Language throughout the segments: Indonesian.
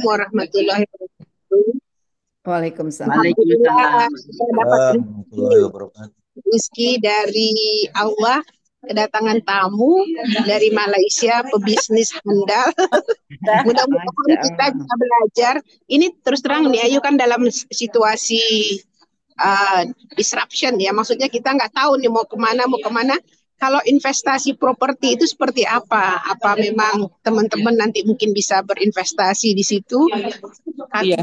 Assalamualaikum warahmatullahi wabarakatuh. Waalaikumsalam. Waalaikumsalam. Rizki dari Allah kedatangan tamu dari Malaysia pebisnis handal. Mudah-mudahan kita bisa belajar. Ini terus terang nih, Ayu kan dalam situasi uh, disruption ya, maksudnya kita nggak tahu nih mau kemana mau kemana kalau investasi properti itu seperti apa? Apa memang teman-teman nanti mungkin bisa berinvestasi di situ? Iya.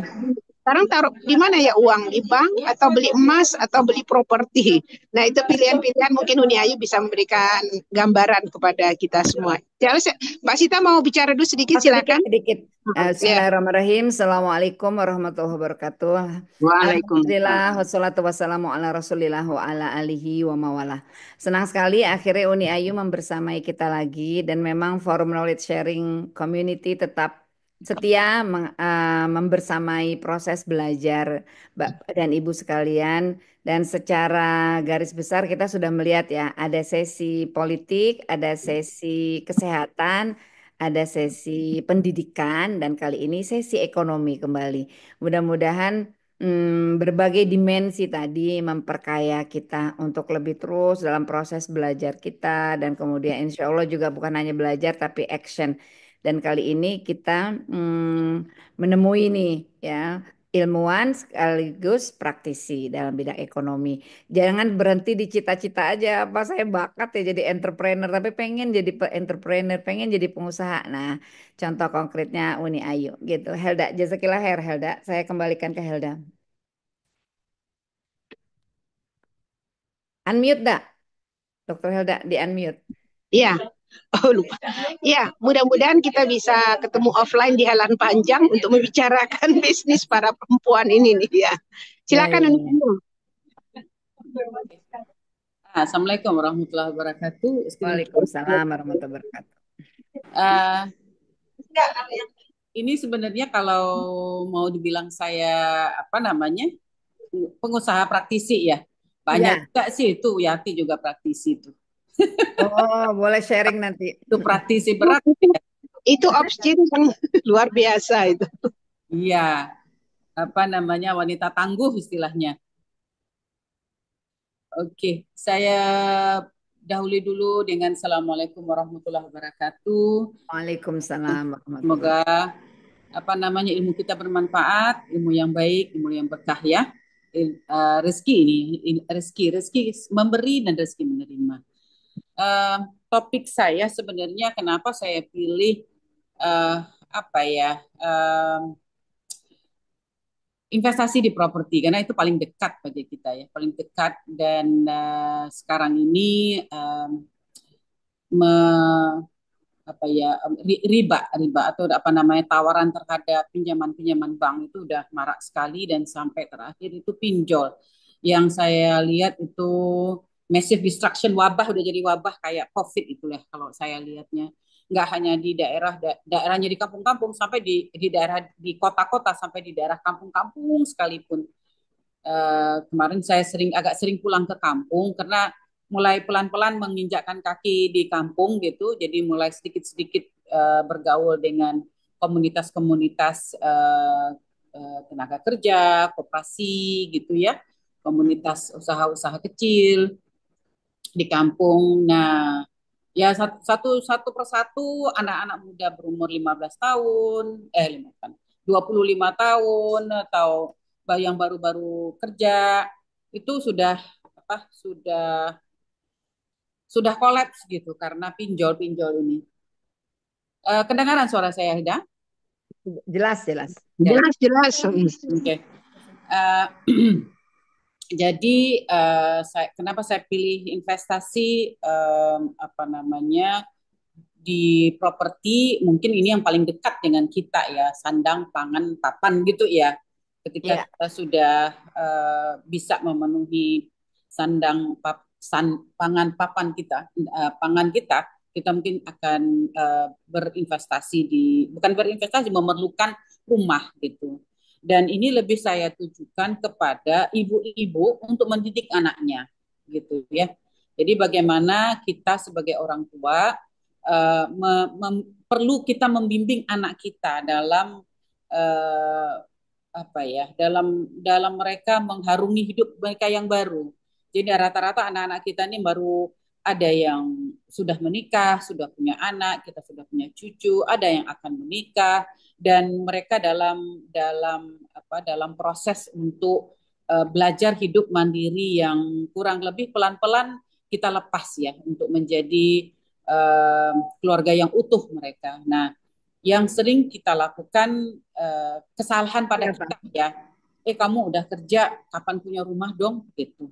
Sekarang taruh di mana ya uang? Di bank atau beli emas atau beli properti? Nah itu pilihan-pilihan mungkin Uniayu bisa memberikan gambaran kepada kita semua. Jelas ya, Mbak Sita mau bicara dulu sedikit oh, silakan. Sedikit. Eh, Bismillahirrahmanirrahim. Assalamualaikum warahmatullahi wabarakatuh. Waalaikumsalam. Wassalatu wassalamu ala rasulillah wa ala alihi wa mawalah. Senang sekali akhirnya Uni Ayu membersamai kita lagi dan memang forum knowledge sharing community tetap setia meng, uh, membersamai proses belajar Bapak hmm. dan Ibu sekalian dan secara garis besar kita sudah melihat ya ada sesi politik, ada hmm. sesi kesehatan, ada sesi pendidikan dan kali ini sesi ekonomi kembali. Mudah-mudahan hmm, berbagai dimensi tadi memperkaya kita untuk lebih terus dalam proses belajar kita dan kemudian insya Allah juga bukan hanya belajar tapi action. Dan kali ini kita hmm, menemui nih ya ilmuwan sekaligus praktisi dalam bidang ekonomi. Jangan berhenti di cita-cita aja, apa saya bakat ya jadi entrepreneur, tapi pengen jadi entrepreneur, pengen jadi pengusaha. Nah, contoh konkretnya Uni Ayu gitu. Helda, jazakillah her Helda. Saya kembalikan ke Helda. Unmute dah. Dokter Helda di unmute. Iya. Oh lupa. Ya, mudah-mudahan kita bisa ketemu offline di halan panjang untuk membicarakan bisnis para perempuan ini nih ya. Silakan Uni. Anu anu. ah, Assalamualaikum warahmatullahi wabarakatuh. Waalaikumsalam warahmatullahi wabarakatuh. Uh, ini sebenarnya kalau mau dibilang saya apa namanya pengusaha praktisi ya banyak ya. juga sih itu Yati juga praktisi itu. Oh, boleh sharing nanti. Itu praktisi berat. Ya. itu obstin kan, yang luar biasa itu. Iya. Apa namanya wanita tangguh istilahnya. Oke, saya dahului dulu dengan Assalamualaikum warahmatullahi wabarakatuh. Waalaikumsalam Semoga apa namanya ilmu kita bermanfaat, ilmu yang baik, ilmu yang berkah ya. Eh, rezeki ini, rezeki, rezeki memberi dan rezeki menerima uh, topik saya sebenarnya kenapa saya pilih uh, apa ya um, investasi di properti karena itu paling dekat bagi kita ya paling dekat dan uh, sekarang ini um, me, apa ya riba riba atau apa namanya tawaran terhadap pinjaman pinjaman bank itu udah marak sekali dan sampai terakhir itu pinjol yang saya lihat itu massive destruction wabah udah jadi wabah kayak covid itulah kalau saya lihatnya nggak hanya di daerah da daerahnya di kampung-kampung sampai di di daerah di kota-kota sampai di daerah kampung-kampung sekalipun uh, kemarin saya sering agak sering pulang ke kampung karena mulai pelan-pelan menginjakkan kaki di kampung gitu jadi mulai sedikit-sedikit uh, bergaul dengan komunitas-komunitas uh, uh, tenaga kerja koperasi gitu ya komunitas usaha-usaha kecil di kampung. Nah, ya satu satu, persatu anak-anak muda berumur 15 tahun, eh dua tahun, lima tahun atau yang baru-baru kerja itu sudah apa sudah sudah kolaps gitu karena pinjol-pinjol ini. Uh, kedengaran suara saya, Hida? Jelas, jelas. Jelas, jelas. Oke. Okay. Uh, eh, jadi uh, saya, kenapa saya pilih investasi um, apa namanya di properti mungkin ini yang paling dekat dengan kita ya sandang pangan papan gitu ya ketika yeah. kita sudah uh, bisa memenuhi sandang pap, san, pangan papan kita uh, pangan kita kita mungkin akan uh, berinvestasi di bukan berinvestasi memerlukan rumah gitu dan ini lebih saya tujukan kepada ibu-ibu untuk mendidik anaknya, gitu ya. Jadi bagaimana kita sebagai orang tua uh, perlu kita membimbing anak kita dalam uh, apa ya, dalam dalam mereka mengharungi hidup mereka yang baru. Jadi rata-rata anak-anak kita ini baru ada yang sudah menikah, sudah punya anak, kita sudah punya cucu, ada yang akan menikah, dan mereka dalam dalam apa dalam proses untuk uh, belajar hidup mandiri yang kurang lebih pelan-pelan kita lepas ya untuk menjadi uh, keluarga yang utuh mereka. Nah, yang sering kita lakukan uh, kesalahan pada ya, kita ya. Eh kamu udah kerja, kapan punya rumah dong gitu.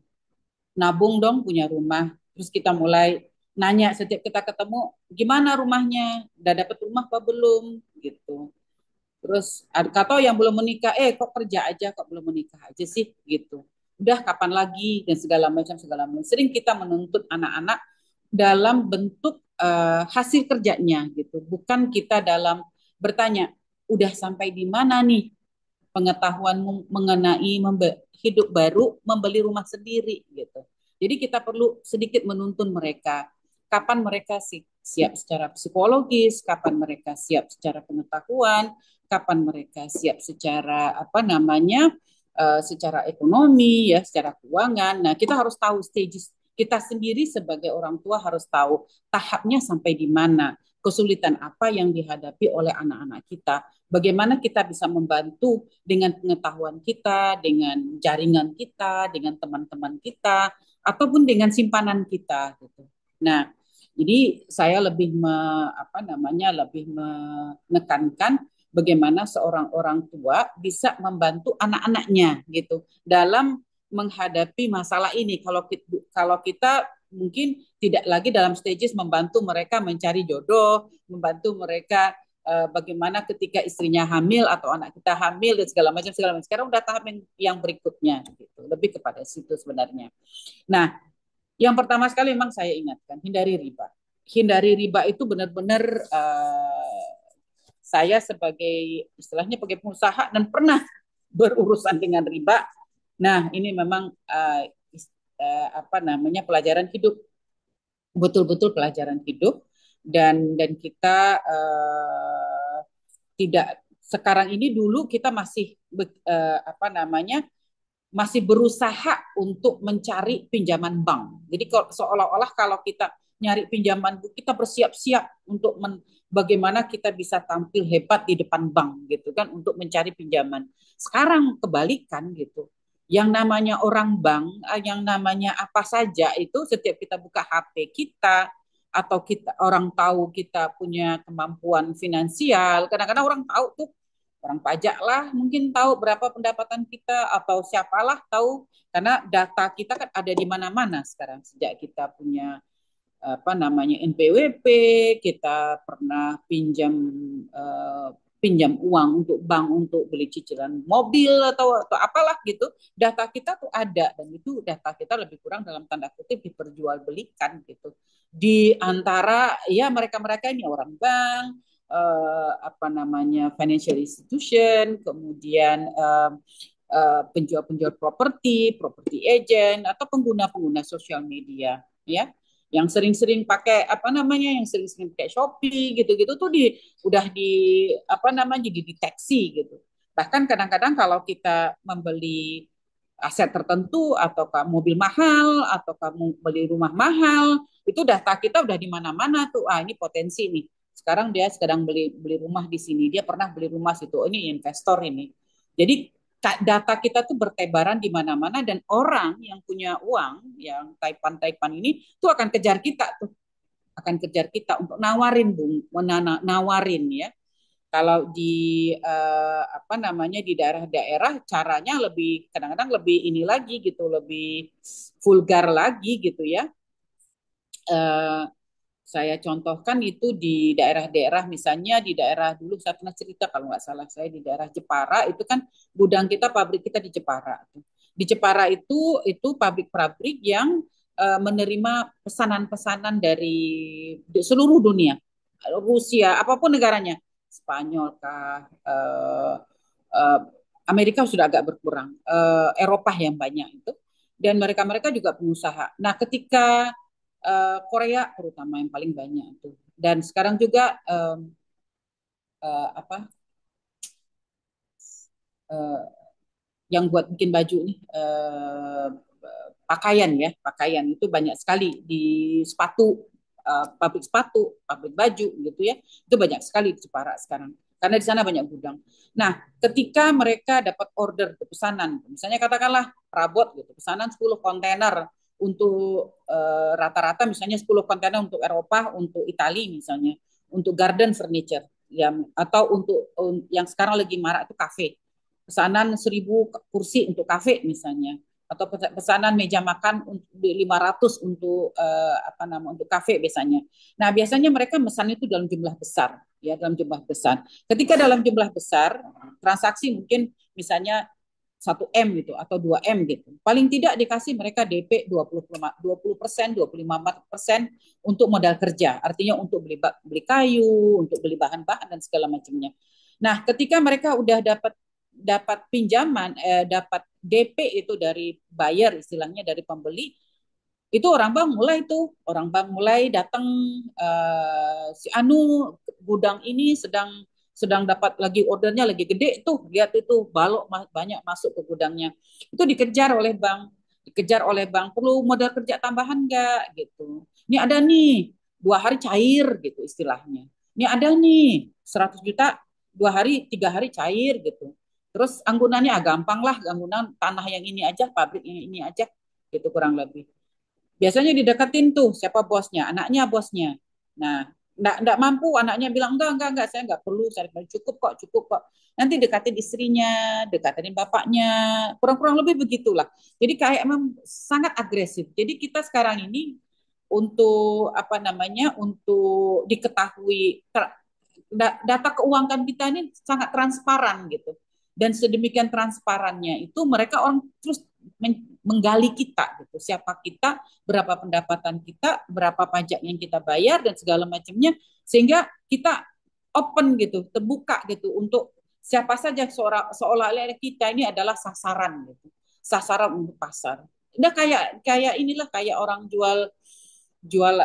Nabung dong punya rumah. Terus kita mulai nanya setiap kita ketemu gimana rumahnya, udah dapat rumah apa belum gitu Terus atau yang belum menikah, eh kok kerja aja, kok belum menikah aja sih gitu. Udah kapan lagi dan segala macam segala macam. Sering kita menuntut anak-anak dalam bentuk uh, hasil kerjanya gitu. Bukan kita dalam bertanya, udah sampai di mana nih pengetahuan mengenai hidup baru, membeli rumah sendiri gitu. Jadi kita perlu sedikit menuntun mereka kapan mereka sih siap secara psikologis, kapan mereka siap secara pengetahuan, kapan mereka siap secara apa namanya uh, secara ekonomi ya secara keuangan nah kita harus tahu stages kita sendiri sebagai orang tua harus tahu tahapnya sampai di mana kesulitan apa yang dihadapi oleh anak-anak kita bagaimana kita bisa membantu dengan pengetahuan kita dengan jaringan kita dengan teman-teman kita ataupun dengan simpanan kita gitu nah jadi saya lebih me, apa namanya lebih menekankan bagaimana seorang orang tua bisa membantu anak-anaknya gitu dalam menghadapi masalah ini kalau kita, kalau kita mungkin tidak lagi dalam stages membantu mereka mencari jodoh, membantu mereka uh, bagaimana ketika istrinya hamil atau anak kita hamil dan segala macam segala macam. Sekarang udah tahap yang, yang berikutnya gitu, lebih kepada situ sebenarnya. Nah, yang pertama sekali memang saya ingatkan hindari riba. Hindari riba itu benar-benar eh, saya sebagai istilahnya sebagai pengusaha dan pernah berurusan dengan riba. Nah, ini memang uh, uh, apa namanya pelajaran hidup. Betul-betul pelajaran hidup dan dan kita uh, tidak sekarang ini dulu kita masih uh, apa namanya masih berusaha untuk mencari pinjaman bank. Jadi seolah-olah kalau kita nyari pinjaman kita bersiap-siap untuk men, bagaimana kita bisa tampil hebat di depan bank gitu kan untuk mencari pinjaman. Sekarang kebalikan gitu. Yang namanya orang bank, eh, yang namanya apa saja itu setiap kita buka HP kita atau kita orang tahu kita punya kemampuan finansial. Kadang-kadang orang tahu tuh orang pajak lah mungkin tahu berapa pendapatan kita atau siapalah tahu karena data kita kan ada di mana-mana sekarang sejak kita punya apa namanya NPWP, kita pernah pinjam uh, pinjam uang untuk bank untuk beli cicilan mobil atau atau apalah gitu. Data kita tuh ada dan itu data kita lebih kurang dalam tanda kutip diperjualbelikan gitu. Di antara ya mereka-mereka ini orang bank, eh, apa namanya financial institution, kemudian eh, eh, penjual-penjual properti, properti agent atau pengguna-pengguna sosial media ya yang sering-sering pakai apa namanya yang sering-sering pakai Shopee gitu-gitu tuh di udah di apa namanya jadi deteksi gitu. Bahkan kadang-kadang kalau kita membeli aset tertentu atau mobil mahal atau kamu beli rumah mahal itu data kita udah di mana-mana tuh ah ini potensi nih sekarang dia sedang beli beli rumah di sini dia pernah beli rumah situ oh, ini investor ini jadi data kita tuh bertebaran di mana-mana dan orang yang punya uang yang taipan-taipan ini tuh akan kejar kita tuh akan kejar kita untuk nawarin bung nawarin ya kalau di eh, apa namanya di daerah-daerah caranya lebih kadang-kadang lebih ini lagi gitu lebih vulgar lagi gitu ya eh, saya contohkan itu di daerah-daerah misalnya di daerah dulu saya pernah cerita kalau nggak salah saya di daerah Jepara itu kan gudang kita pabrik kita di Jepara di Jepara itu itu pabrik-pabrik yang eh, menerima pesanan-pesanan dari seluruh dunia Rusia apapun negaranya Spanyol kah eh, eh, Amerika sudah agak berkurang Eropa yang banyak itu dan mereka-mereka juga pengusaha nah ketika uh, Korea terutama yang paling banyak itu. Dan sekarang juga um, uh, apa uh, yang buat bikin baju nih uh, pakaian ya pakaian itu banyak sekali di sepatu uh, pabrik sepatu pabrik baju gitu ya itu banyak sekali di Jepara sekarang karena di sana banyak gudang. Nah, ketika mereka dapat order pesanan, misalnya katakanlah perabot gitu, pesanan 10 kontainer untuk eh, rata-rata uh, misalnya 10 kontainer untuk Eropa, untuk Italia misalnya, untuk garden furniture yang atau untuk um, yang sekarang lagi marak itu kafe. Pesanan 1000 kursi untuk kafe misalnya atau pesanan meja makan untuk 500 untuk uh, eh, apa nama untuk kafe biasanya. Nah, biasanya mereka pesan itu dalam jumlah besar, ya dalam jumlah besar. Ketika dalam jumlah besar, transaksi mungkin misalnya satu m gitu atau 2M gitu. Paling tidak dikasih mereka DP 20 20 persen, 25 persen untuk modal kerja. Artinya untuk beli beli kayu, untuk beli bahan-bahan dan segala macamnya. Nah, ketika mereka udah dapat dapat pinjaman, eh, dapat DP itu dari buyer istilahnya dari pembeli, itu orang bank mulai tuh orang bank mulai datang eh, si Anu gudang ini sedang sedang dapat lagi ordernya lagi gede tuh lihat itu balok banyak masuk ke gudangnya itu dikejar oleh bank dikejar oleh bank perlu modal kerja tambahan nggak gitu ini ada nih dua hari cair gitu istilahnya ini ada nih 100 juta dua hari tiga hari cair gitu terus anggunannya ah, gampang lah anggunan tanah yang ini aja pabrik yang ini aja gitu kurang lebih biasanya dideketin tuh siapa bosnya anaknya bosnya nah Nggak, nggak mampu anaknya bilang enggak enggak enggak saya nggak perlu saya cukup kok cukup kok nanti dekatin istrinya dekatin bapaknya kurang-kurang lebih begitulah jadi kayak emang sangat agresif jadi kita sekarang ini untuk apa namanya untuk diketahui ter, data keuangan kita ini sangat transparan gitu dan sedemikian transparannya itu mereka orang terus menggali kita gitu siapa kita berapa pendapatan kita berapa pajak yang kita bayar dan segala macamnya sehingga kita open gitu terbuka gitu untuk siapa saja seolah-olah kita ini adalah sasaran gitu sasaran untuk pasar udah kayak kayak inilah kayak orang jual jual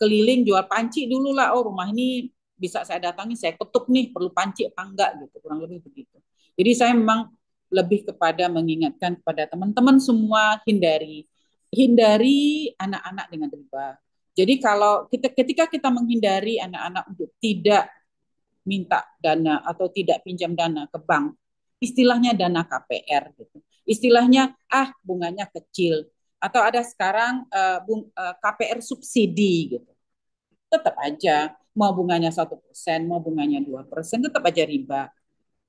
keliling jual panci dulu lah oh rumah ini bisa saya datangi saya ketuk nih perlu panci apa enggak gitu kurang lebih begitu jadi saya memang lebih kepada mengingatkan kepada teman-teman semua hindari hindari anak-anak dengan riba. Jadi kalau kita ketika kita menghindari anak-anak untuk tidak minta dana atau tidak pinjam dana ke bank, istilahnya dana KPR gitu. Istilahnya ah bunganya kecil atau ada sekarang uh, bung, uh, eh, KPR subsidi gitu. Tetap aja mau bunganya satu persen, mau bunganya dua persen, tetap aja riba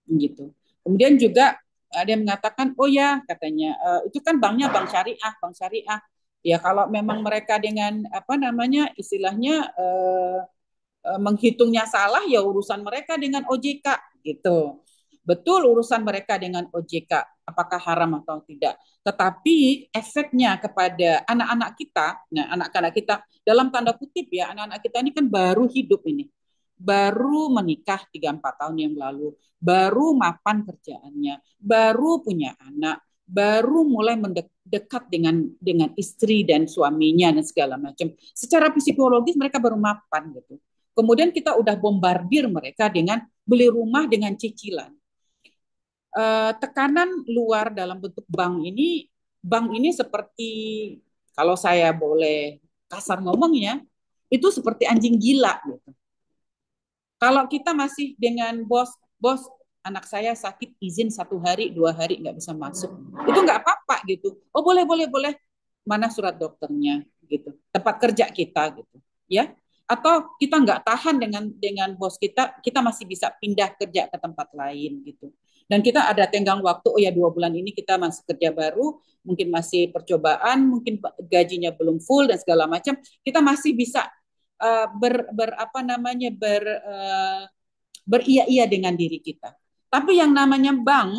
gitu. Kemudian juga ada yang mengatakan oh ya katanya uh, itu kan banknya bank syariah bank syariah ya kalau memang mereka dengan apa namanya istilahnya uh, uh, menghitungnya salah ya urusan mereka dengan OJK gitu betul urusan mereka dengan OJK apakah haram atau tidak tetapi efeknya kepada anak-anak kita nah anak-anak kita dalam tanda kutip ya anak-anak kita ini kan baru hidup ini baru menikah 3-4 tahun yang lalu, baru mapan kerjaannya, baru punya anak, baru mulai mendekat dengan dengan istri dan suaminya dan segala macam. Secara psikologis mereka baru mapan gitu. Kemudian kita udah bombardir mereka dengan beli rumah dengan cicilan. E, tekanan luar dalam bentuk bank ini, bank ini seperti kalau saya boleh kasar ngomongnya, itu seperti anjing gila gitu. Kalau kita masih dengan bos, bos anak saya sakit izin satu hari dua hari nggak bisa masuk itu nggak apa-apa gitu oh boleh boleh boleh mana surat dokternya gitu tempat kerja kita gitu ya atau kita nggak tahan dengan dengan bos kita kita masih bisa pindah kerja ke tempat lain gitu dan kita ada tenggang waktu oh ya dua bulan ini kita masih kerja baru mungkin masih percobaan mungkin gajinya belum full dan segala macam kita masih bisa uh, ber, ber apa namanya ber uh, beria-ia dengan diri kita. Tapi yang namanya bank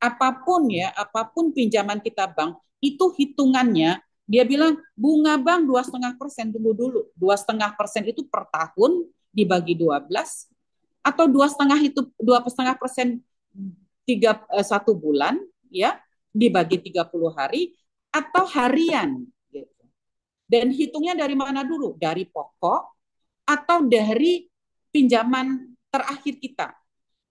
apapun ya, apapun pinjaman kita bank itu hitungannya dia bilang bunga bank dua setengah persen tunggu dulu dua setengah persen itu per tahun dibagi 12 atau dua setengah itu dua setengah persen tiga eh, satu bulan ya dibagi 30 hari atau harian dan hitungnya dari mana dulu? Dari pokok atau dari pinjaman terakhir kita.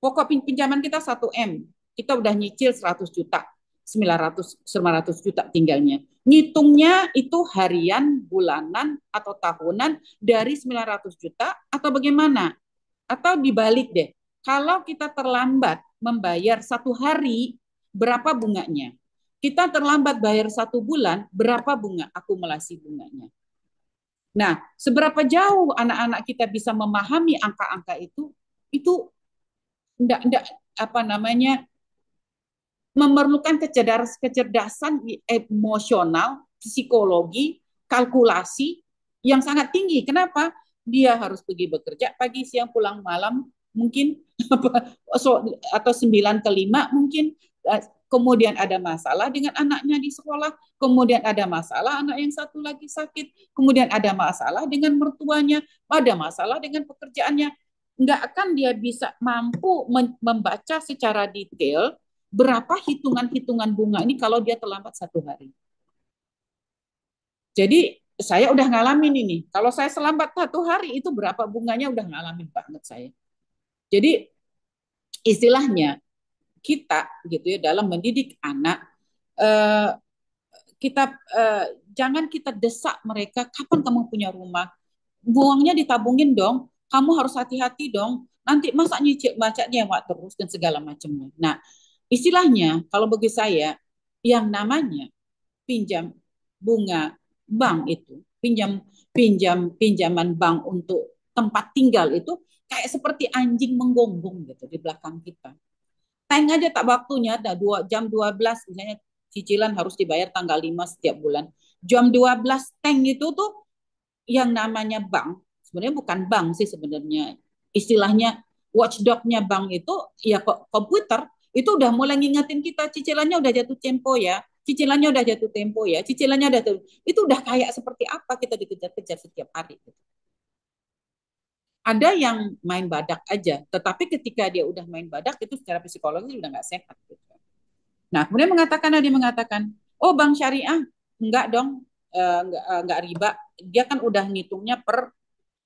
Pokok pinjaman kita 1M, kita udah nyicil 100 juta, 900 900 juta tinggalnya. Ngitungnya itu harian, bulanan atau tahunan dari 900 juta atau bagaimana? Atau dibalik deh. Kalau kita terlambat membayar satu hari, berapa bunganya? kita terlambat bayar satu bulan, berapa bunga akumulasi bunganya? Nah, seberapa jauh anak-anak kita bisa memahami angka-angka itu? Itu enggak, enggak apa namanya memerlukan kecerdasan, kecerdasan emosional, psikologi, kalkulasi yang sangat tinggi. Kenapa? Dia harus pergi bekerja pagi, siang, pulang malam, mungkin atau sembilan ke 5 mungkin eh, kemudian ada masalah dengan anaknya di sekolah, kemudian ada masalah anak yang satu lagi sakit, kemudian ada masalah dengan mertuanya, ada masalah dengan pekerjaannya. Nggak akan dia bisa mampu membaca secara detail berapa hitungan-hitungan bunga ini kalau dia terlambat satu hari. Jadi saya udah ngalamin ini. Kalau saya selambat satu hari itu berapa bunganya udah ngalamin banget saya. Jadi istilahnya kita gitu ya dalam mendidik anak eh, kita eh, jangan kita desak mereka kapan kamu punya rumah buangnya ditabungin dong kamu harus hati-hati dong nanti masa nyicil bacanya waktu terus dan segala macamnya nah istilahnya kalau bagi saya yang namanya pinjam bunga bank itu pinjam pinjam pinjaman bank untuk tempat tinggal itu kayak seperti anjing menggonggong gitu di belakang kita time aja tak waktunya ada dua jam 12 misalnya cicilan harus dibayar tanggal 5 setiap bulan jam 12 tank itu tuh yang namanya bank sebenarnya bukan bank sih sebenarnya istilahnya watchdognya bank itu ya kok komputer itu udah mulai ngingetin kita cicilannya udah jatuh tempo ya cicilannya udah jatuh tempo ya cicilannya udah jatuh. itu udah kayak seperti apa kita dikejar-kejar setiap hari gitu ada yang main badak aja, tetapi ketika dia udah main badak itu secara psikologis udah nggak sehat. Gitu. Nah, kemudian mengatakan dia mengatakan, oh bank syariah nggak dong, eh, nggak eh, riba. Dia kan udah ngitungnya per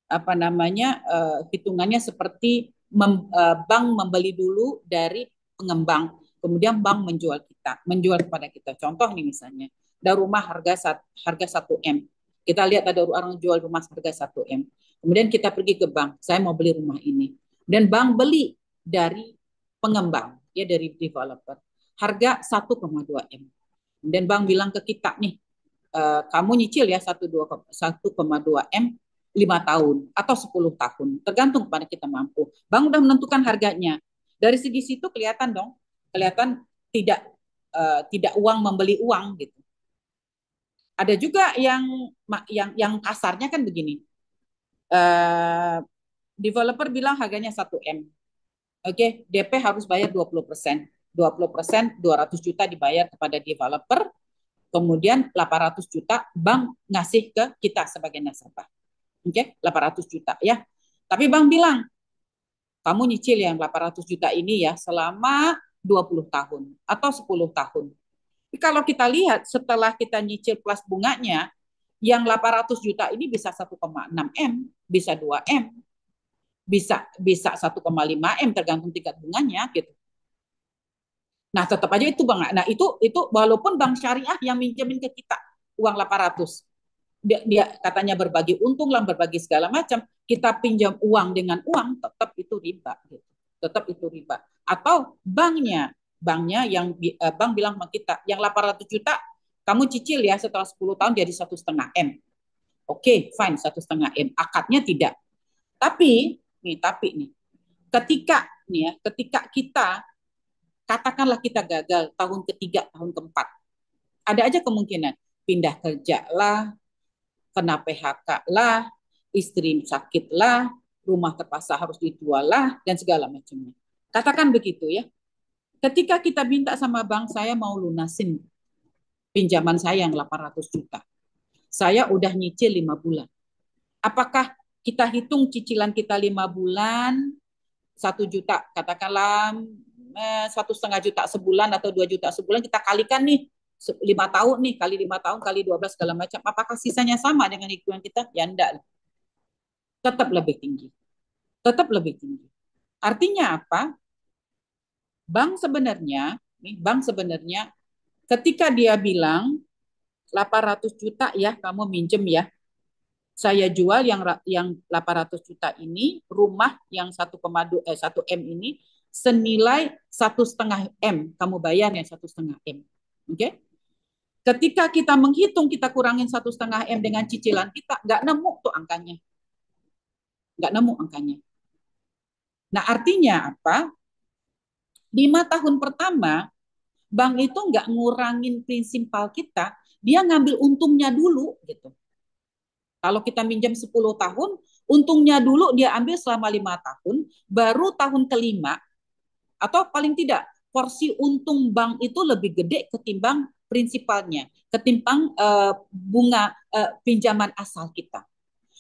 apa namanya eh, hitungannya seperti mem, bank membeli dulu dari pengembang, kemudian bank menjual kita, menjual kepada kita. Contoh nih misalnya, ada rumah harga satu harga 1 m. Kita lihat ada orang jual rumah harga 1 m Kemudian kita pergi ke bank, saya mau beli rumah ini. Dan bank beli dari pengembang, ya dari developer. Harga 1,2 M. Dan bank bilang ke kita nih, e, kamu nyicil ya 1,2 M 5 tahun atau 10 tahun, tergantung kepada kita mampu. Bank udah menentukan harganya. Dari segi situ kelihatan dong, kelihatan tidak uh, tidak uang membeli uang gitu. Ada juga yang yang yang kasarnya kan begini. Eh, developer bilang harganya 1 m oke okay? dp harus bayar 20 persen 20 persen 200 juta dibayar kepada developer kemudian 800 juta bank ngasih ke kita sebagai nasabah oke okay? 800 juta ya tapi bank bilang kamu nyicil yang 800 juta ini ya selama 20 tahun atau 10 tahun. kalau kita lihat setelah kita nyicil plus bunganya, yang 800 juta ini bisa 1,6 M, bisa 2 M, bisa bisa 1,5 M tergantung tingkat bunganya gitu. Nah, tetap aja itu Bang. Nah, itu itu walaupun bank syariah yang minjemin ke kita uang 800. Dia, dia katanya berbagi untung lah, berbagi segala macam, kita pinjam uang dengan uang tetap itu riba gitu. Tetap itu riba. Atau banknya, banknya yang eh, bank bilang sama kita, yang 800 juta kamu cicil ya setelah 10 tahun jadi satu setengah M. Oke, okay, fine satu setengah M. Akadnya tidak. Tapi nih, tapi nih, ketika nih ya, ketika kita katakanlah kita gagal tahun ketiga, tahun keempat, ada aja kemungkinan pindah kerja lah, kena PHK lah, istri sakit lah, rumah terpaksa harus dijual lah, dan segala macamnya. Katakan begitu ya. Ketika kita minta sama bank, saya mau lunasin pinjaman saya yang 800 juta. Saya udah nyicil lima bulan. Apakah kita hitung cicilan kita lima bulan, satu juta, katakanlah eh, satu setengah juta sebulan atau dua juta sebulan, kita kalikan nih lima tahun nih kali lima tahun kali 12 segala macam apakah sisanya sama dengan hitungan kita ya enggak tetap lebih tinggi tetap lebih tinggi artinya apa bank sebenarnya nih bank sebenarnya ketika dia bilang 800 juta ya kamu minjem ya. Saya jual yang yang 800 juta ini rumah yang satu eh 1 m ini senilai satu setengah m. Kamu bayar yang satu setengah m. Oke? Okay? Ketika kita menghitung kita kurangin satu setengah m dengan cicilan kita nggak nemu tuh angkanya. Nggak nemu angkanya. Nah artinya apa? Lima tahun pertama bank itu nggak ngurangin prinsipal kita, dia ngambil untungnya dulu gitu. Kalau kita minjam 10 tahun, untungnya dulu dia ambil selama lima tahun, baru tahun kelima atau paling tidak porsi untung bank itu lebih gede ketimbang prinsipalnya, ketimbang uh, bunga uh, pinjaman asal kita.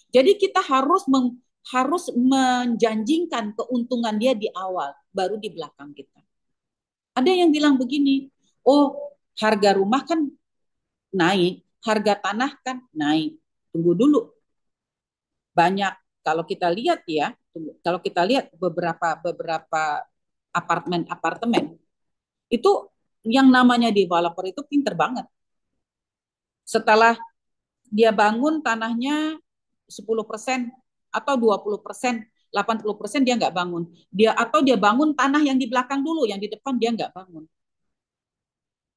Jadi kita harus meng, harus menjanjikan keuntungan dia di awal, baru di belakang kita. Ada yang bilang begini, oh harga rumah kan naik, harga tanah kan naik. Tunggu dulu. Banyak kalau kita lihat ya, tunggu, kalau kita lihat beberapa beberapa apartemen-apartemen itu yang namanya developer itu pinter banget. Setelah dia bangun tanahnya 10% atau 20% 80% dia nggak bangun. Dia atau dia bangun tanah yang di belakang dulu, yang di depan dia nggak bangun.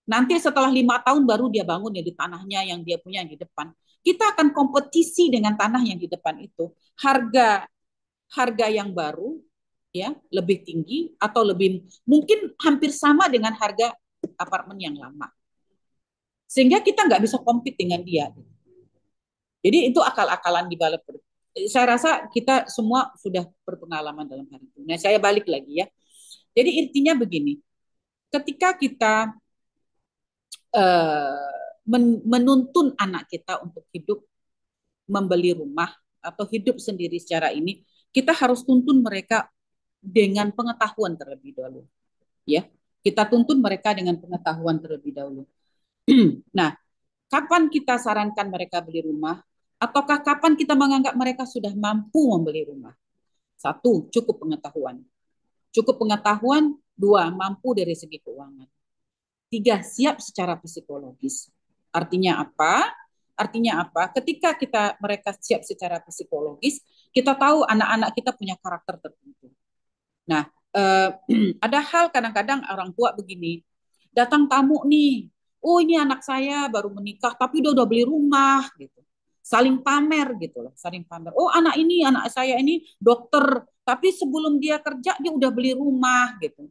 Nanti setelah lima tahun baru dia bangun ya di tanahnya yang dia punya yang di depan. Kita akan kompetisi dengan tanah yang di depan itu. Harga harga yang baru ya lebih tinggi atau lebih mungkin hampir sama dengan harga apartemen yang lama. Sehingga kita nggak bisa compete dengan dia. Jadi itu akal-akalan di balik saya rasa kita semua sudah berpengalaman dalam hal itu. Nah, saya balik lagi ya. Jadi intinya begini, ketika kita uh, menuntun anak kita untuk hidup membeli rumah atau hidup sendiri secara ini, kita harus tuntun mereka dengan pengetahuan terlebih dahulu. Ya, kita tuntun mereka dengan pengetahuan terlebih dahulu. nah, kapan kita sarankan mereka beli rumah? Ataukah kapan kita menganggap mereka sudah mampu membeli rumah? Satu, cukup pengetahuan. Cukup pengetahuan, dua, mampu dari segi keuangan. Tiga, siap secara psikologis. Artinya apa? Artinya apa? Ketika kita mereka siap secara psikologis, kita tahu anak-anak kita punya karakter tertentu. Nah, eh, ada hal kadang-kadang orang tua begini, datang tamu nih, oh ini anak saya baru menikah tapi dia udah beli rumah gitu saling pamer gitu loh, saling pamer. Oh, anak ini, anak saya ini dokter, tapi sebelum dia kerja dia udah beli rumah gitu.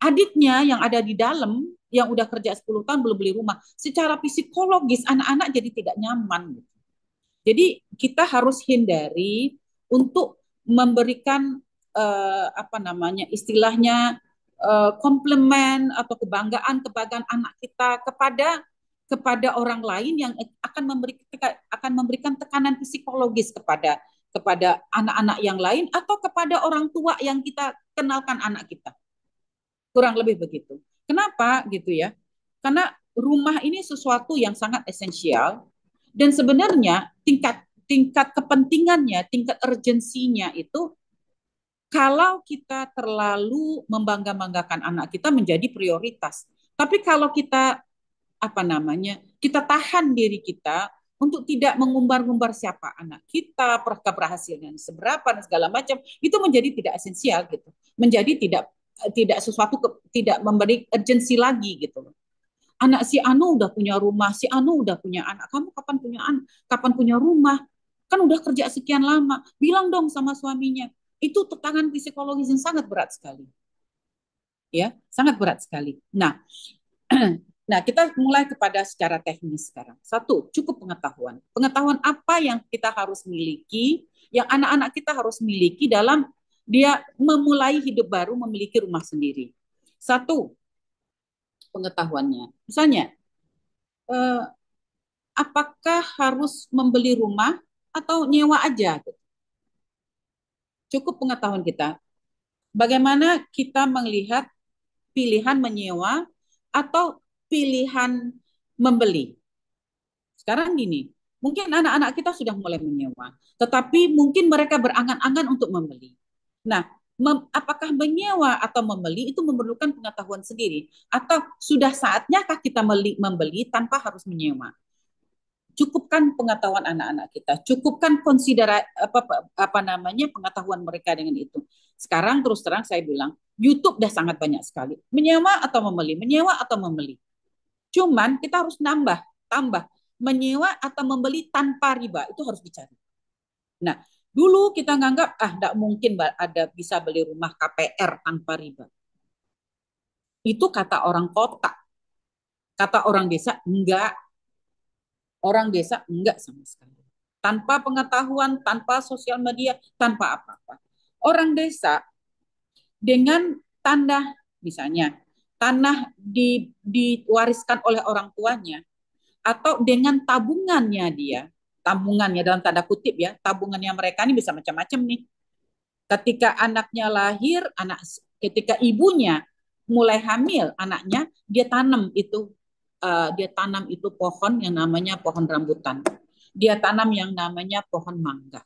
Adiknya yang ada di dalam yang udah kerja 10 tahun belum beli rumah. Secara psikologis anak-anak jadi tidak nyaman gitu. Jadi kita harus hindari untuk memberikan eh, apa namanya istilahnya eh, komplement atau kebanggaan kebanggaan anak kita kepada kepada orang lain yang akan memberi akan memberikan tekanan psikologis kepada kepada anak-anak yang lain atau kepada orang tua yang kita kenalkan anak kita. Kurang lebih begitu. Kenapa gitu ya? Karena rumah ini sesuatu yang sangat esensial dan sebenarnya tingkat tingkat kepentingannya, tingkat urgensinya itu kalau kita terlalu membangga-banggakan anak kita menjadi prioritas. Tapi kalau kita apa namanya kita tahan diri kita untuk tidak mengumbar-umbar siapa anak kita, keberhasilan seberapa dan segala macam itu menjadi tidak esensial gitu, menjadi tidak tidak sesuatu ke, tidak memberi urgensi lagi gitu Anak si Anu udah punya rumah, si Anu udah punya anak. Kamu kapan punya anak? Kapan punya rumah? Kan udah kerja sekian lama. Bilang dong sama suaminya. Itu tekanan psikologis yang sangat berat sekali. Ya, sangat berat sekali. Nah, Nah, kita mulai kepada secara teknis sekarang. Satu, cukup pengetahuan. Pengetahuan apa yang kita harus miliki, yang anak-anak kita harus miliki dalam dia memulai hidup baru memiliki rumah sendiri. Satu, pengetahuannya. Misalnya, eh, apakah harus membeli rumah atau nyewa aja? Cukup pengetahuan kita. Bagaimana kita melihat pilihan menyewa atau pilihan membeli. Sekarang gini, mungkin anak-anak kita sudah mulai menyewa, tetapi mungkin mereka berangan-angan untuk membeli. Nah, mem apakah menyewa atau membeli itu memerlukan pengetahuan sendiri atau sudah saatnyakah kita membeli tanpa harus menyewa? Cukupkan pengetahuan anak-anak kita, cukupkan konsidera apa apa namanya pengetahuan mereka dengan itu. Sekarang terus terang saya bilang, YouTube dah sangat banyak sekali. Menyewa atau membeli, menyewa atau membeli Cuman kita harus nambah, tambah menyewa atau membeli tanpa riba itu harus dicari. Nah, dulu kita nganggap ah tidak mungkin ada bisa beli rumah KPR tanpa riba. Itu kata orang kota. Kata orang desa enggak. Orang desa enggak sama sekali. Tanpa pengetahuan, tanpa sosial media, tanpa apa-apa. Orang desa dengan tanda misalnya tanah di, diwariskan oleh orang tuanya atau dengan tabungannya dia tabungannya dalam tanda kutip ya tabungannya mereka ini bisa macam-macam nih ketika anaknya lahir anak ketika ibunya mulai hamil anaknya dia tanam itu uh, dia tanam itu pohon yang namanya pohon rambutan dia tanam yang namanya pohon mangga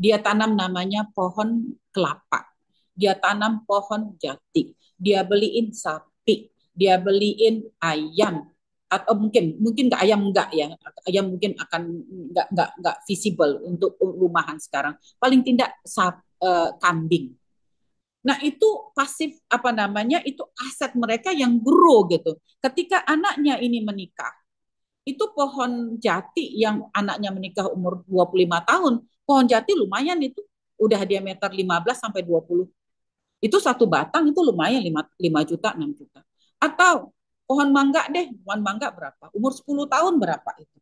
dia tanam namanya pohon kelapa dia tanam pohon jati dia beliin sapi, dia beliin ayam, atau mungkin mungkin nggak ayam nggak ya ayam mungkin akan nggak nggak nggak visible untuk rumahan sekarang paling tidak sap, uh, kambing nah itu pasif apa namanya itu aset mereka yang grow gitu ketika anaknya ini menikah itu pohon jati yang anaknya menikah umur 25 tahun pohon jati lumayan itu udah diameter 15 sampai 20 itu satu batang itu lumayan 5, 5 juta, 6 juta. Atau pohon mangga deh, pohon mangga berapa? Umur 10 tahun berapa itu?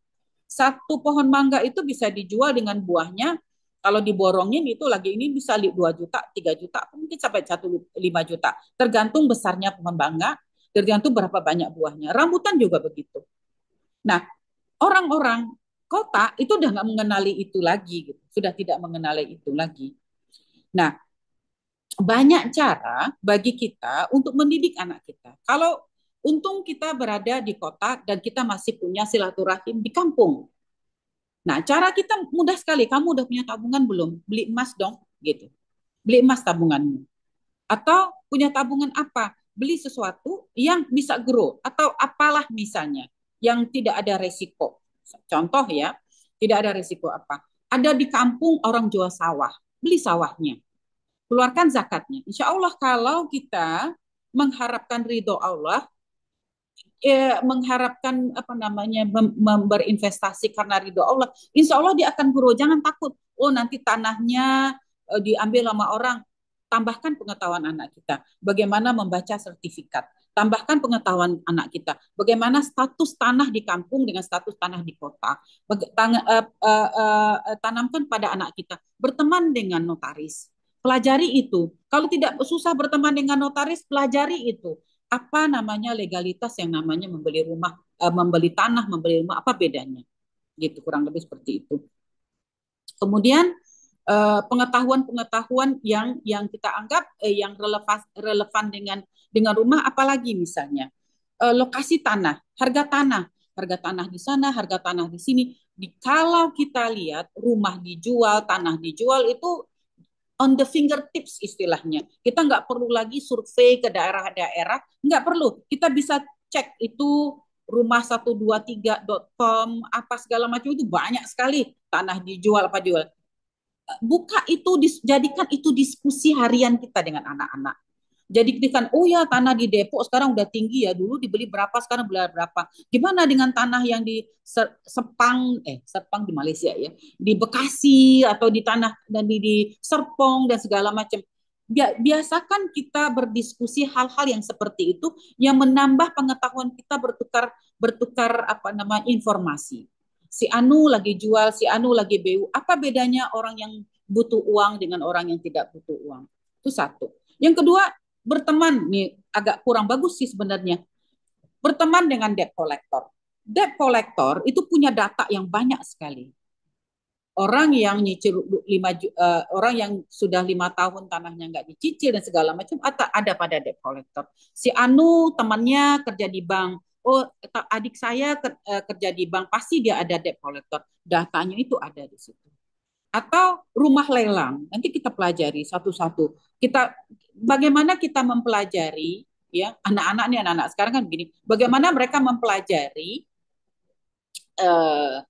Satu pohon mangga itu bisa dijual dengan buahnya, kalau diborongin itu lagi ini bisa 2 juta, 3 juta, mungkin sampai 1, 5 juta. Tergantung besarnya pohon mangga, tergantung berapa banyak buahnya. Rambutan juga begitu. Nah, orang-orang kota itu udah nggak mengenali itu lagi, gitu. sudah tidak mengenali itu lagi. Nah, banyak cara bagi kita untuk mendidik anak kita. Kalau untung kita berada di kota dan kita masih punya silaturahim di kampung. Nah, cara kita mudah sekali. Kamu udah punya tabungan belum? Beli emas dong, gitu. Beli emas tabunganmu. Atau punya tabungan apa? Beli sesuatu yang bisa grow atau apalah misalnya yang tidak ada resiko. Contoh ya, tidak ada resiko apa. Ada di kampung orang jual sawah, beli sawahnya keluarkan zakatnya. Insya Allah kalau kita mengharapkan ridho Allah, ya, mengharapkan apa namanya mem berinvestasi karena ridho Allah, insya Allah dia akan grow. Jangan takut, oh nanti tanahnya e, diambil sama orang. Tambahkan pengetahuan anak kita, bagaimana membaca sertifikat. Tambahkan pengetahuan anak kita, bagaimana status tanah di kampung dengan status tanah di kota. E, e, tanamkan pada anak kita, berteman dengan notaris, pelajari itu. Kalau tidak susah berteman dengan notaris, pelajari itu. Apa namanya legalitas yang namanya membeli rumah, eh, membeli tanah, membeli rumah, apa bedanya? Gitu, kurang lebih seperti itu. Kemudian eh, pengetahuan-pengetahuan yang yang kita anggap eh, yang relevan relevan dengan dengan rumah apalagi misalnya lokasi tanah, harga tanah, harga tanah di sana, harga tanah di sini. Di, kalau kita lihat rumah dijual, tanah dijual itu on the fingertips istilahnya. Kita nggak perlu lagi survei ke daerah-daerah, nggak perlu. Kita bisa cek itu rumah 123.com apa segala macam itu banyak sekali tanah dijual apa jual. Buka itu jadikan itu diskusi harian kita dengan anak-anak. Jadi kita kan oh ya tanah di Depok sekarang udah tinggi ya dulu dibeli berapa sekarang beli berapa gimana dengan tanah yang di Sepang eh Sepang di Malaysia ya di Bekasi atau di tanah dan di, di Serpong dan segala macam biasakan kita berdiskusi hal-hal yang seperti itu yang menambah pengetahuan kita bertukar bertukar apa nama informasi si Anu lagi jual si Anu lagi BU apa bedanya orang yang butuh uang dengan orang yang tidak butuh uang itu satu yang kedua berteman nih agak kurang bagus sih sebenarnya. Berteman dengan debt collector. Debt collector itu punya data yang banyak sekali. Orang yang nyicil lima uh, orang yang sudah lima tahun tanahnya nggak dicicil dan segala macam atau ada pada debt collector. Si Anu temannya kerja di bank. Oh, adik saya eh, kerja di bank pasti dia ada debt collector. Datanya itu ada di situ atau rumah lelang. Nanti kita pelajari satu-satu. Kita bagaimana kita mempelajari ya anak-anak nih anak-anak sekarang kan begini, bagaimana mereka mempelajari uh,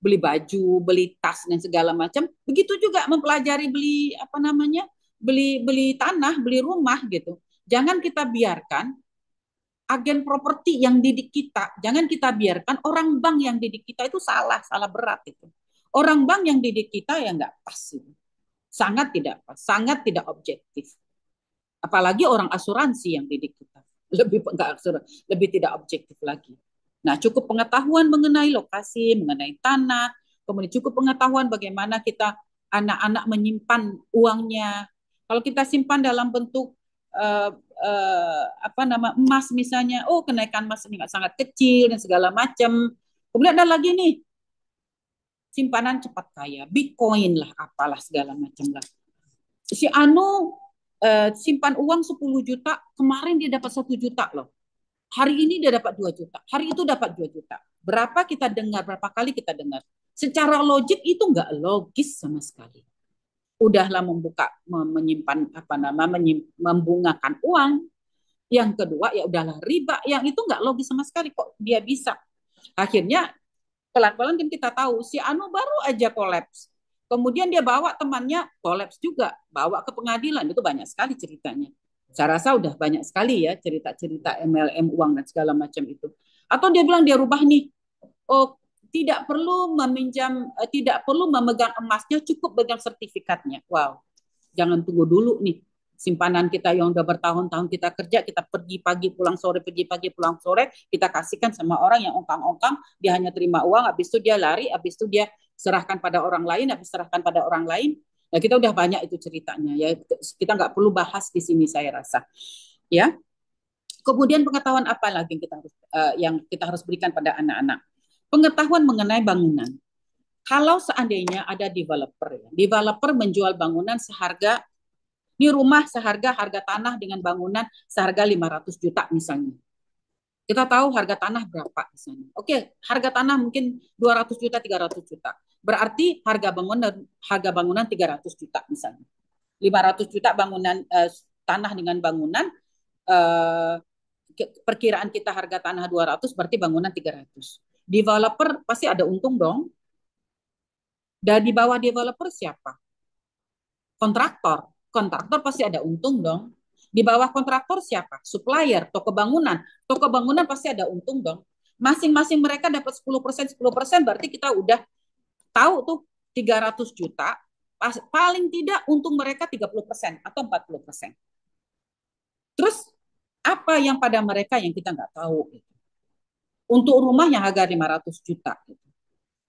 beli baju, beli tas dan segala macam. Begitu juga mempelajari beli apa namanya? beli beli tanah, beli rumah gitu. Jangan kita biarkan agen properti yang didik kita, jangan kita biarkan orang bank yang didik kita itu salah, salah berat itu. Orang bank yang didik kita ya nggak pas Sangat tidak pas, sangat tidak objektif. Apalagi orang asuransi yang didik kita. Lebih enggak asuransi, lebih tidak objektif lagi. Nah, cukup pengetahuan mengenai lokasi, mengenai tanah, kemudian cukup pengetahuan bagaimana kita anak-anak menyimpan uangnya. Kalau kita simpan dalam bentuk uh, uh, apa nama emas misalnya, oh kenaikan emas ini sangat kecil dan segala macam. Kemudian ada lagi nih simpanan cepat kaya, Bitcoin lah, apalah segala macam lah. Si Anu uh, simpan uang 10 juta, kemarin dia dapat satu juta loh. Hari ini dia dapat 2 juta, hari itu dapat 2 juta. Berapa kita dengar, berapa kali kita dengar. Secara logik itu nggak logis sama sekali. Udahlah membuka menyimpan apa nama menyim, membungakan uang. Yang kedua ya udahlah riba. Yang itu nggak logis sama sekali kok dia bisa. Akhirnya pelan-pelan kan kita tahu si Anu baru aja kolaps Kemudian dia bawa temannya kolaps juga, bawa ke pengadilan. Itu banyak sekali ceritanya. Saya rasa udah banyak sekali ya cerita-cerita MLM uang dan segala macam itu. Atau dia bilang dia rubah nih, oh tidak perlu meminjam, eh, tidak perlu memegang emasnya, cukup pegang sertifikatnya. Wow, jangan tunggu dulu nih simpanan kita yang udah bertahun-tahun kita kerja, kita pergi pagi pulang sore, pergi pagi pulang sore, kita kasihkan sama orang yang ongkang-ongkang, dia hanya terima uang, habis itu dia lari, habis itu dia serahkan pada orang lain, atau serahkan pada orang lain. Nah, kita udah banyak itu ceritanya ya. Kita nggak perlu bahas di sini saya rasa. Ya. Kemudian pengetahuan apa lagi yang kita harus uh, yang kita harus berikan pada anak-anak? Pengetahuan mengenai bangunan. Kalau seandainya ada developer, ya, developer menjual bangunan seharga ini rumah seharga harga tanah dengan bangunan seharga 500 juta misalnya. Kita tahu harga tanah berapa di sana. Oke, harga tanah mungkin 200 juta, 300 juta. Berarti harga bangunan harga bangunan 300 juta misalnya. 500 juta bangunan eh, tanah dengan bangunan eh, perkiraan kita harga tanah 200 berarti bangunan 300. Developer pasti ada untung dong. Dan di bawah developer siapa? Kontraktor. Kontraktor pasti ada untung dong. Di bawah kontraktor siapa? Supplier, toko bangunan. Toko bangunan pasti ada untung dong. Masing-masing mereka dapat 10%, 10% berarti kita udah tahu tuh 300 juta, pas, paling tidak untung mereka 30% atau 40%. Terus apa yang pada mereka yang kita nggak tahu gitu? Untuk rumah yang harga 500 juta gitu.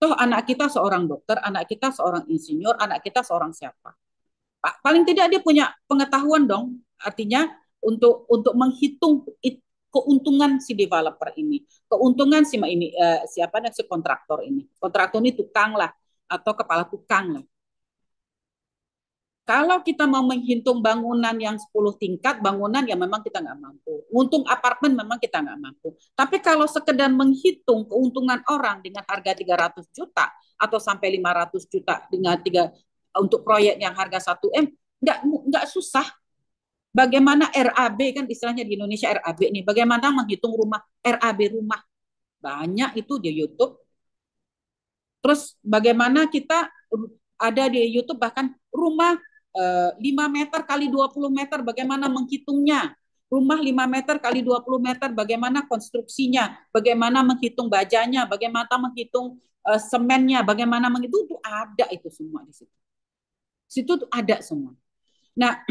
Toh anak kita seorang dokter, anak kita seorang insinyur, anak kita seorang siapa. Paling tidak dia punya pengetahuan dong artinya untuk untuk menghitung keuntungan si developer ini, keuntungan si ini uh, eh, siapa dan si kontraktor ini. Kontraktor ini tukang lah atau kepala tukang lah. Kalau kita mau menghitung bangunan yang 10 tingkat, bangunan ya memang kita nggak mampu. Untung apartemen memang kita nggak mampu. Tapi kalau sekedar menghitung keuntungan orang dengan harga 300 juta atau sampai 500 juta dengan tiga untuk proyek yang harga 1M, nggak nggak susah Bagaimana RAB kan istilahnya di Indonesia RAB nih, bagaimana menghitung rumah RAB rumah? Banyak itu di YouTube. Terus bagaimana kita um, ada di YouTube bahkan rumah eh, lima 5 meter kali 20 meter bagaimana menghitungnya? Rumah 5 meter kali 20 meter bagaimana konstruksinya? Bagaimana menghitung bajanya? Bagaimana menghitung e, semennya? Bagaimana menghitung itu ada itu semua di situ. Situ ada semua. Nah,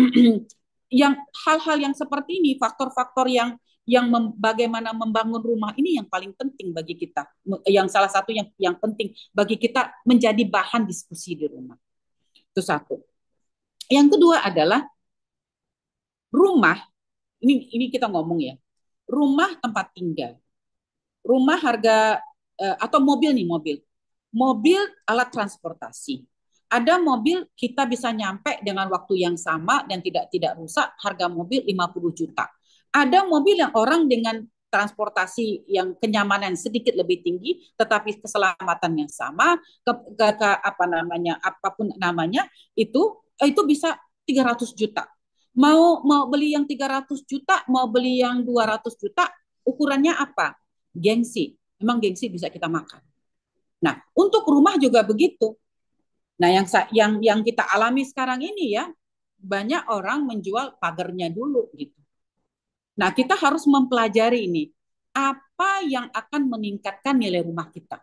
yang hal-hal yang seperti ini, faktor-faktor yang yang mem, bagaimana membangun rumah ini yang paling penting bagi kita, yang salah satu yang yang penting bagi kita menjadi bahan diskusi di rumah. Itu satu. Yang kedua adalah rumah. Ini ini kita ngomong ya. Rumah tempat tinggal. Rumah harga eh, atau mobil nih mobil. Mobil alat transportasi ada mobil kita bisa nyampe dengan waktu yang sama dan tidak tidak rusak harga mobil 50 juta. Ada mobil yang orang dengan transportasi yang kenyamanan sedikit lebih tinggi tetapi keselamatan yang sama ke, ke, ke apa namanya apapun namanya itu itu bisa 300 juta. Mau mau beli yang 300 juta, mau beli yang 200 juta, ukurannya apa? Gengsi. Emang gengsi bisa kita makan. Nah, untuk rumah juga begitu Nah, yang yang yang kita alami sekarang ini ya banyak orang menjual pagarnya dulu gitu. Nah, kita harus mempelajari ini apa yang akan meningkatkan nilai rumah kita.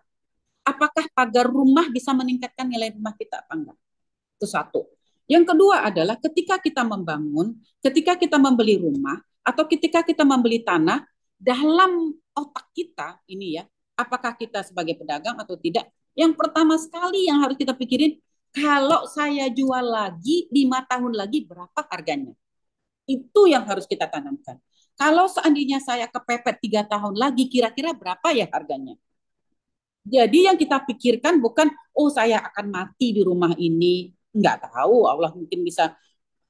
Apakah pagar rumah bisa meningkatkan nilai rumah kita apa enggak? Itu satu. Yang kedua adalah ketika kita membangun, ketika kita membeli rumah, atau ketika kita membeli tanah, dalam otak kita ini ya, apakah kita sebagai pedagang atau tidak, yang pertama sekali yang harus kita pikirin, kalau saya jual lagi lima tahun lagi berapa harganya? Itu yang harus kita tanamkan. Kalau seandainya saya kepepet tiga tahun lagi, kira-kira berapa ya harganya? Jadi yang kita pikirkan bukan, oh saya akan mati di rumah ini. Nggak tahu, Allah mungkin bisa,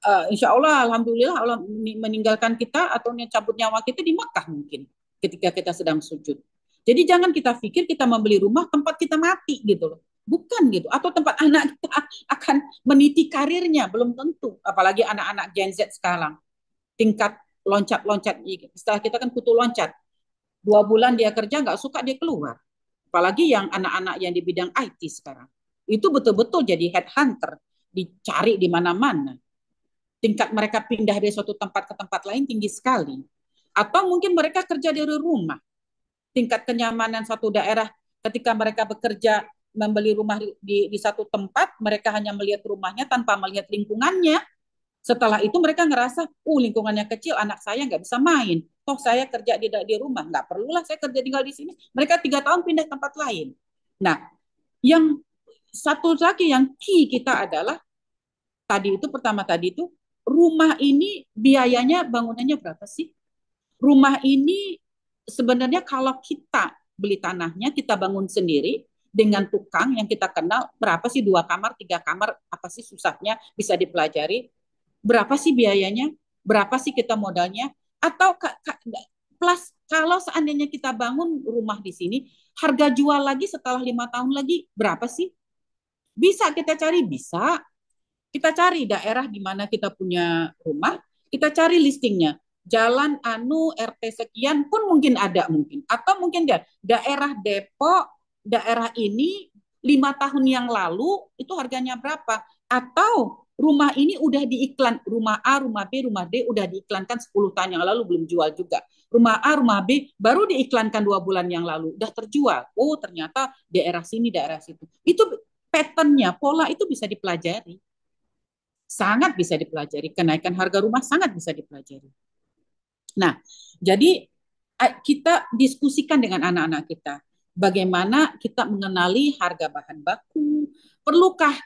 uh, insya Allah, Alhamdulillah Allah meninggalkan kita atau cabut nyawa kita di Mekah mungkin ketika kita sedang sujud. Jadi jangan kita pikir kita membeli rumah tempat kita mati gitu loh bukan gitu atau tempat anak kita akan meniti karirnya belum tentu apalagi anak-anak Gen Z sekarang tingkat loncat-loncat setelah kita kan kutu loncat dua bulan dia kerja nggak suka dia keluar apalagi yang anak-anak yang di bidang IT sekarang itu betul-betul jadi headhunter dicari di mana-mana tingkat mereka pindah dari suatu tempat ke tempat lain tinggi sekali atau mungkin mereka kerja dari rumah tingkat kenyamanan satu daerah ketika mereka bekerja membeli rumah di, di satu tempat, mereka hanya melihat rumahnya tanpa melihat lingkungannya. Setelah itu mereka ngerasa, uh lingkungannya kecil, anak saya nggak bisa main. Toh saya kerja di, di rumah, nggak perlulah saya kerja tinggal di sini. Mereka tiga tahun pindah tempat lain. Nah, yang satu lagi yang key kita adalah tadi itu pertama tadi itu rumah ini biayanya bangunannya berapa sih? Rumah ini sebenarnya kalau kita beli tanahnya, kita bangun sendiri, dengan tukang yang kita kenal berapa sih dua kamar tiga kamar apa sih susahnya bisa dipelajari berapa sih biayanya berapa sih kita modalnya atau plus kalau seandainya kita bangun rumah di sini harga jual lagi setelah lima tahun lagi berapa sih bisa kita cari bisa kita cari daerah di mana kita punya rumah kita cari listingnya jalan anu RT sekian pun mungkin ada mungkin atau mungkin enggak daerah Depok daerah ini lima tahun yang lalu itu harganya berapa atau rumah ini udah diiklan rumah A, rumah B, rumah D udah diiklankan 10 tahun yang lalu belum jual juga. Rumah A, rumah B baru diiklankan dua bulan yang lalu udah terjual. Oh ternyata daerah sini, daerah situ. Itu patternnya, pola itu bisa dipelajari. Sangat bisa dipelajari. Kenaikan harga rumah sangat bisa dipelajari. Nah, jadi kita diskusikan dengan anak-anak kita bagaimana kita mengenali harga bahan baku, perlukah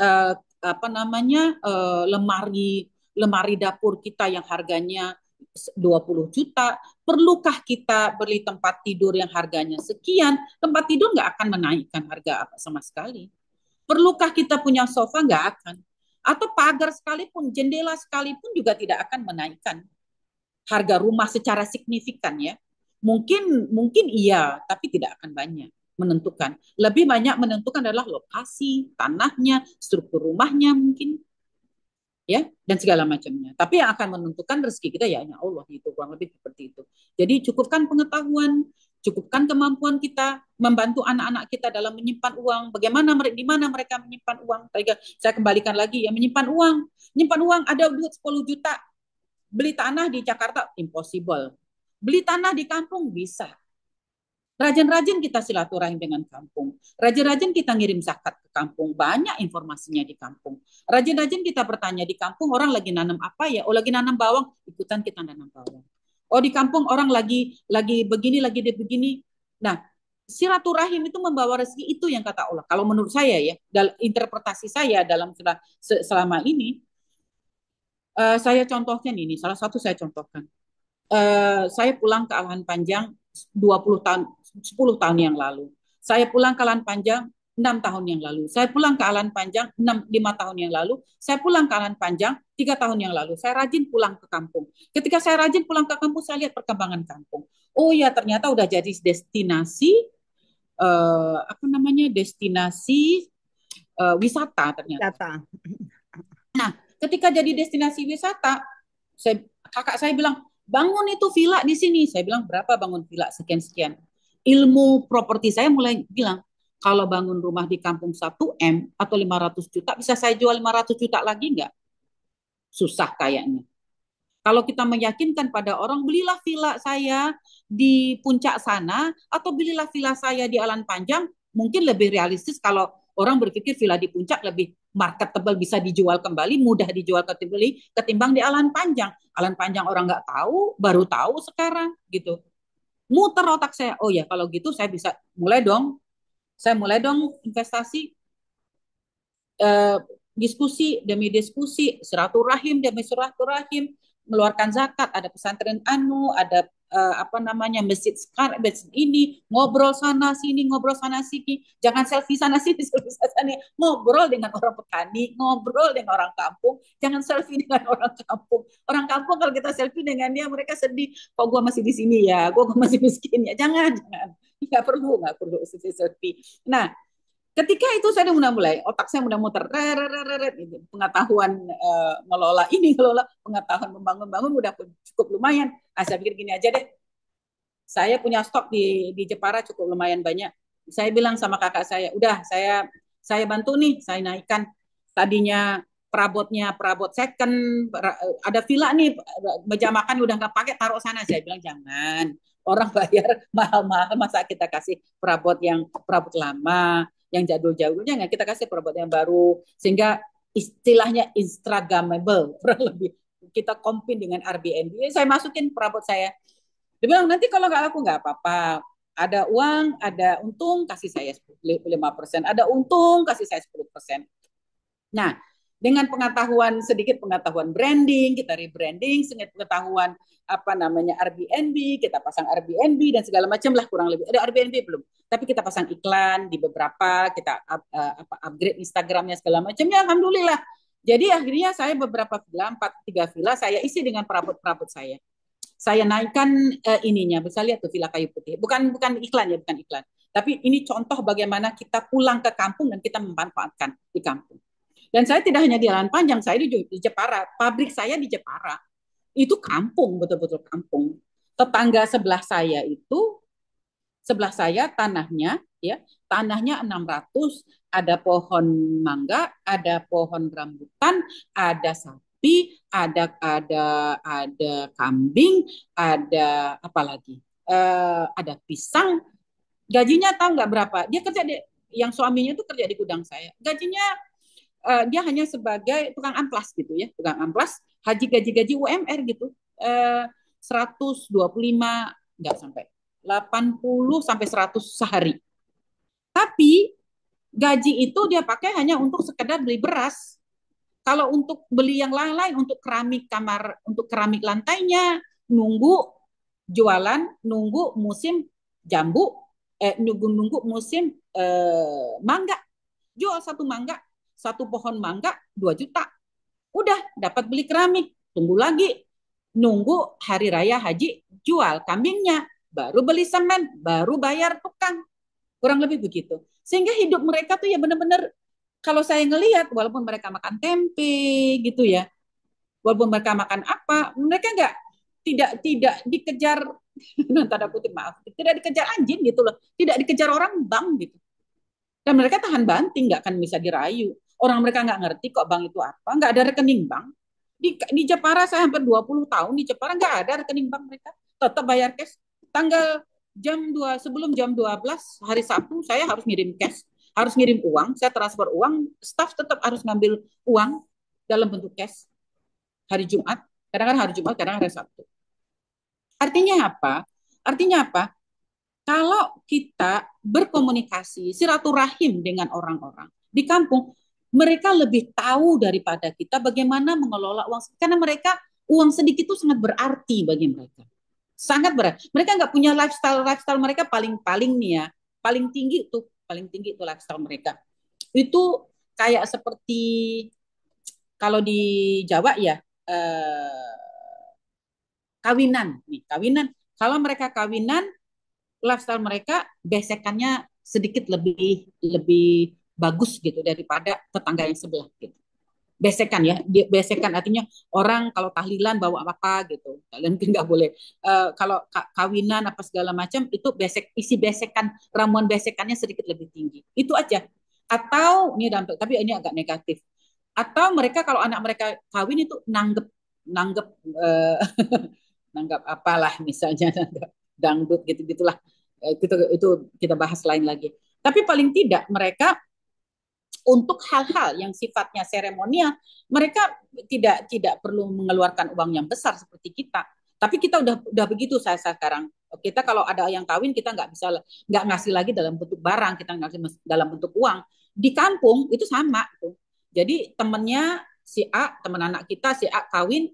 eh, apa namanya eh, lemari lemari dapur kita yang harganya 20 juta, perlukah kita beli tempat tidur yang harganya sekian? Tempat tidur nggak akan menaikkan harga apa sama sekali. Perlukah kita punya sofa? Nggak akan. Atau pagar sekalipun, jendela sekalipun juga tidak akan menaikkan harga rumah secara signifikan ya. Mungkin mungkin iya, tapi tidak akan banyak menentukan. Lebih banyak menentukan adalah lokasi, tanahnya, struktur rumahnya mungkin ya dan segala macamnya. Tapi yang akan menentukan rezeki kita ya hanya Allah itu kurang lebih seperti itu. Jadi cukupkan pengetahuan, cukupkan kemampuan kita membantu anak-anak kita dalam menyimpan uang. Bagaimana di mana mereka menyimpan uang? Kan saya kembalikan lagi ya menyimpan uang. Menyimpan uang ada duit 10 juta beli tanah di Jakarta impossible. Beli tanah di kampung bisa. Rajin-rajin kita silaturahim dengan kampung. Rajin-rajin kita ngirim zakat ke kampung. Banyak informasinya di kampung. Rajin-rajin kita bertanya di kampung orang lagi nanam apa ya? Oh lagi nanam bawang, ikutan kita nanam bawang. Oh di kampung orang lagi lagi begini, lagi di begini. Nah, silaturahim itu membawa rezeki itu yang kata Allah. Kalau menurut saya ya, dalam interpretasi saya dalam selama ini, eh, saya contohnya ini salah satu saya contohkan Eh, saya pulang ke Alahan Panjang 20 tahun 10 tahun yang lalu. Saya pulang ke Alahan Panjang 6 tahun yang lalu. Saya pulang ke Alahan Panjang 6, 5 tahun yang lalu. Saya pulang ke Alahan Panjang 3 tahun yang lalu. Saya rajin pulang ke kampung. Ketika saya rajin pulang ke kampung, saya lihat perkembangan kampung. Oh ya, ternyata udah jadi destinasi, eh, apa namanya, destinasi eh, wisata ternyata. Wisata. Nah, ketika jadi destinasi wisata, saya, kakak saya bilang, bangun itu villa di sini. Saya bilang berapa bangun villa sekian sekian. Ilmu properti saya mulai bilang kalau bangun rumah di kampung 1 M atau 500 juta bisa saya jual 500 juta lagi nggak? Susah kayaknya. Kalau kita meyakinkan pada orang belilah villa saya di puncak sana atau belilah villa saya di alam Panjang mungkin lebih realistis kalau orang berpikir villa di puncak lebih market tebal bisa dijual kembali, mudah dijual kembali ketimbang di alan panjang. Alan panjang orang nggak tahu, baru tahu sekarang gitu. Muter otak saya, oh ya kalau gitu saya bisa mulai dong, saya mulai dong investasi eh, diskusi demi diskusi, rahim demi rahim meluarkan zakat, ada pesantren anu, ada uh, apa namanya masjid sekarang masjid ini ngobrol sana sini ngobrol sana sini jangan selfie sana sini selfie sana sini ngobrol dengan orang petani ngobrol dengan orang kampung jangan selfie dengan orang kampung orang kampung kalau kita selfie dengan dia mereka sedih kok gua masih di sini ya gua masih miskin ya jangan jangan nggak perlu nggak perlu selfie selfie nah ketika itu saya sudah mulai otak saya sudah muter reret, gitu. pengetahuan uh, eh, ngelola ini ngelola pengetahuan membangun-bangun udah cukup lumayan nah, saya pikir gini aja deh saya punya stok di di Jepara cukup lumayan banyak saya bilang sama kakak saya udah saya saya bantu nih saya naikkan tadinya perabotnya perabot second ada villa nih meja makan udah nggak pakai taruh sana saya bilang jangan orang bayar mahal-mahal masa kita kasih perabot yang perabot lama yang jadul-jadulnya nggak kita kasih perabot yang baru sehingga istilahnya instagramable kurang lebih kita kompin dengan Airbnb eh, saya masukin perabot saya dia bilang nanti kalau nggak laku nggak apa-apa ada uang ada untung kasih saya 5 persen ada untung kasih saya 10 persen nah dengan pengetahuan sedikit pengetahuan branding, kita rebranding, sedikit pengetahuan apa namanya Airbnb, kita pasang Airbnb dan segala macam lah kurang lebih. Ada Airbnb belum? Tapi kita pasang iklan di beberapa, kita up, uh, upgrade Instagramnya segala macamnya. Alhamdulillah. Jadi akhirnya saya beberapa villa, empat tiga villa saya isi dengan perabot-perabot saya. Saya naikkan uh, ininya, bisa lihat tuh villa kayu putih. Bukan bukan iklan ya, bukan iklan. Tapi ini contoh bagaimana kita pulang ke kampung dan kita memanfaatkan di kampung. Dan saya tidak hanya di Jalan Panjang, saya di, di Jepara. Pabrik saya di Jepara. Itu kampung, betul-betul kampung. Tetangga sebelah saya itu, sebelah saya tanahnya, ya tanahnya 600, ada pohon mangga, ada pohon rambutan, ada sapi, ada ada ada kambing, ada apa lagi? Uh, ada pisang. Gajinya tahu nggak berapa? Dia kerja di yang suaminya itu kerja di gudang saya. Gajinya uh, dia hanya sebagai tukang amplas gitu ya, tukang amplas haji gaji-gaji UMR gitu. Uh, 125 enggak sampai 80 sampai 100 sehari. Tapi gaji itu dia pakai hanya untuk sekedar beli beras. Kalau untuk beli yang lain-lain untuk keramik kamar, untuk keramik lantainya nunggu jualan, nunggu musim jambu, eh, nunggu nunggu musim eh, mangga. Jual satu mangga satu pohon mangga 2 juta. Udah dapat beli keramik, tunggu lagi. Nunggu hari raya haji, jual kambingnya, baru beli semen, baru bayar tukang. Kurang lebih begitu. Sehingga hidup mereka tuh ya benar-benar kalau saya ngelihat walaupun mereka makan tempe gitu ya, walaupun mereka makan apa, mereka enggak tidak tidak dikejar tanda kutip maaf, tidak dikejar anjing gitu loh, tidak dikejar orang bang gitu. Dan mereka tahan banting, nggak akan bisa dirayu. Orang mereka nggak ngerti kok bank itu apa, nggak ada rekening bank. Di, di Jepara saya hampir 20 tahun di Jepara nggak ada rekening bank mereka. Tetap bayar cash. Tanggal jam 2 sebelum jam 12 hari Sabtu saya harus ngirim cash, harus ngirim uang, saya transfer uang, staff tetap harus ngambil uang dalam bentuk cash. Hari Jumat, kadang-kadang hari Jumat, kadang-kadang hari Sabtu. Artinya apa? Artinya apa? Kalau kita berkomunikasi silaturahim dengan orang-orang di kampung, mereka lebih tahu daripada kita bagaimana mengelola uang karena mereka uang sedikit itu sangat berarti bagi mereka sangat berarti mereka nggak punya lifestyle lifestyle mereka paling paling nih ya paling tinggi itu paling tinggi itu lifestyle mereka itu kayak seperti kalau di Jawa ya eh, kawinan nih kawinan kalau mereka kawinan lifestyle mereka besekannya sedikit lebih lebih bagus gitu daripada tetangga yang sebelah gitu besekan ya besekan artinya orang kalau tahlilan bawa apa gitu kalian mungkin boleh e, kalau kawinan apa segala macam itu besek isi besekan ramuan besekannya sedikit lebih tinggi itu aja atau ini dampak tapi ini agak negatif atau mereka kalau anak mereka kawin itu nanggep nanggep e, nanggap apalah misalnya nanggap dangdut gitu gitulah itu itu kita bahas lain lagi tapi paling tidak mereka untuk hal-hal yang sifatnya seremonial mereka tidak tidak perlu mengeluarkan uang yang besar seperti kita tapi kita udah udah begitu saya, saya sekarang kita kalau ada yang kawin kita nggak bisa nggak ngasih lagi dalam bentuk barang kita ngasih dalam bentuk uang di kampung itu sama jadi temennya si A teman anak kita si A kawin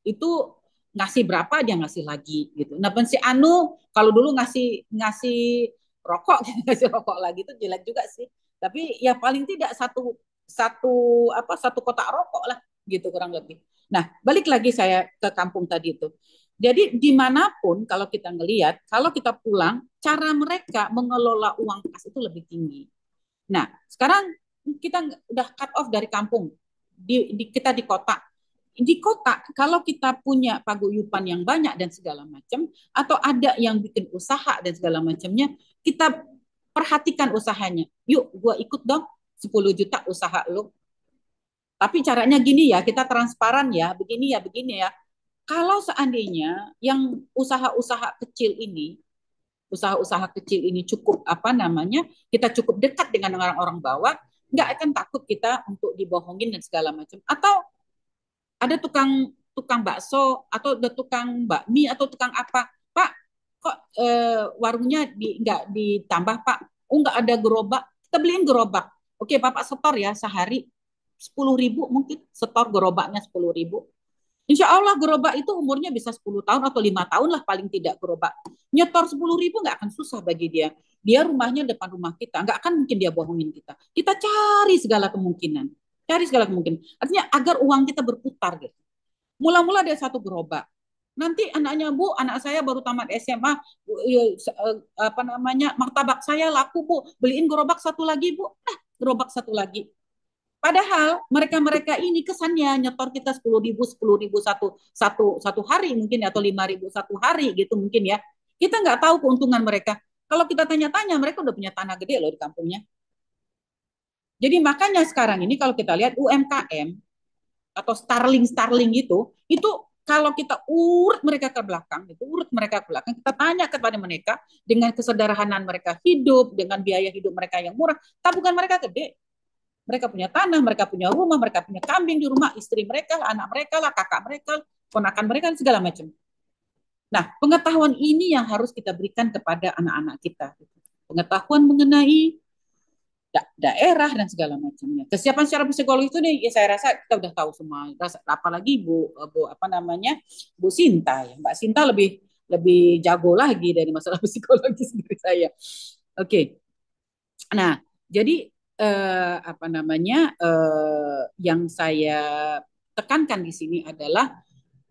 itu ngasih berapa dia ngasih lagi gitu nah si Anu kalau dulu ngasih ngasih rokok ngasih rokok lagi itu jelek juga sih tapi ya paling tidak satu satu apa satu kotak rokok lah gitu kurang lebih. Nah balik lagi saya ke kampung tadi itu. Jadi dimanapun kalau kita ngelihat, kalau kita pulang, cara mereka mengelola uang kas itu lebih tinggi. Nah sekarang kita udah cut off dari kampung, di, di, kita di kota. Di kota kalau kita punya paguyupan yang banyak dan segala macam, atau ada yang bikin usaha dan segala macamnya, kita perhatikan usahanya. Yuk, gue ikut dong 10 juta usaha lu. Tapi caranya gini ya, kita transparan ya, begini ya, begini ya. Kalau seandainya yang usaha-usaha kecil ini, usaha-usaha kecil ini cukup apa namanya, kita cukup dekat dengan orang-orang bawah, nggak akan takut kita untuk dibohongin dan segala macam. Atau ada tukang tukang bakso atau ada tukang bakmi atau tukang apa, Pak, kok eh, warungnya di, nggak ditambah pak oh nggak ada gerobak kita beliin gerobak oke bapak setor ya sehari sepuluh ribu mungkin setor gerobaknya sepuluh ribu Insya Allah gerobak itu umurnya bisa sepuluh tahun atau lima tahun lah paling tidak gerobak. Nyetor sepuluh ribu nggak akan susah bagi dia. Dia rumahnya depan rumah kita, nggak akan mungkin dia bohongin kita. Kita cari segala kemungkinan. Cari segala kemungkinan. Artinya agar uang kita berputar gitu. Mula-mula ada satu gerobak nanti anaknya bu anak saya baru tamat SMA bu, ya, apa namanya martabak saya laku bu beliin gerobak satu lagi bu nah gerobak satu lagi padahal mereka-mereka ini kesannya nyetor kita sepuluh ribu sepuluh ribu satu satu satu hari mungkin ya, atau lima ribu satu hari gitu mungkin ya kita nggak tahu keuntungan mereka kalau kita tanya-tanya mereka udah punya tanah gede loh di kampungnya jadi makanya sekarang ini kalau kita lihat UMKM atau Starling Starling itu itu kalau kita urut mereka ke belakang, itu urut mereka ke belakang, kita tanya kepada mereka dengan kesederhanaan mereka hidup, dengan biaya hidup mereka yang murah, tabungan mereka gede. Mereka punya tanah, mereka punya rumah, mereka punya kambing di rumah, istri mereka, anak mereka, lah, kakak mereka, ponakan mereka, segala macam. Nah, pengetahuan ini yang harus kita berikan kepada anak-anak kita. Pengetahuan mengenai da daerah dan segala macamnya. Kesiapan secara psikologis itu nih ya saya rasa kita udah tahu semua. Apalagi Bu Bu apa namanya? Bu Sinta ya. Mbak Sinta lebih lebih jago lagi dari masalah psikologis dari saya. Oke. Okay. Nah, jadi eh, apa namanya? Eh, yang saya tekankan di sini adalah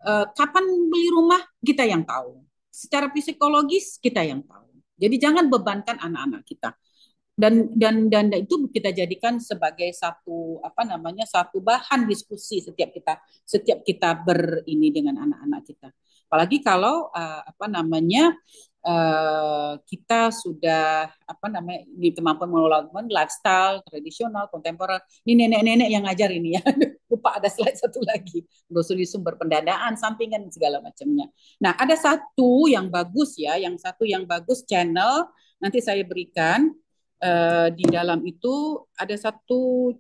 eh, kapan beli rumah kita yang tahu. Secara psikologis kita yang tahu. Jadi jangan bebankan anak-anak kita dan dan dan itu kita jadikan sebagai satu apa namanya satu bahan diskusi setiap kita setiap kita ber ini dengan anak-anak kita apalagi kalau uh, apa namanya uh, kita sudah apa namanya di kemampuan mengelola lifestyle tradisional kontemporer ini nenek-nenek yang ngajar ini ya lupa ada slide satu lagi dari sumber pendanaan sampingan segala macamnya nah ada satu yang bagus ya yang satu yang bagus channel nanti saya berikan Eh, di dalam itu ada satu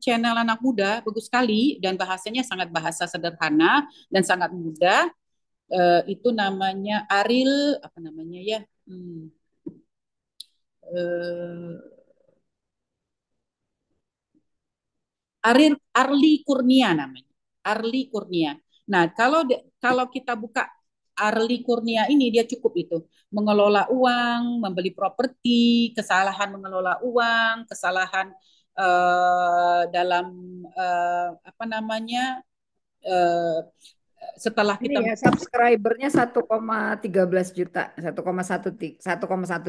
channel anak muda bagus sekali dan bahasanya sangat bahasa sederhana dan sangat mudah. Uh, itu namanya Aril apa namanya ya? Hmm. Uh, Aril Arli Kurnia namanya. Arli Kurnia. Nah, kalau kalau kita buka Arli Kurnia ini dia cukup itu mengelola uang, membeli properti, kesalahan mengelola uang, kesalahan uh, dalam uh, apa namanya uh, setelah kita ya, subscribernya 1,13 juta, 1,1 1,1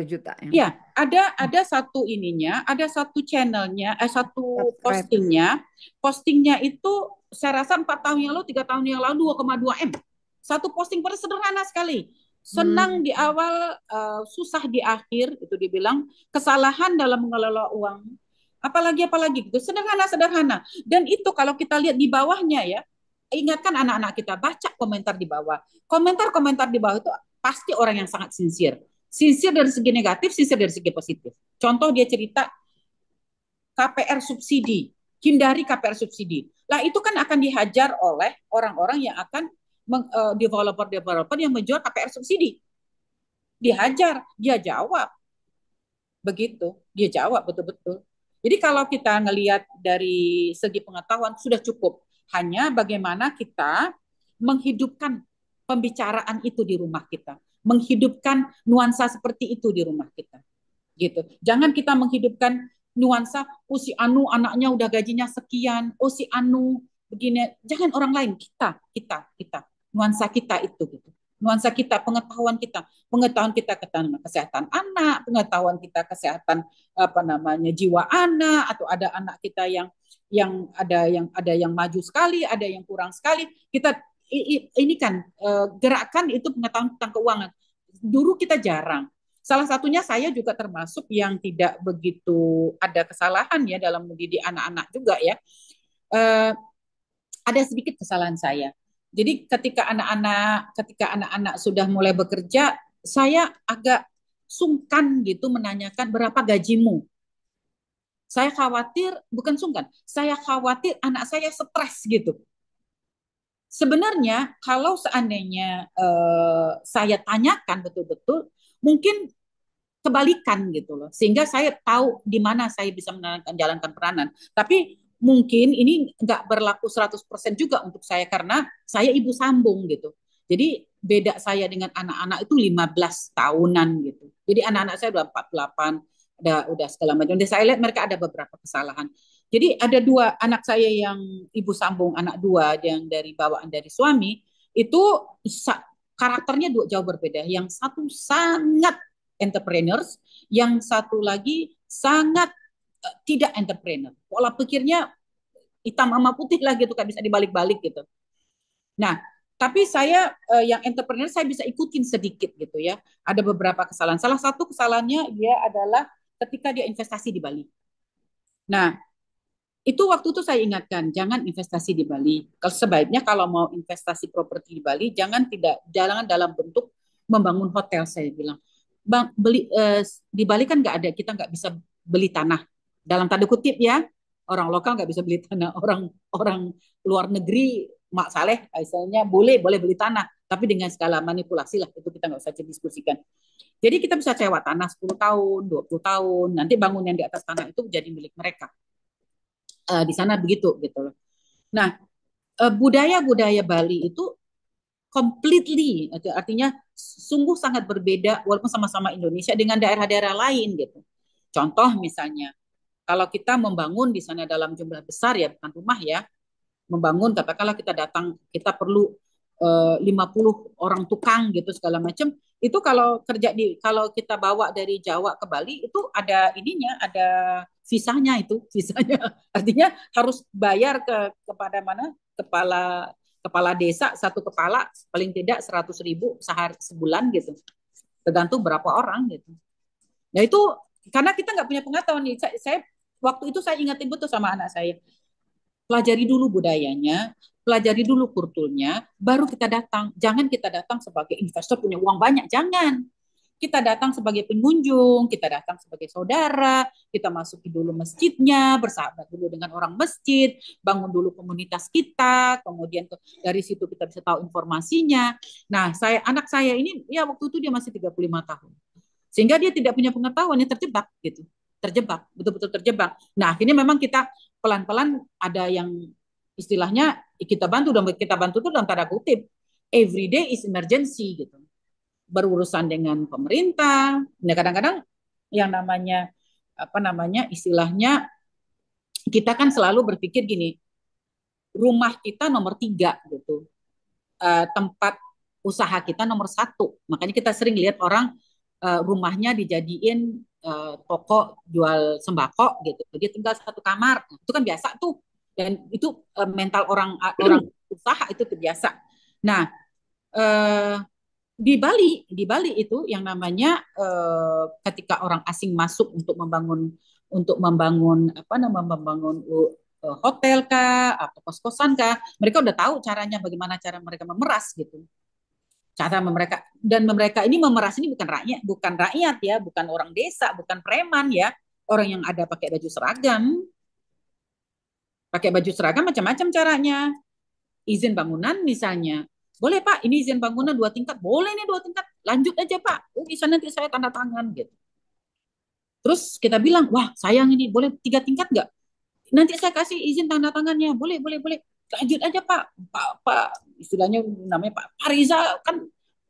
juta ya. ya. ada ada satu ininya, ada satu channelnya, eh satu postingnya. Postingnya itu saya rasa empat tahun yang lalu, tiga tahun yang lalu 2,2 M. Satu posting pada sederhana sekali. Hmm. Senang hmm. di awal, uh, susah di akhir, itu dibilang kesalahan dalam mengelola uang. Apalagi apalagi gitu, sederhana-sederhana. Dan itu kalau kita lihat di bawahnya ya, ingatkan anak-anak kita baca komentar di bawah. Komentar-komentar di bawah itu pasti orang yang sangat sincere. sinsir dari segi negatif, sinsir dari segi positif. Contoh dia cerita KPR subsidi, hindari KPR subsidi. Lah itu kan akan dihajar oleh orang-orang yang akan Eh, developer-developer yang menjual KPR subsidi. Dihajar, dia jawab. Begitu, dia jawab betul-betul. Jadi kalau kita ngelihat dari segi pengetahuan sudah cukup. Hanya bagaimana kita menghidupkan pembicaraan itu di rumah kita, menghidupkan nuansa seperti itu di rumah kita. Gitu. Jangan kita menghidupkan nuansa oh si Anu anaknya udah gajinya sekian, oh si Anu begini. Jangan orang lain, kita, kita, kita nuansa kita itu gitu nuansa kita, pengetahuan kita, pengetahuan kita tentang kesehatan anak, pengetahuan kita kesehatan apa namanya jiwa anak atau ada anak kita yang yang ada yang ada yang maju sekali, ada yang kurang sekali. Kita ini kan eh, gerakan itu pengetahuan tentang keuangan. Dulu kita jarang. Salah satunya saya juga termasuk yang tidak begitu ada kesalahan ya dalam mendidik anak-anak juga ya. Eh, ada sedikit kesalahan saya jadi ketika anak-anak ketika anak-anak sudah mulai bekerja, saya agak sungkan gitu menanyakan berapa gajimu. Saya khawatir bukan sungkan, saya khawatir anak saya stres gitu. Sebenarnya kalau seandainya eh, saya tanyakan betul-betul, mungkin kebalikan gitu loh sehingga saya tahu di mana saya bisa menjalankan peranan tapi mungkin ini nggak berlaku 100% juga untuk saya karena saya ibu sambung gitu. Jadi beda saya dengan anak-anak itu 15 tahunan gitu. Jadi anak-anak saya udah 48, udah udah segala macam. Dan saya lihat mereka ada beberapa kesalahan. Jadi ada dua anak saya yang ibu sambung anak dua yang dari bawaan dari suami itu karakternya dua jauh berbeda. Yang satu sangat entrepreneurs, yang satu lagi sangat tidak entrepreneur. Pola pikirnya hitam sama putih lah gitu kan bisa dibalik-balik gitu. Nah, tapi saya uh, yang entrepreneur saya bisa ikutin sedikit gitu ya. Ada beberapa kesalahan. Salah satu kesalahannya dia adalah ketika dia investasi di Bali. Nah, itu waktu itu saya ingatkan jangan investasi di Bali. Kalau sebaiknya kalau mau investasi properti di Bali jangan tidak jangan dalam bentuk membangun hotel saya bilang. Bang beli eh, di Bali kan nggak ada kita nggak bisa beli tanah dalam tanda kutip ya orang lokal nggak bisa beli tanah orang orang luar negeri Mak Saleh misalnya boleh boleh beli tanah tapi dengan segala manipulasi lah itu kita nggak usah diskusikan jadi kita bisa sewa tanah 10 tahun 20 tahun nanti bangun yang di atas tanah itu jadi milik mereka uh, di sana begitu gitu loh nah eh, budaya -budaya Bali itu completely artinya sungguh sangat berbeda walaupun sama-sama Indonesia dengan daerah-daerah lain gitu contoh misalnya kalau kita membangun di sana dalam jumlah besar ya bukan rumah ya, membangun katakanlah kita datang kita perlu e, eh, 50 orang tukang gitu segala macam. Itu kalau kerja di kalau kita bawa dari Jawa ke Bali itu ada ininya, ada visanya itu, visanya. Artinya harus bayar ke kepada mana? kepala kepala desa satu kepala paling tidak seratus ribu sehari sebulan gitu tergantung berapa orang gitu nah itu karena kita nggak punya pengetahuan nih saya, saya Waktu itu saya ingetin betul sama anak saya. Pelajari dulu budayanya, pelajari dulu kulturnya, baru kita datang. Jangan kita datang sebagai investor punya uang banyak, jangan. Kita datang sebagai pengunjung, kita datang sebagai saudara, kita masuki dulu masjidnya, bersahabat dulu dengan orang masjid, bangun dulu komunitas kita, kemudian ke, dari situ kita bisa tahu informasinya. Nah, saya anak saya ini ya waktu itu dia masih 35 tahun. Sehingga dia tidak punya pengetahuan yang terjebak gitu terjebak, betul-betul terjebak. Nah, akhirnya memang kita pelan-pelan ada yang istilahnya eh, kita bantu dan kita bantu itu dalam tanda kutip every day is emergency gitu. Berurusan dengan pemerintah. Nah, kadang-kadang yang namanya apa namanya istilahnya kita kan selalu berpikir gini rumah kita nomor tiga gitu uh, tempat usaha kita nomor satu makanya kita sering lihat orang Eh, rumahnya dijadiin uh, toko jual sembako gitu. Dia tinggal satu kamar. Nah, itu kan biasa tuh. Dan itu eh, mental orang hmm. orang usaha itu terbiasa. Nah, uh, di Bali, di Bali itu yang namanya eh, ketika orang asing masuk untuk membangun untuk membangun apa namanya membangun uh, hotel kah atau kos-kosan kah, mereka udah tahu caranya bagaimana cara mereka memeras gitu cara mereka dan mereka ini memeras ini bukan rakyat bukan rakyat ya bukan orang desa bukan preman ya orang yang ada pakai baju seragam pakai baju seragam macam-macam caranya izin bangunan misalnya boleh pak ini izin bangunan dua tingkat boleh nih dua tingkat lanjut aja pak oh bisa nanti saya tanda tangan gitu terus kita bilang wah sayang ini boleh tiga tingkat nggak nanti saya kasih izin tanda tangannya boleh boleh boleh lanjut aja pak pak pak istilahnya namanya Pak Pariza kan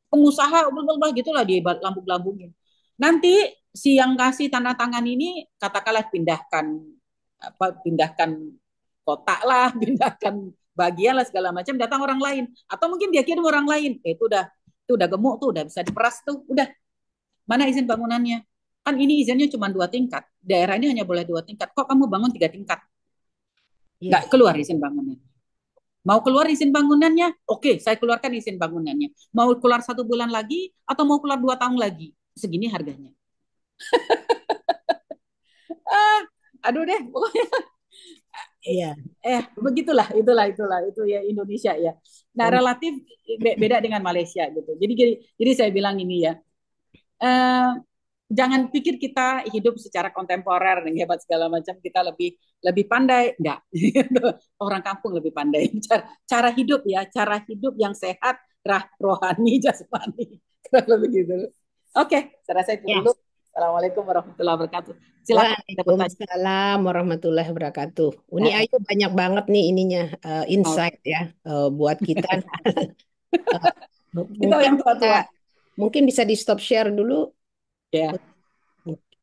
pengusaha berubah gitulah di lambung lambungin Nanti si yang kasih tanda tangan ini katakanlah pindahkan apa pindahkan kotak lah, pindahkan bagian lah segala macam datang orang lain atau mungkin dia kirim orang lain. Eh, itu udah itu udah gemuk tuh, udah bisa diperas tuh, udah. Mana izin bangunannya? Kan ini izinnya cuma dua tingkat. Daerah ini hanya boleh dua tingkat. Kok kamu bangun tiga tingkat? Iya. Nggak keluar izin bangunnya. Mau keluar izin bangunannya? Oke, saya keluarkan izin bangunannya. Mau keluar satu bulan lagi atau mau keluar dua tahun lagi? Segini harganya. ah, aduh deh, pokoknya. Iya. Eh, begitulah, itulah, itulah, itu ya Indonesia ya. Nah, relatif beda dengan Malaysia gitu. Jadi, jadi, jadi saya bilang ini ya. Uh, jangan pikir kita hidup secara kontemporer dan hebat segala macam kita lebih lebih pandai enggak orang kampung lebih pandai cara, cara hidup ya cara hidup yang sehat rah rohani jasmani kalau begitu oke selesai saya rasa itu ya. dulu Assalamualaikum warahmatullahi wabarakatuh. Silakan. Waalaikumsalam warahmatullahi wabarakatuh. Uni ya. Ayu banyak banget nih ininya uh, insight oh. ya uh, buat kita. uh, kita yang tua-tua. Mungkin bisa di stop share dulu Ya.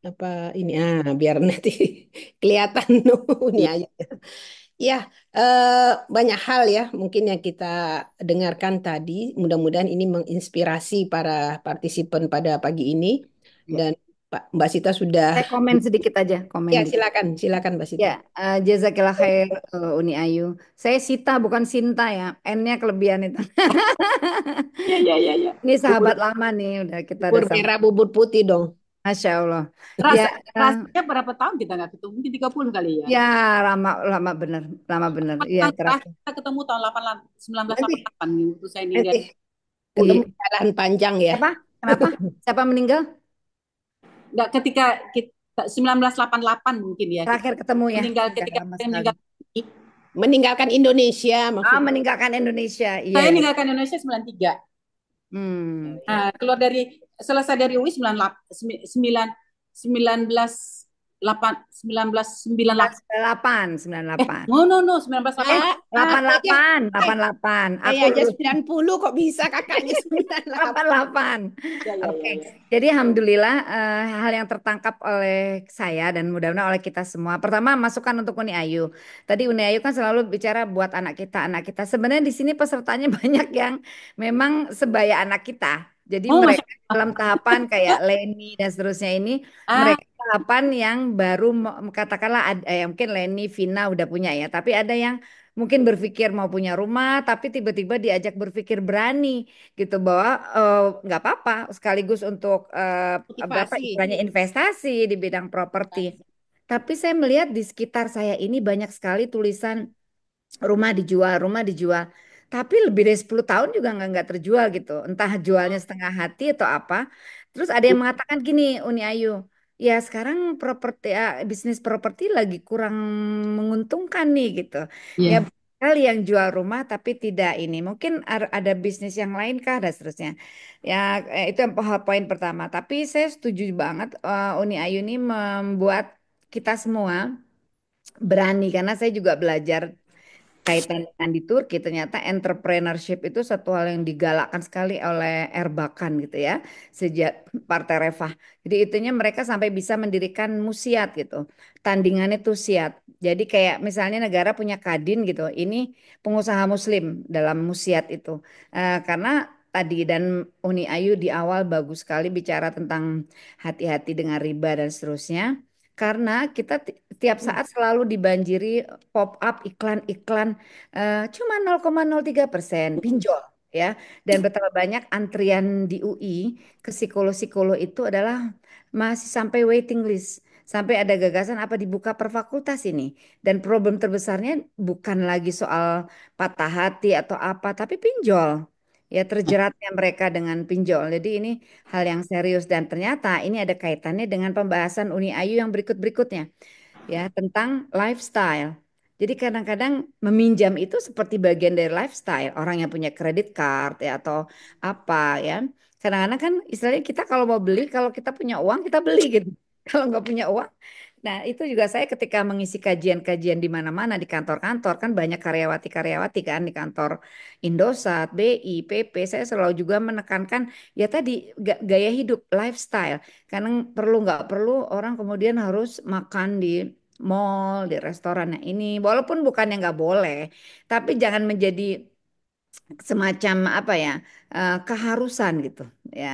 Apa ini? Ah, biar nanti kelihatan ini iya. aja. Ya, eh, banyak hal ya mungkin yang kita dengarkan tadi. Mudah-mudahan ini menginspirasi para partisipan pada pagi ini. Ya. Dan Pak Mbak Sita sudah. Saya eh, komen sedikit aja, komen. Ya, silakan, silakan Mbak Sita. Ya, uh, jazakallah khair uh, Uni Ayu. Saya Sita bukan Sinta ya. N-nya kelebihan itu. ya, ya, ya, ya. Ini sahabat bubur, lama nih, udah kita bubur ada merah, bubur putih dong. Masya Allah. Ras, ya, rasanya berapa tahun kita nggak ketemu? Mungkin 30 kali ya. Ya, lama lama benar, lama benar. Iya, terakhir. Kita ketemu tahun belas 1988 gitu saya ini. Ketemu jalan panjang ya. Apa? Kenapa? Siapa meninggal? nggak ketika kita 1988 mungkin ya. Terakhir ketemu ya. Meninggal ketika meninggal meninggalkan Indonesia maksudnya. Ah, meninggalkan Indonesia. Iya. Saya iya. meninggalkan Indonesia 93. Hmm. Nah, keluar dari selesai dari UI 98 9 19 delapan sembilan belas sembilan delapan sembilan delapan eh, no no no sembilan belas eh, eh, delapan delapan delapan iya, delapan aku aja sembilan puluh kok bisa kakaknya sembilan delapan delapan iya, iya, oke jadi alhamdulillah uh, hal yang tertangkap oleh saya dan mudah-mudahan oleh kita semua pertama masukan untuk Uni Ayu tadi Uni Ayu kan selalu bicara buat anak kita anak kita sebenarnya di sini pesertanya banyak yang memang sebaya anak kita jadi oh, mereka dalam tahapan kayak Leni dan seterusnya ini ah. mereka delapan yang baru katakanlah ada, ya eh, mungkin Leni, Vina udah punya ya, tapi ada yang mungkin berpikir mau punya rumah, tapi tiba-tiba diajak berpikir berani gitu bahwa eh, nggak uh, apa-apa, sekaligus untuk uh, berapa banyak investasi di bidang properti. Tapi saya melihat di sekitar saya ini banyak sekali tulisan rumah dijual, rumah dijual tapi lebih dari 10 tahun juga nggak nggak terjual gitu entah jualnya setengah hati atau apa terus ada yang mengatakan gini Uni Ayu ya sekarang properti ah, bisnis properti lagi kurang menguntungkan nih gitu. Ya Yeah. kali yang jual rumah tapi tidak ini. Mungkin ada bisnis yang lain kah dan seterusnya. Ya eh, itu yang poin pertama. Tapi saya setuju banget eh, Uni Ayu ini membuat kita semua berani karena saya juga belajar kaitan dengan di Turki ternyata entrepreneurship itu satu hal yang digalakkan sekali oleh Erbakan gitu ya sejak Partai Refah. Jadi itunya mereka sampai bisa mendirikan musiat gitu. Tandingannya itu siat. Jadi kayak misalnya negara punya Kadin gitu. Ini pengusaha muslim dalam musiat itu. Uh, karena tadi dan Uni Ayu di awal bagus sekali bicara tentang hati-hati dengan riba dan seterusnya karena kita tiap hmm. saat selalu dibanjiri pop up iklan-iklan eh, cuma 0,03 persen hmm. pinjol ya dan betapa banyak antrian di UI ke psikolog-psikolog itu adalah masih sampai waiting list sampai ada gagasan apa dibuka per fakultas ini dan problem terbesarnya bukan lagi soal patah hati atau apa tapi pinjol ya terjeratnya mereka dengan pinjol. Jadi ini hal yang serius dan ternyata ini ada kaitannya dengan pembahasan Uni Ayu yang berikut-berikutnya ya tentang lifestyle. Jadi kadang-kadang meminjam itu seperti bagian dari lifestyle orang yang punya kredit card ya atau apa ya. Kadang-kadang kan istilahnya kita kalau mau beli kalau kita punya uang kita beli gitu. Kalau nggak punya uang Nah, itu juga saya ketika mengisi kajian-kajian di mana-mana di kantor-kantor kan banyak karyawati-karyawati kan di kantor Indosat, BI, PP. Saya selalu juga menekankan ya tadi gaya hidup, lifestyle. Karena perlu nggak perlu orang kemudian harus makan di mall, di restoran nah, ini. Walaupun bukan yang nggak boleh, tapi jangan menjadi semacam apa ya eh, keharusan gitu ya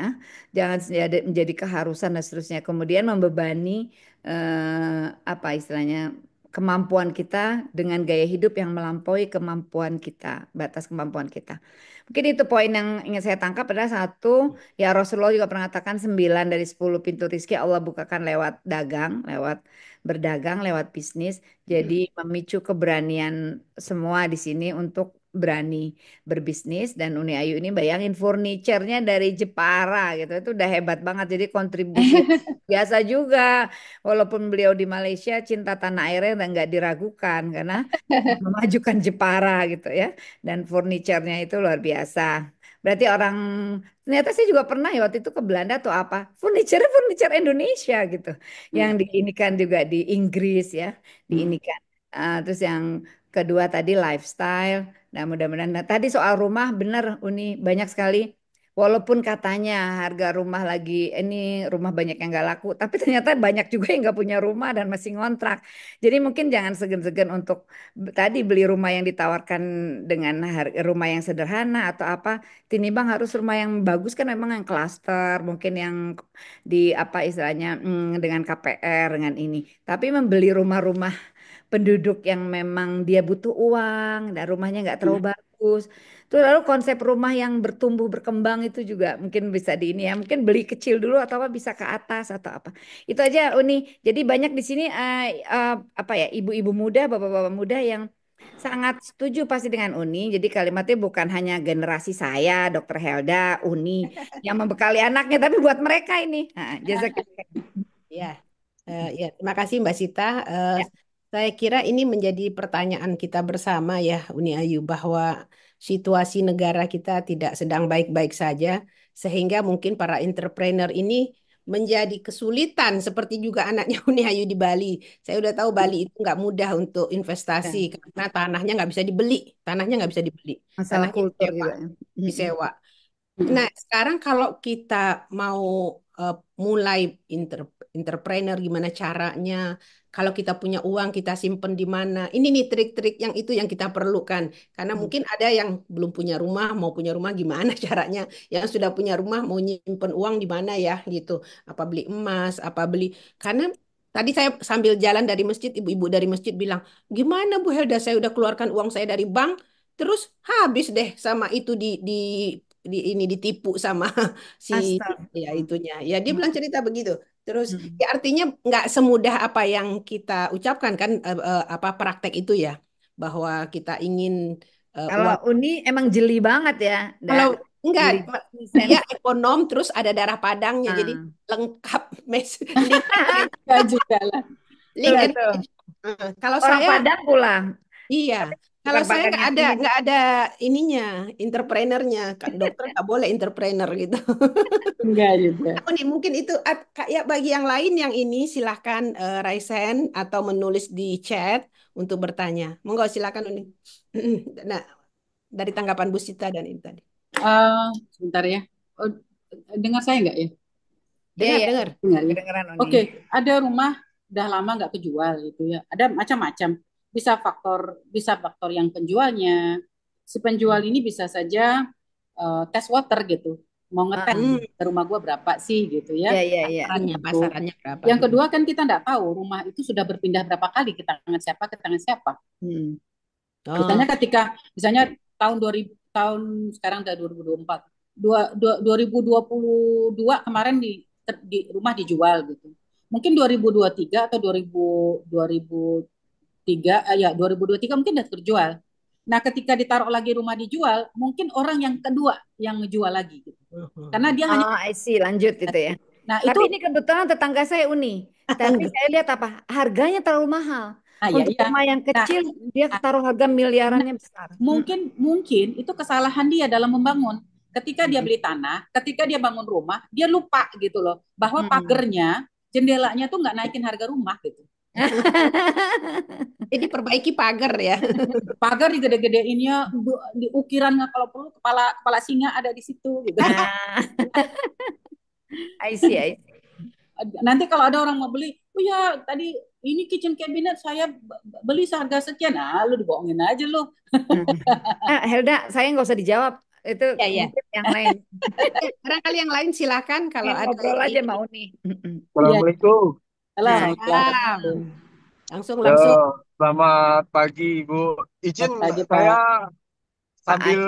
jangan ya, menjadi keharusan dan seterusnya kemudian membebani uh, apa istilahnya kemampuan kita dengan gaya hidup yang melampaui kemampuan kita, batas kemampuan kita. Mungkin itu poin yang ingin saya tangkap adalah satu, ya Rasulullah juga pernah katakan sembilan dari sepuluh pintu rizki Allah bukakan lewat dagang, lewat berdagang, lewat bisnis. Jadi memicu keberanian semua di sini untuk berani berbisnis dan Uni Ayu ini bayangin furniturnya dari Jepara gitu itu udah hebat banget jadi kontribusi biasa juga walaupun beliau di Malaysia cinta tanah airnya nggak diragukan karena memajukan Jepara gitu ya dan furniturnya itu luar biasa berarti orang ternyata saya juga pernah ya waktu itu ke Belanda atau apa furniture furniture Indonesia gitu yang hmm. diinikan juga di Inggris ya hmm. diinikan uh, terus yang kedua tadi lifestyle. Nah, mudah-mudahan nah, tadi soal rumah benar Uni banyak sekali walaupun katanya harga rumah lagi ini rumah banyak yang nggak laku, tapi ternyata banyak juga yang nggak punya rumah dan masih ngontrak. Jadi mungkin jangan segan-segan untuk tadi beli rumah yang ditawarkan dengan harga rumah yang sederhana atau apa. Tini bang harus rumah yang bagus kan memang yang klaster, mungkin yang di apa istilahnya mm, dengan KPR dengan ini. Tapi membeli rumah-rumah penduduk yang memang dia butuh uang, dan rumahnya nggak terlalu iya. bagus. Terus lalu konsep rumah yang bertumbuh berkembang itu juga mungkin bisa di ini ya, mungkin beli kecil dulu atau apa bisa ke atas atau apa. Itu aja Uni. Oh, Jadi banyak di sini uh, uh, apa ya ibu-ibu muda, bapak-bapak muda yang sangat setuju pasti dengan Uni. Jadi kalimatnya bukan hanya generasi saya, Dokter Helda, Uni yang membekali anaknya, tapi buat mereka ini. Nah, jasa Ya, uh, ya terima kasih Mbak Sita. Uh, ya. Saya kira ini menjadi pertanyaan kita bersama ya, Uni Ayu, bahwa situasi negara kita tidak sedang baik-baik saja, sehingga mungkin para entrepreneur ini menjadi kesulitan seperti juga anaknya Uni Ayu di Bali. Saya udah tahu Bali itu nggak mudah untuk investasi ya. karena tanahnya nggak bisa dibeli, tanahnya nggak bisa dibeli, Masalah tanahnya kultur disewa. Ya. Nah, sekarang kalau kita mau uh, mulai inter entrepreneur gimana caranya kalau kita punya uang kita simpen di mana. Ini nih trik-trik yang itu yang kita perlukan. Karena hmm. mungkin ada yang belum punya rumah, mau punya rumah gimana caranya? Yang sudah punya rumah mau nyimpen uang di mana ya gitu. Apa beli emas, apa beli karena Tadi saya sambil jalan dari masjid, ibu-ibu dari masjid bilang, gimana Bu Helda, saya udah keluarkan uang saya dari bank, terus habis deh sama itu di, di di ini ditipu sama si Astaga. ya hmm. itunya. Ya dia hmm. bilang cerita begitu. Terus hmm. ya artinya nggak semudah apa yang kita ucapkan kan uh, uh, apa praktek itu ya bahwa kita ingin uh, kalau uang. Uni emang jeli banget ya. Kalau Enggak, ya ekonom terus ada darah padangnya, hmm. jadi lengkap mes juga lah. Hmm. kalau orang saya, Padang pulang. Iya. Kalau saya nggak ada nggak ada ininya, entrepreneurnya. Kan dokter nggak boleh entrepreneur gitu. Enggak juga. nih mungkin itu kayak ya, bagi yang lain yang ini silahkan uh, eh, Raisen atau menulis di chat untuk bertanya. Monggo silakan Uni. nah, dari tanggapan Bu Sita dan ini tadi. Uh, eh, sebentar ya. Oh, dengar saya nggak ya? Dengar, iya, iya. dengar. Ya? Oke, ada rumah udah lama nggak kejual gitu ya. Ada macam-macam bisa faktor bisa faktor yang penjualnya si penjual hmm. ini bisa saja uh, eh, tes water gitu mau ah, ngetes hmm. ke rumah gua berapa sih gitu ya yeah, yeah, yeah. pasarannya gitu. pasarannya berapa yang gitu. kedua kan kita nggak tahu rumah itu sudah berpindah berapa kali ke tangan siapa ke tangan siapa hmm. oh. misalnya ketika misalnya tahun 2000 tahun sekarang udah 2024 dua, dua, 2022 kemarin di, ter, di rumah dijual gitu mungkin 2023 atau 2000 2000 2023 eh, ya 2023 mungkin udah terjual. Nah, ketika ditaruh lagi rumah dijual, mungkin orang yang kedua yang ngejual lagi gitu. Karena dia oh, hanya Oh, I see, lanjut gitu ya. Nah, itu ini kebetulan tetangga saya Uni. Tapi saya lihat apa? Harganya terlalu mahal. Nah, Untuk iya, rumah iya. yang nah, kecil nah, dia ah. taruh harga miliarannya nah, besar. Mungkin hmm. mungkin itu kesalahan dia dalam membangun. Ketika dia hmm. beli tanah, ketika dia bangun rumah, dia lupa gitu loh bahwa hmm. pagernya, jendelanya tuh nggak naikin harga rumah gitu. Jadi perbaiki pagar ya. Pagar digede-gedeinnya di ukirannya kalau perlu kepala kepala singa ada di situ gitu. Ah. I see, I see. Nanti kalau ada orang mau beli, oh ya tadi ini kitchen cabinet saya beli seharga sekian. Ah, lu dibohongin aja lu. Hmm. Ah, Helda, saya nggak usah dijawab. Itu ya, ya. yang lain. Barangkali yang lain silakan kalau ya, ada. aja mau nih. Assalamualaikum. Salam. Salam. Langsung langsung. selamat pagi Bu, Izin pagi, Pak. saya sambil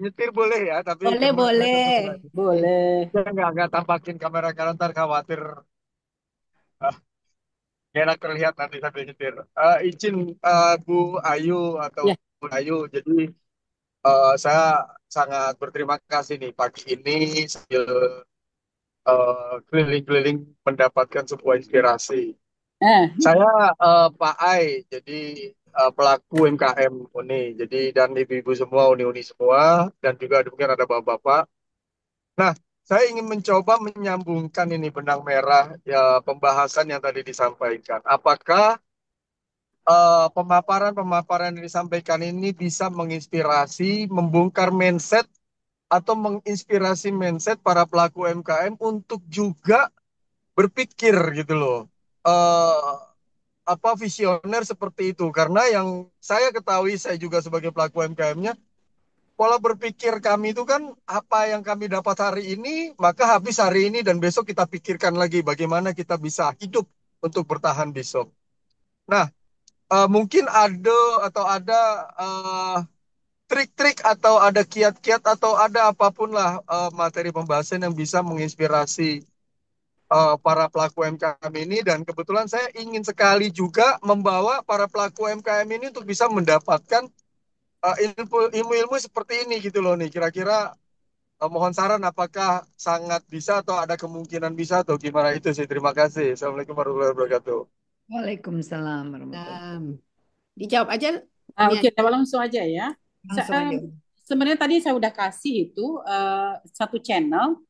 nyetir boleh ya, tapi Boleh, boleh boleh. saya Boleh. enggak, nggak tampakin kamera karena ntar khawatir ah, enak terlihat nanti sambil nyetir. Eh, izin uh, Bu Ayu atau ya. Bu Ayu, jadi eh, saya sangat berterima kasih nih pagi ini sambil Eh, keliling-keliling uh, mendapatkan sebuah inspirasi. Eh. Saya uh, Pak Ai, jadi uh, pelaku UMKM Uni, jadi dan ibu-ibu semua Uni-Uni semua, dan juga mungkin ada bapak-bapak. Nah, saya ingin mencoba menyambungkan ini benang merah ya pembahasan yang tadi disampaikan. Apakah pemaparan-pemaparan uh, yang disampaikan ini bisa menginspirasi, membongkar mindset atau menginspirasi mindset para pelaku UMKM untuk juga berpikir gitu loh uh, apa visioner seperti itu karena yang saya ketahui saya juga sebagai pelaku UMKM-nya pola berpikir kami itu kan apa yang kami dapat hari ini maka habis hari ini dan besok kita pikirkan lagi bagaimana kita bisa hidup untuk bertahan besok. Nah, uh, mungkin ada atau ada uh, trik-trik atau ada kiat-kiat atau ada apapun lah uh, eh, materi pembahasan yang bisa menginspirasi uh, para pelaku UMKM ini dan kebetulan saya ingin sekali juga membawa para pelaku UMKM ini untuk bisa mendapatkan eh, ilmu ilmu-ilmu seperti ini gitu loh nih kira-kira uh, mohon saran apakah sangat bisa atau ada kemungkinan bisa atau gimana itu sih terima kasih assalamualaikum warahmatullahi wabarakatuh waalaikumsalam warahmatullahi wabarakatuh dijawab aja Ah, Oke, okay, langsung aja ya. Sebenarnya tadi saya udah kasih itu uh, satu channel.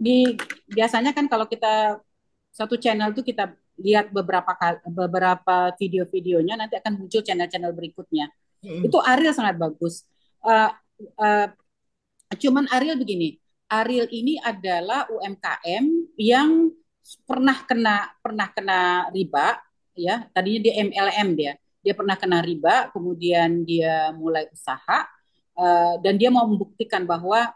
Di biasanya kan kalau kita satu channel itu kita lihat beberapa beberapa video-videonya nanti akan muncul channel-channel berikutnya. hmm Itu Ariel sangat bagus. Uh, uh, cuman Ariel begini, Ariel ini adalah UMKM yang pernah kena pernah kena riba ya tadinya di MLM dia dia pernah kena riba, kemudian dia mulai usaha uh, dan dia mau membuktikan bahwa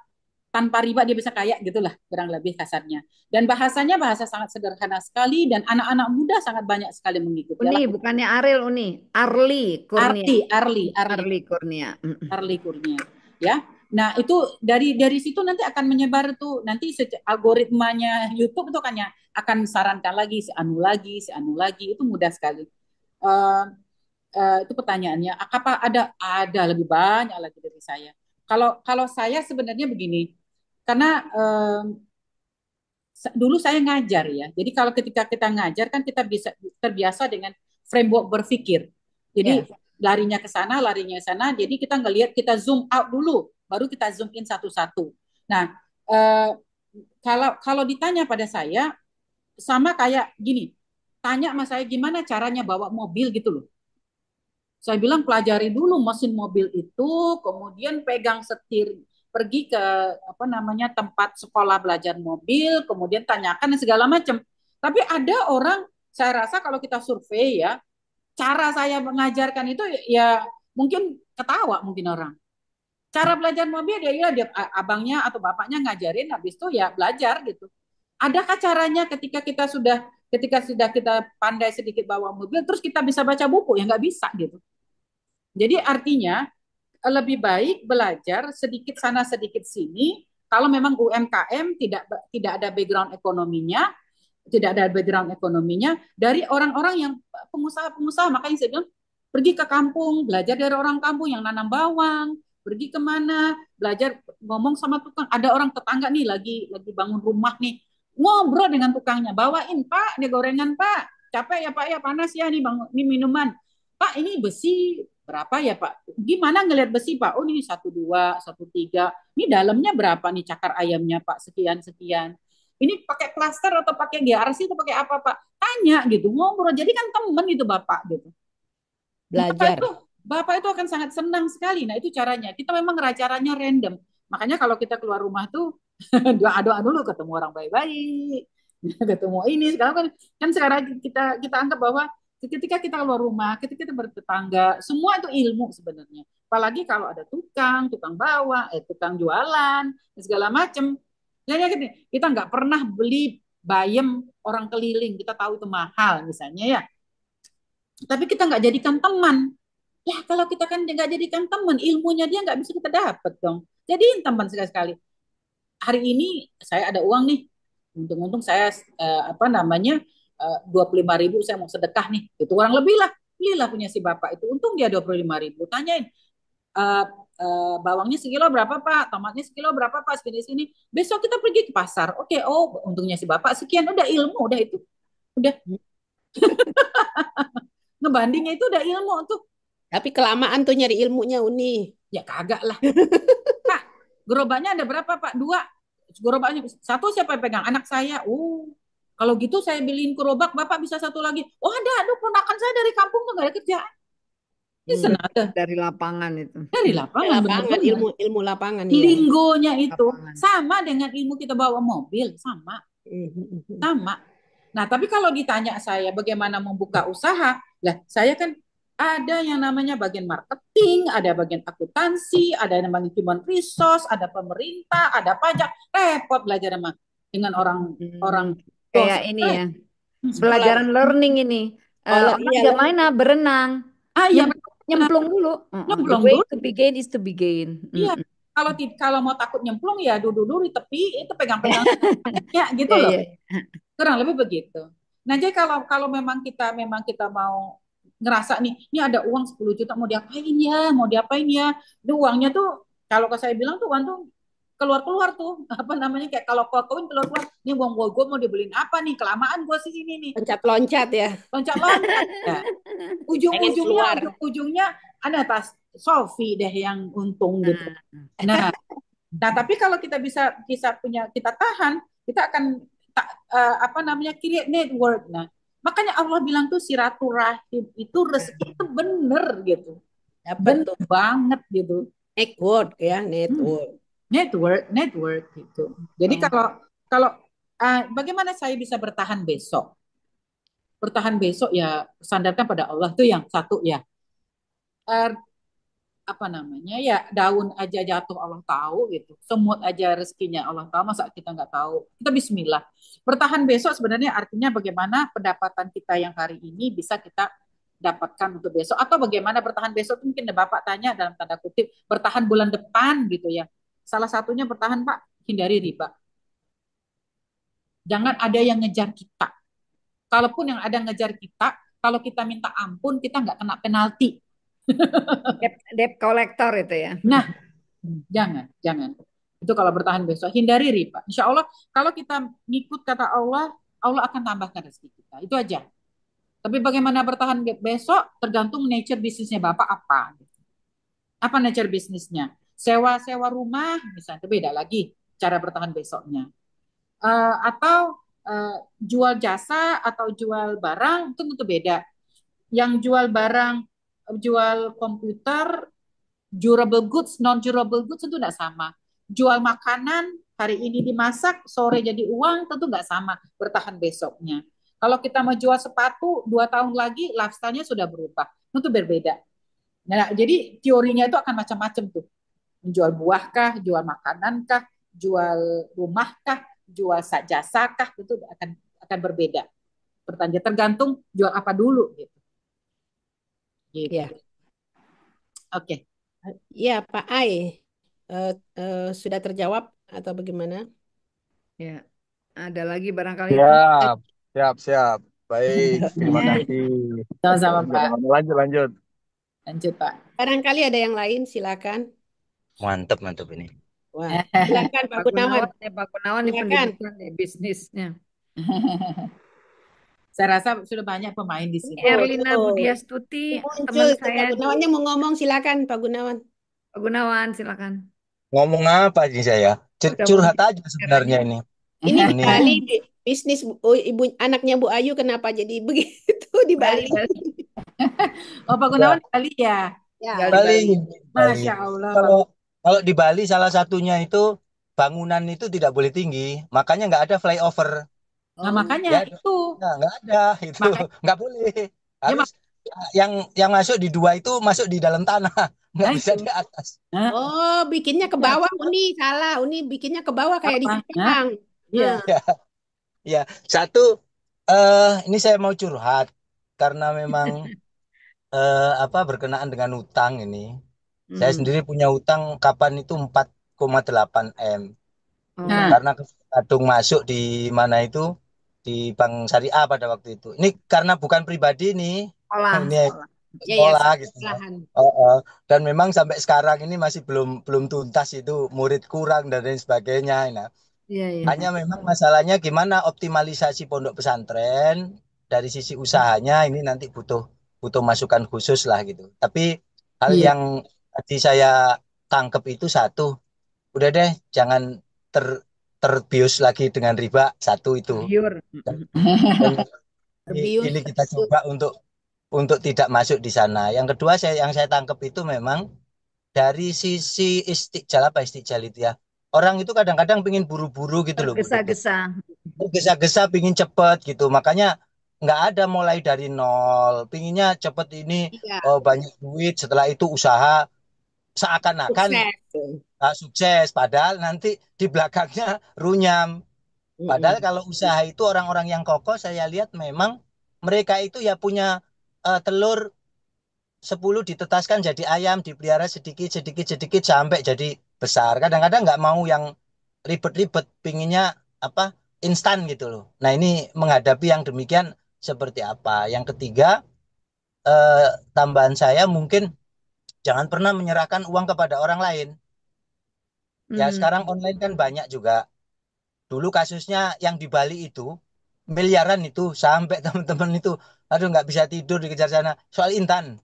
tanpa riba dia bisa kaya gitulah kurang lebih kasarnya. Dan bahasanya bahasa sangat sederhana sekali dan anak-anak muda sangat banyak sekali mengikuti. Uni bukannya Aril Uni, Arli Kurnia. Arli, Arli, Arli, Arli Kurnia. Arli Kurnia, ya. Nah itu dari dari situ nanti akan menyebar tuh nanti algoritmanya YouTube itu kan ya akan sarankan lagi si anu lagi si anu lagi itu mudah sekali. Uh, uh, itu pertanyaannya apa ada ada lebih banyak lagi dari saya kalau kalau saya sebenarnya begini karena uh, dulu saya ngajar ya jadi kalau ketika kita ngajar kan kita bisa terbiasa dengan framework berpikir jadi yeah. larinya ke sana larinya ke sana jadi kita ngelihat kita zoom out dulu baru kita zoom in satu-satu nah uh, kalau kalau ditanya pada saya sama kayak gini tanya sama saya gimana caranya bawa mobil gitu loh saya bilang pelajari dulu mesin mobil itu, kemudian pegang setir, pergi ke apa namanya tempat sekolah belajar mobil, kemudian tanyakan dan segala macam. Tapi ada orang, saya rasa kalau kita survei ya, cara saya mengajarkan itu ya mungkin ketawa mungkin orang. Cara belajar mobil ya, iya, dia ya dia abangnya atau bapaknya ngajarin habis itu ya belajar gitu. Adakah caranya ketika kita sudah ketika sudah kita pandai sedikit bawa mobil terus kita bisa baca buku ya nggak bisa gitu jadi artinya eh, lebih baik belajar sedikit sana sedikit sini. Kalau memang UMKM tidak tidak ada background ekonominya, tidak ada background ekonominya dari orang-orang yang eh, pengusaha-pengusaha. Makanya saya bilang pergi ke kampung, belajar dari orang kampung yang nanam bawang, pergi kemana, belajar ngomong sama tukang. Ada orang tetangga nih lagi lagi bangun rumah nih, ngobrol dengan tukangnya, bawain Pak, ini gorengan Pak, capek ya Pak ya panas ya nih bangun, ini minuman. Pak ini besi berapa ya Pak? Gimana ngelihat besi Pak? Oh ini satu dua, satu tiga. Ini dalamnya berapa nih cakar ayamnya Pak? Sekian sekian. Ini pakai plaster atau pakai GRC atau pakai apa Pak? Tanya gitu, ngobrol. Jadi kan temen itu Bapak gitu. Belajar. Bapak itu, Bapak itu akan sangat senang sekali. Nah itu caranya. Kita memang racaranya random. Makanya kalau kita keluar rumah tuh doa-doa dulu ketemu orang baik-baik, ketemu ini. Sekarang kan, kan sekarang kita kita anggap bahwa ketika kita keluar rumah, ketika kita bertetangga, semua itu ilmu sebenarnya. Apalagi kalau ada tukang, tukang bawa, eh, tukang jualan, segala macam. Jadi kita nggak pernah beli bayam orang keliling, kita tahu itu mahal misalnya ya. Tapi kita nggak jadikan teman. Ya kalau kita kan nggak jadikan teman, ilmunya dia nggak bisa kita dapat dong. Jadiin teman sekali-sekali. Hari ini saya ada uang nih, untung-untung saya eh, apa namanya Eh, dua puluh lima ribu saya mau sedekah nih itu kurang lebih lah belilah punya si bapak itu untung dia dua puluh lima ribu tanyain uh, uh, bawangnya sekilo berapa pak tomatnya sekilo berapa pak segini sini besok kita pergi ke pasar oke okay, oh untungnya si bapak sekian udah ilmu udah itu udah ngebandingnya itu udah ilmu tuh tapi kelamaan tuh nyari ilmunya uni ya kagak lah pak gerobaknya ada berapa pak dua gerobaknya satu siapa yang pegang anak saya uh kalau gitu saya beliin kerobak, Bapak bisa satu lagi. Oh ada, aduh ponakan saya dari kampung tuh gak ada kerjaan. Ini hmm. senada. Dari lapangan itu. Dari lapangan, dari lapangan ilmu ilmu lapangan. Ya. Linggonya itu lapangan. sama dengan ilmu kita bawa mobil, sama. Mm-hmm. Sama. Nah, tapi kalau ditanya saya bagaimana membuka usaha, lah saya kan ada yang namanya bagian marketing, ada bagian akuntansi, ada yang namanya human resource, ada pemerintah, ada pajak. Repot belajar sama dengan orang hmm. orang kayak ini ya. Hmm, Pelajaran learning ini. Uh, orang iya. iya. mana ah, berenang. Ah iya. Nyemplung dulu. Nyemplung dulu. The way to begin is to begin. Iya. mm -hmm. Kalau kalau mau takut nyemplung ya duduk dulu di tepi itu pegang-pegang ya gitu iya, loh. Iya. Kurang lebih begitu. Nah, jadi kalau kalau memang kita memang kita mau ngerasa nih, ini ada uang 10 juta mau diapain ya, mau diapain ya. Itu uangnya tuh kalau saya bilang tuh uang tuh keluar-keluar tuh apa namanya kayak kalau kau kawin keluar-keluar ini uang gua gue mau dibeliin apa nih kelamaan gue sih ini nih loncat-loncat ya loncat-loncat ya. ujung-ujungnya ujung-ujungnya ada tas Sofi deh yang untung hmm, gitu hmm. nah nah tapi kalau kita bisa bisa punya kita tahan kita akan tak, uh, eh, apa namanya create network nah makanya Allah bilang tuh rahim itu rezeki itu bener gitu ya, bener Betul. banget gitu network ya network hmm network network gitu jadi hmm. kalau kalau uh, bagaimana saya bisa bertahan besok bertahan besok ya sandarkan pada Allah itu yang satu ya uh, apa namanya ya daun aja jatuh Allah tahu gitu semut aja rezekinya Allah tahu masa kita nggak tahu kita Bismillah bertahan besok sebenarnya artinya bagaimana pendapatan kita yang hari ini bisa kita dapatkan untuk besok atau bagaimana bertahan besok mungkin bapak tanya dalam tanda kutip bertahan bulan depan gitu ya Salah satunya bertahan Pak, hindari riba. Jangan ada yang ngejar kita. Kalaupun yang ada ngejar kita, kalau kita minta ampun kita nggak kena penalti. debt, collector itu ya. Nah, jangan, jangan. Itu kalau bertahan besok, hindari riba. Insya Allah kalau kita ngikut kata Allah, Allah akan tambahkan rezeki kita. Itu aja. Tapi bagaimana bertahan besok tergantung nature bisnisnya Bapak apa. Apa nature bisnisnya? sewa-sewa rumah misalnya itu beda lagi cara bertahan besoknya uh, atau uh, jual jasa atau jual barang itu tentu beda yang jual barang jual komputer durable goods non durable goods itu tidak sama jual makanan hari ini dimasak sore jadi uang tentu nggak sama bertahan besoknya kalau kita mau jual sepatu dua tahun lagi lifestyle-nya sudah berubah itu berbeda Nah, jadi teorinya itu akan macam-macam tuh. Jual buah kah, jual makanan kah, jual rumah kah, jual jasa kah, itu akan akan berbeda. Pertanyaan tergantung jual apa dulu gitu. Gitu. Ya. Oke. Okay. Ya, Pak Ai. Uh, uh, sudah terjawab atau bagaimana? Ya. Ada lagi barangkali Siap, itu. siap, siap. Baik, terima kasih. Sama-sama, Pak. Lanjut, lanjut. Lanjut, Pak. Barangkali ada yang lain, silakan. Mantap, mantap ini. Wah, eh. silakan Pak Gunawan. Eh, Pak Gunawan ini pendidikan nih, eh, bisnisnya. saya rasa sudah banyak pemain di sini. Erlina oh. Budia Stuti, teman saya. Pak Gunawannya mau ngomong, silakan Pak Gunawan. Pak Gunawan, silakan. Ngomong apa sih saya? Cur curhat aja sebenarnya ini. Ini di Bali, bisnis oh, ibu anaknya Bu Ayu kenapa jadi begitu di Bali? oh Pak Gunawan ya. Bali ya? Ya, Bali. Bali. Masya Allah. Kalau kalau di Bali salah satunya itu bangunan itu tidak boleh tinggi, makanya nggak ada flyover. Nah, makanya Ya itu. Nah, nggak ada itu, makanya. nggak boleh. Ya, Harus ya, yang yang masuk di dua itu masuk di dalam tanah, nggak nah, bisa di atas. Nah. Oh, bikinnya ke ya. bawah, nah. Uni salah, Uni bikinnya ke bawah kayak di Jepang. Nah. Nah. Iya. Ya. ya, satu eh ini saya mau curhat karena memang eh apa berkenaan dengan utang ini. Hmm. Saya sendiri punya hutang kapan itu 4,8 M. Oh. Nah. Karena kadung masuk di mana itu di Bank Syariah pada waktu itu. Ini karena bukan pribadi nih. Olah. Ini olah. Ya, ya, gitu. Oh, oh. Dan memang sampai sekarang ini masih belum belum tuntas itu murid kurang dan lain sebagainya. Nah. Ya, ya. Hanya memang masalahnya gimana optimalisasi pondok pesantren dari sisi usahanya ini nanti butuh butuh masukan khusus lah gitu. Tapi hal ya. yang tadi saya tangkep itu satu udah deh jangan ter terbius lagi dengan riba satu itu dan, ini kita coba untuk untuk tidak masuk di sana yang kedua saya yang saya tangkep itu memang dari sisi istiqjal apa istiqjal itu ya orang itu kadang-kadang pingin buru-buru gitu loh gitu. gesa-gesa gesa-gesa pingin cepet gitu makanya nggak ada mulai dari nol pinginnya cepet ini iya. oh, banyak duit setelah itu usaha seakan-akan sukses. Uh, sukses padahal nanti di belakangnya runyam padahal mm-hmm. kalau usaha itu orang-orang yang kokoh saya lihat memang mereka itu ya punya uh, telur 10 ditetaskan jadi ayam dipelihara sedikit sedikit sedikit sampai jadi besar kadang-kadang nggak mau yang ribet-ribet pinginnya apa instan gitu loh nah ini menghadapi yang demikian seperti apa yang ketiga eh, tambahan saya mungkin jangan pernah menyerahkan uang kepada orang lain. Ya, hmm. sekarang online kan banyak juga. Dulu kasusnya yang di Bali itu miliaran itu sampai teman-teman itu aduh nggak bisa tidur dikejar sana. Soal Intan.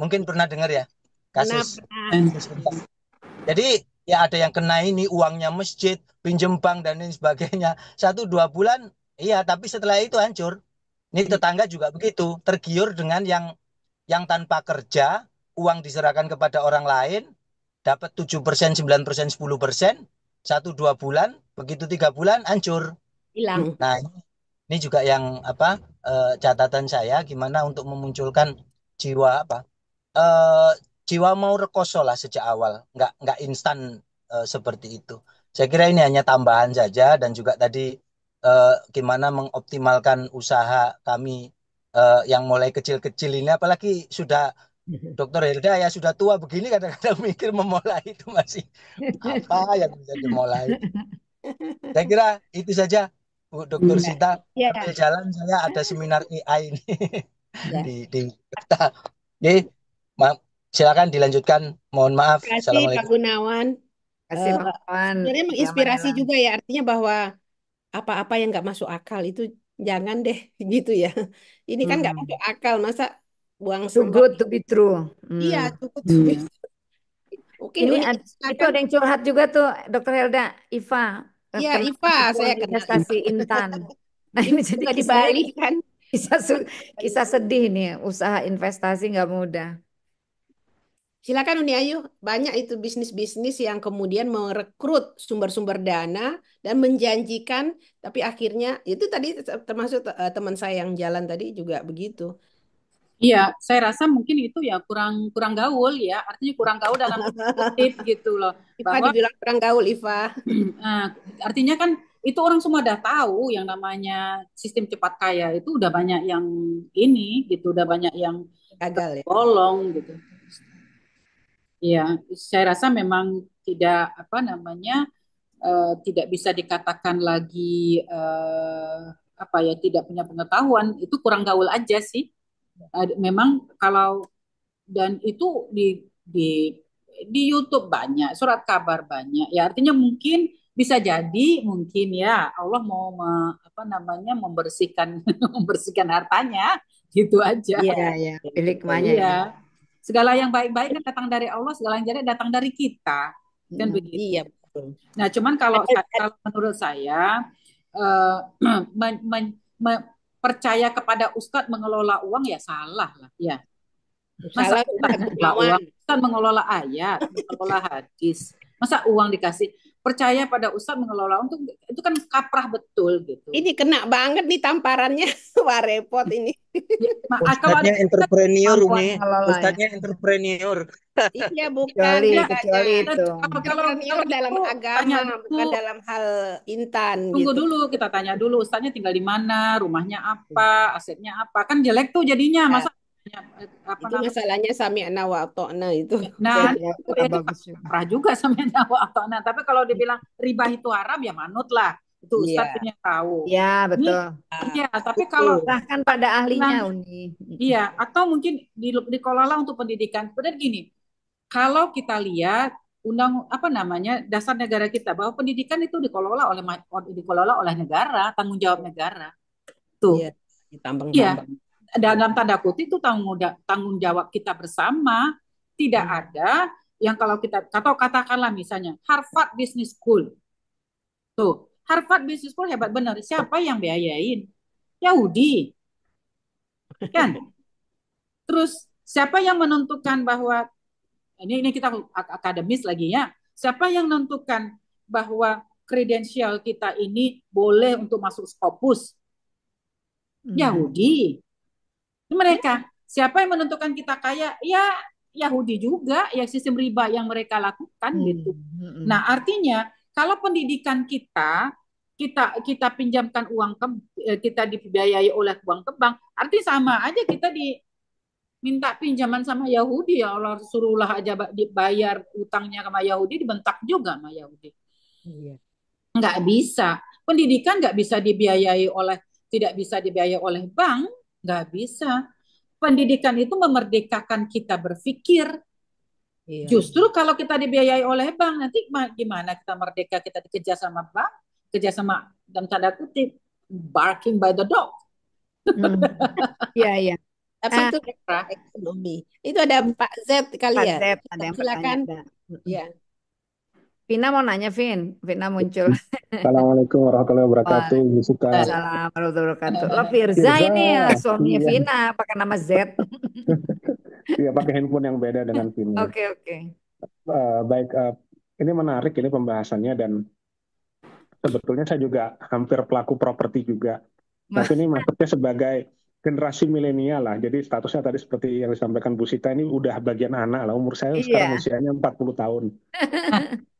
Mungkin pernah dengar ya kasus. Kenapa? Jadi ya ada yang kena ini uangnya masjid, pinjem bank dan lain sebagainya. Satu dua bulan iya tapi setelah itu hancur. Ini tetangga juga begitu, tergiur dengan yang yang tanpa kerja, uang diserahkan kepada orang lain, dapat 7%, 9%, 10%, satu dua bulan, begitu tiga bulan hancur. Hilang. Hmm. Nah, ini juga yang apa uh, catatan saya gimana untuk memunculkan jiwa apa? uh, jiwa mau rekoso lah sejak awal, nggak nggak instan uh, seperti itu. Saya kira ini hanya tambahan saja dan juga tadi uh, gimana mengoptimalkan usaha kami uh, yang mulai kecil-kecil ini apalagi sudah Dokter Hilda ya, ya sudah tua begini kadang-kadang mikir memulai itu masih apa yang bisa dimulai. Saya kira itu saja Bu Dokter iya. Sita. Ya. Yeah. jalan saya ada seminar AI ini ya. di di kita. Jadi silakan dilanjutkan. Mohon maaf. Terima kasih Assalamualaikum. Pak Gunawan. Kasih Pak eh, Gunawan. Uh, sebenarnya menginspirasi juga ya artinya bahwa apa-apa yang nggak masuk akal itu jangan deh gitu ya. Ini kan nggak hmm. masuk akal masa buang too good to be true. Hmm. Iya, too good to be hmm. true. Oke, ini ada, itu ada yang curhat juga tuh, Dokter Helda, Iva. Iya, Iva, saya kenal. Investasi Intan. Nah, ini jadi kisah, dibalik kan? Kisah, kisah sedih nih, usaha investasi nggak mudah. Silakan Uni Ayu, banyak itu bisnis-bisnis yang kemudian merekrut sumber-sumber dana dan menjanjikan, tapi akhirnya itu tadi termasuk eh, teman saya yang jalan tadi juga begitu Iya, saya rasa mungkin itu ya kurang kurang gaul ya, artinya kurang gaul dalam kutip gitu loh. Iva bahwa, dibilang kurang gaul, Iva. Uh, artinya kan itu orang semua udah tahu yang namanya sistem cepat kaya itu udah banyak yang ini gitu, udah banyak yang gagal ya. Bolong gitu. Iya, saya rasa memang tidak apa namanya uh, tidak bisa dikatakan lagi uh, apa ya tidak punya pengetahuan itu kurang gaul aja sih memang kalau dan itu di di di YouTube banyak, surat kabar banyak. Ya artinya mungkin bisa jadi mungkin ya Allah mau me, apa namanya membersihkan membersihkan hartanya gitu aja. Iya, iya. Hikmahnya. Iya. Ya. Segala yang baik-baik kan datang dari Allah, segala yang jadi datang dari kita. Kan hmm, begitu. Iya, betul. Nah, cuman kalau, kalau menurut saya uh, men, men, men, percaya kepada ustadz mengelola uang ya salah lah ya masa salah, mengelola uang ustadz mengelola ayat mengelola hadis masa uang dikasih percaya pada ustadz mengelola untuk itu kan kaprah betul gitu. Ini kena banget nih tamparannya, wah repot ini. Ya, ustadznya entrepreneur nih, ya. ustadznya entrepreneur. Iya bukan kecuali, iya, kecuali iya. itu. Kalau, kalau dalam agama bukan dalam hal intan. Tunggu gitu. dulu kita tanya dulu ustadznya tinggal di mana, rumahnya apa, asetnya apa, kan jelek tuh jadinya iya. masa Iya, apa itu namanya? masalahnya anawa atau atokna itu. Nah, iya, itu ya, bagus ya. juga anawa atau na Tapi kalau dibilang riba itu haram ya manut lah Itu iya. Ustaz yeah. punya tahu. Iya, betul. Iya, tapi kalau bahkan pada ahlinya nah, Uni. Iya, atau mungkin di dikelola untuk pendidikan. benar gini, kalau kita lihat undang apa namanya dasar negara kita bahwa pendidikan itu dikelola oleh dikelola oleh negara, tanggung jawab negara. Tuh. Iya, ditambang-tambang dalam tanda kutip itu tanggung tanggung jawab kita bersama tidak hmm. ada yang kalau kita atau katakanlah misalnya Harvard Business School tuh Harvard Business School hebat benar siapa yang biayain Yahudi kan terus siapa yang menentukan bahwa ini ini kita akademis lagi ya siapa yang menentukan bahwa kredensial kita ini boleh untuk masuk Scopus hmm. Yahudi mereka siapa yang menentukan kita kaya ya Yahudi juga ya sistem riba yang mereka lakukan hmm. gitu hmm. nah artinya kalau pendidikan kita kita kita pinjamkan uang ke eh, kita dibiayai oleh uang ke bank arti sama aja kita di minta pinjaman sama Yahudi ya Allah suruhlah aja dibayar utangnya sama Yahudi dibentak juga sama Yahudi iya. nggak bisa pendidikan nggak bisa dibiayai oleh tidak bisa dibiayai oleh bank Gak bisa. Pendidikan itu memerdekakan kita berpikir. Iya. Justru kalau kita dibiayai oleh bank, nanti gimana kita merdeka, kita dikejar sama bank, kerja sama dan tanda kutip, barking by the dog. Hmm. Iya, iya. apa itu ah, itu ekonomi. Itu ada Pak Z kali Pak ya. Z, ada yang silakan. Ya. Vina mau nanya, Vin. Vina muncul. Assalamualaikum warahmatullahi wabarakatuh. Bu Suka. Assalamualaikum warahmatullahi wabarakatuh. Lo Firza ini ya, suaminya Iya. Vina, pakai nama Z. Iya, pakai handphone yang beda dengan Vina. Oke, oke. uh, baik, eh, ini menarik ini pembahasannya dan sebetulnya saya juga hampir pelaku properti juga. Tapi ini maksudnya sebagai generasi milenial lah. Jadi statusnya tadi seperti yang disampaikan Bu Sita ini udah bagian anak lah. Umur saya Iya. sekarang usianya 40 tahun.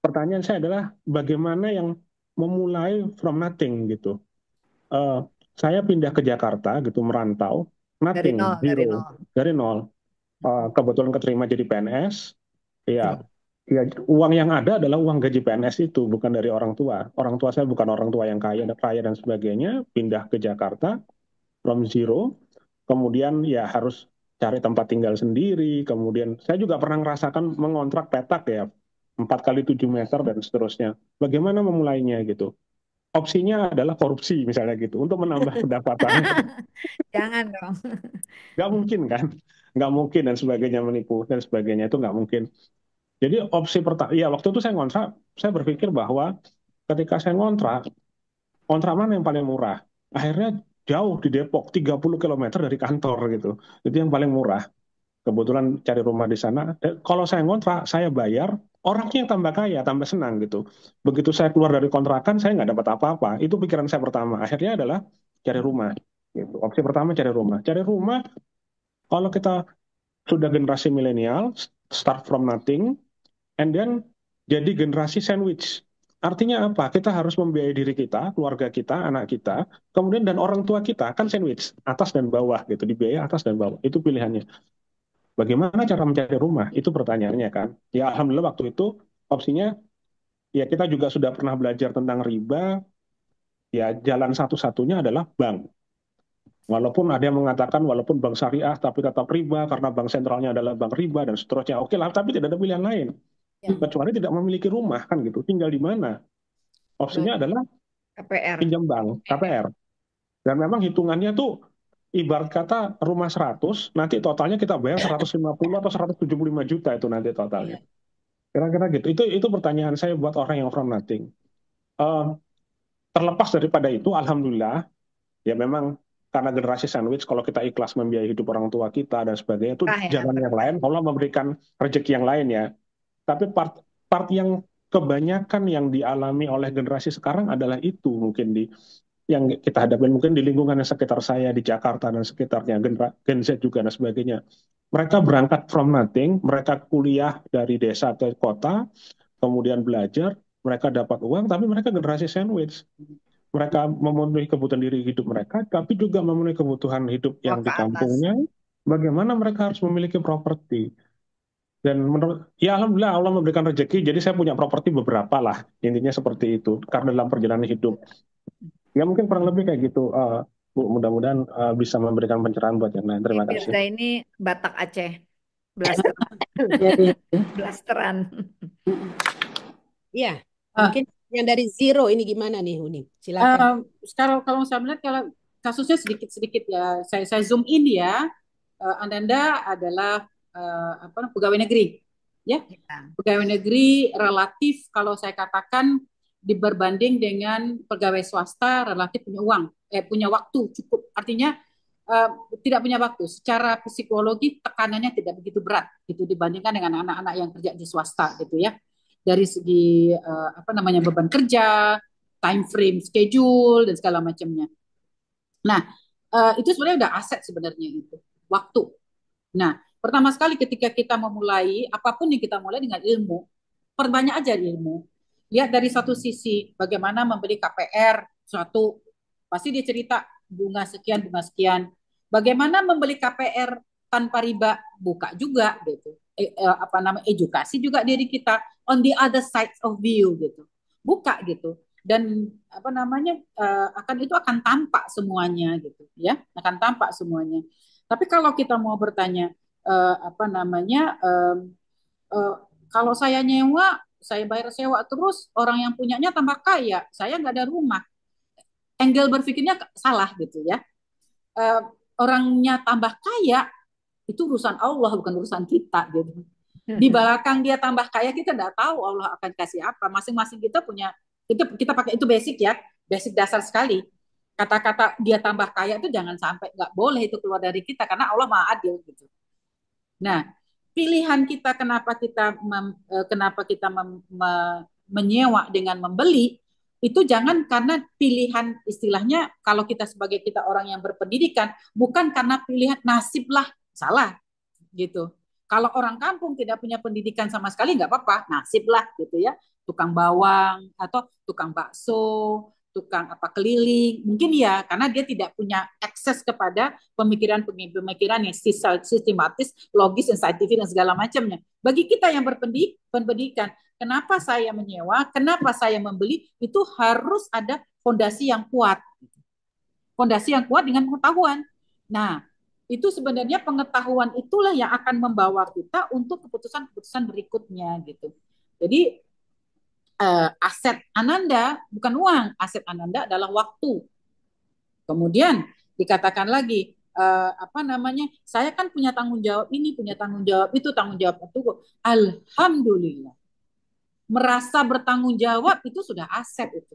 pertanyaan saya adalah bagaimana yang memulai from nothing gitu. Uh, saya pindah ke Jakarta gitu merantau, nothing, dari nol, zero, dari nol. Dari nol. Uh, kebetulan keterima jadi PNS, ya, ya iya, uang yang ada adalah uang gaji PNS itu bukan dari orang tua. Orang tua saya bukan orang tua yang kaya, kaya dan sebagainya. Pindah ke Jakarta from zero, kemudian ya harus cari tempat tinggal sendiri. Kemudian saya juga pernah merasakan mengontrak petak ya 4 kali 7 meter dan seterusnya. Bagaimana memulainya gitu? Opsinya adalah korupsi misalnya gitu untuk menambah pendapatan. Jangan dong. Gak mungkin kan? Gak mungkin dan sebagainya menipu dan sebagainya itu gak mungkin. Jadi opsi pertama, ya waktu itu saya ngontrak, saya berpikir bahwa ketika saya ngontrak, kontrak mana yang paling murah? Akhirnya jauh di Depok, 30 km dari kantor gitu. Itu yang paling murah. Kebetulan cari rumah di sana. Eh, kalau saya ngontrak, saya bayar, orangnya yang tambah kaya, tambah senang gitu. Begitu saya keluar dari kontrakan, saya nggak dapat apa-apa. Itu pikiran saya pertama. Akhirnya adalah cari rumah. Gitu. Opsi pertama cari rumah. Cari rumah, kalau kita sudah generasi milenial, start from nothing, and then jadi generasi sandwich. Artinya apa? Kita harus membiayai diri kita, keluarga kita, anak kita, kemudian dan orang tua kita, kan sandwich, atas dan bawah gitu, dibiayai atas dan bawah. Itu pilihannya. Bagaimana cara mencari rumah? Itu pertanyaannya kan. Ya alhamdulillah waktu itu opsinya ya kita juga sudah pernah belajar tentang riba. Ya jalan satu-satunya adalah bank. Walaupun ada yang mengatakan walaupun bank syariah tapi tetap riba karena bank sentralnya adalah bank riba dan seterusnya. Oke lah, tapi tidak ada pilihan lain. Ya. Kecuali tidak memiliki rumah kan gitu, tinggal di mana. Opsinya Betul. adalah KPR. pinjam bank, KPR. Dan memang hitungannya tuh ibarat kata rumah 100, nanti totalnya kita bayar 150 atau 175 juta itu nanti totalnya. Iya. Kira-kira gitu. Itu itu pertanyaan saya buat orang yang from nothing. Uh, terlepas daripada itu, alhamdulillah, ya memang karena generasi sandwich, kalau kita ikhlas membiayai hidup orang tua kita dan sebagainya, itu ah, ya. jalan yang lain. Allah memberikan rezeki yang lain ya. Tapi part part yang kebanyakan yang dialami oleh generasi sekarang adalah itu mungkin di yang kita hadapi mungkin di lingkungan yang sekitar saya di Jakarta dan sekitarnya Gen, Gen Z juga dan sebagainya mereka berangkat from nothing mereka kuliah dari desa ke kota kemudian belajar mereka dapat uang tapi mereka generasi sandwich mereka memenuhi kebutuhan diri hidup mereka tapi juga memenuhi kebutuhan hidup yang Maka di kampungnya bagaimana mereka harus memiliki properti dan menurut ya alhamdulillah Allah memberikan rezeki jadi saya punya properti beberapa lah intinya seperti itu karena dalam perjalanan hidup ya mungkin kurang lebih kayak gitu uh, mudah-mudahan uh, bisa memberikan pencerahan buat yang lain terima kasih Firda ini Batak Aceh blasteran iya, iya. blasteran Iya, uh, mungkin yang dari zero ini gimana nih Uni? Silakan. Uh, kalau kalau saya melihat kalau kasusnya sedikit-sedikit ya, saya saya zoom in ya. Uh, Ananda adalah uh, apa pegawai negeri, ya. ya. Pegawai negeri relatif kalau saya katakan diberbanding dengan pegawai swasta relatif punya uang, eh, punya waktu cukup. Artinya eh, tidak punya waktu. Secara psikologi tekanannya tidak begitu berat gitu dibandingkan dengan anak-anak yang kerja di swasta gitu ya. Dari segi eh, apa namanya beban kerja, time frame, schedule dan segala macamnya. Nah, eh, itu sebenarnya udah aset sebenarnya itu waktu. Nah, pertama sekali ketika kita memulai apapun yang kita mulai dengan ilmu, perbanyak aja ilmu lihat dari satu sisi bagaimana membeli KPR suatu pasti dia cerita bunga sekian bunga sekian bagaimana membeli KPR tanpa riba buka juga gitu e, e, apa namanya edukasi juga diri kita on the other side of view gitu buka gitu dan apa namanya e, akan itu akan tampak semuanya gitu ya akan tampak semuanya tapi kalau kita mau bertanya e, apa namanya e, e, kalau saya nyewa saya bayar sewa terus orang yang punyanya tambah kaya saya nggak ada rumah angle berpikirnya salah gitu ya uh, orangnya tambah kaya itu urusan Allah bukan urusan kita gitu di hmm. belakang dia tambah kaya kita nggak tahu Allah akan kasih apa masing-masing kita punya itu kita pakai itu basic ya basic dasar sekali kata-kata dia tambah kaya itu jangan sampai nggak boleh itu keluar dari kita karena Allah maha adil gitu nah pilihan kita kenapa kita mem, e, kenapa kita mem, me, menyewa dengan membeli itu jangan karena pilihan istilahnya kalau kita sebagai kita orang yang berpendidikan bukan karena pilihan nasib lah salah gitu kalau orang kampung tidak punya pendidikan sama sekali nggak apa-apa nasib lah gitu ya tukang bawang atau tukang bakso tukang apa keliling mungkin ya karena dia tidak punya akses kepada pemikiran-pemikiran yang sistematis, logis, dan saintifik dan segala macamnya. Bagi kita yang berpendidik, pendidikan, kenapa saya menyewa, kenapa saya membeli itu harus ada fondasi yang kuat, fondasi yang kuat dengan pengetahuan. Nah itu sebenarnya pengetahuan itulah yang akan membawa kita untuk keputusan-keputusan berikutnya gitu. Jadi uh, aset Ananda bukan uang, aset Ananda adalah waktu. Kemudian dikatakan lagi uh, apa namanya? Saya kan punya tanggung jawab ini, punya tanggung jawab itu, tanggung jawab itu. Alhamdulillah. Merasa bertanggung jawab itu sudah aset itu.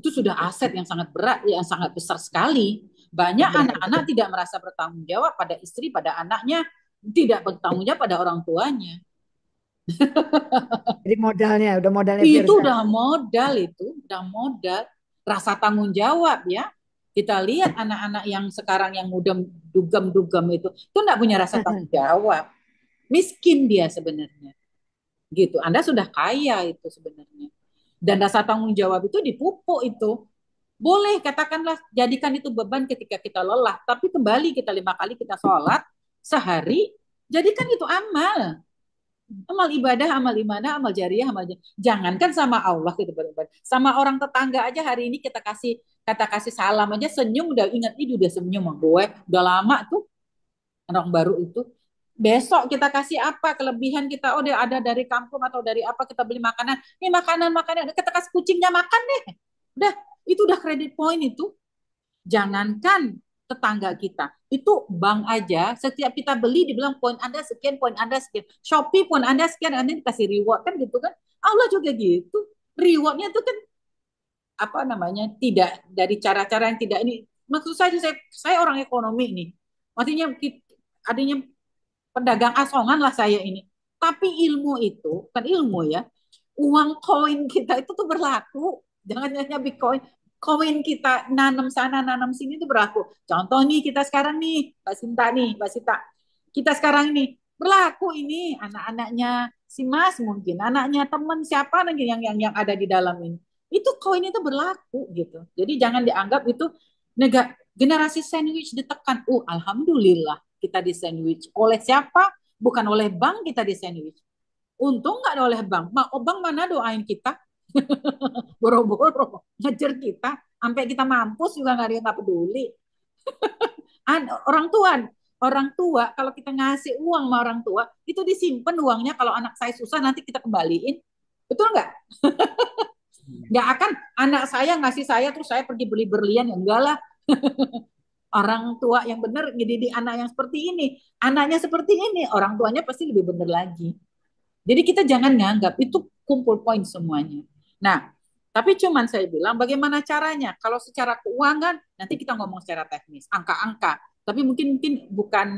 Itu sudah aset yang sangat berat, yang sangat besar sekali. Banyak iya. anak-anak tidak merasa bertanggung jawab pada istri, pada anaknya, tidak bertanggung jawab pada orang tuanya Jadi modalnya, udah modalnya Itu udah modal itu, udah modal rasa tanggung jawab ya. Kita lihat anak-anak yang sekarang yang muda dugem-dugem itu, itu enggak punya rasa tanggung jawab. Miskin dia sebenarnya. Gitu. Anda sudah kaya itu sebenarnya. Dan rasa tanggung jawab itu dipupuk itu. Boleh katakanlah jadikan itu beban ketika kita lelah, tapi kembali kita lima kali kita sholat sehari, jadikan itu amal amal ibadah, amal ibadah, amal jariah, amal jariah. Jangankan sama Allah gitu beribadah. Sama orang tetangga aja hari ini kita kasih kata kasih salam aja senyum udah ingat itu udah senyum sama gue. Udah lama tuh orang baru itu. Besok kita kasih apa kelebihan kita oh dia ada dari kampung atau dari apa kita beli makanan. Ini makanan makanan kita kasih kucingnya makan deh. Udah itu udah kredit poin itu. Jangankan tetangga kita. Itu bank aja, setiap kita beli dibilang poin Anda sekian, poin Anda sekian. Shopee poin Anda sekian, Anda dikasih reward kan gitu kan. Allah juga gitu. Rewardnya itu kan apa namanya tidak dari cara-cara yang tidak ini maksud saya saya saya orang ekonomi ini maksudnya adanya pedagang asongan lah saya ini tapi ilmu itu kan ilmu ya uang koin kita itu tuh berlaku jangan hanya bitcoin koin kita nanam sana nanam sini itu berlaku. Contoh nih kita sekarang nih Pak Sinta nih Pak Sinta. Kita sekarang ini berlaku ini anak-anaknya si Mas mungkin anaknya teman siapa nanti yang yang yang ada di dalam ini. Itu koin itu berlaku gitu. Jadi jangan dianggap itu nega generasi sandwich ditekan. Uh, alhamdulillah kita di sandwich oleh siapa? Bukan oleh bank kita di sandwich. Untung nggak oleh bank. Mak, oh, bank mana doain kita? boro-boro ngajar kita sampai kita mampus juga nggak ada yang nggak peduli orang tua orang tua kalau kita ngasih uang sama orang tua itu disimpan uangnya kalau anak saya susah nanti kita kembaliin betul nggak nggak akan anak saya ngasih saya terus saya pergi beli berlian ya enggak lah orang tua yang benar di anak yang seperti ini anaknya seperti ini orang tuanya pasti lebih benar lagi jadi kita jangan nganggap itu kumpul poin semuanya Nah, tapi cuman saya bilang bagaimana caranya? Kalau secara keuangan nanti kita ngomong secara teknis, angka-angka. Tapi mungkin mungkin bukan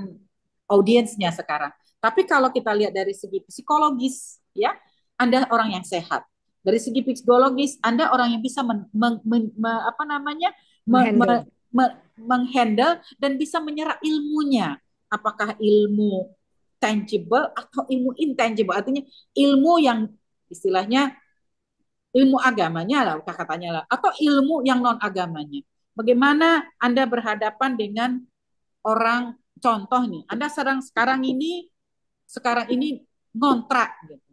audiensnya sekarang. Tapi kalau kita lihat dari segi psikologis, ya, Anda orang yang sehat. Dari segi psikologis, Anda orang yang bisa men, men, men, men apa namanya? men, men, menghandle dan bisa menyerap ilmunya. Apakah ilmu tangible atau ilmu intangible? Artinya ilmu yang istilahnya ilmu agamanya lah katanya lah atau ilmu yang non agamanya bagaimana anda berhadapan dengan orang contoh nih anda sekarang sekarang ini sekarang ini ngontrak gitu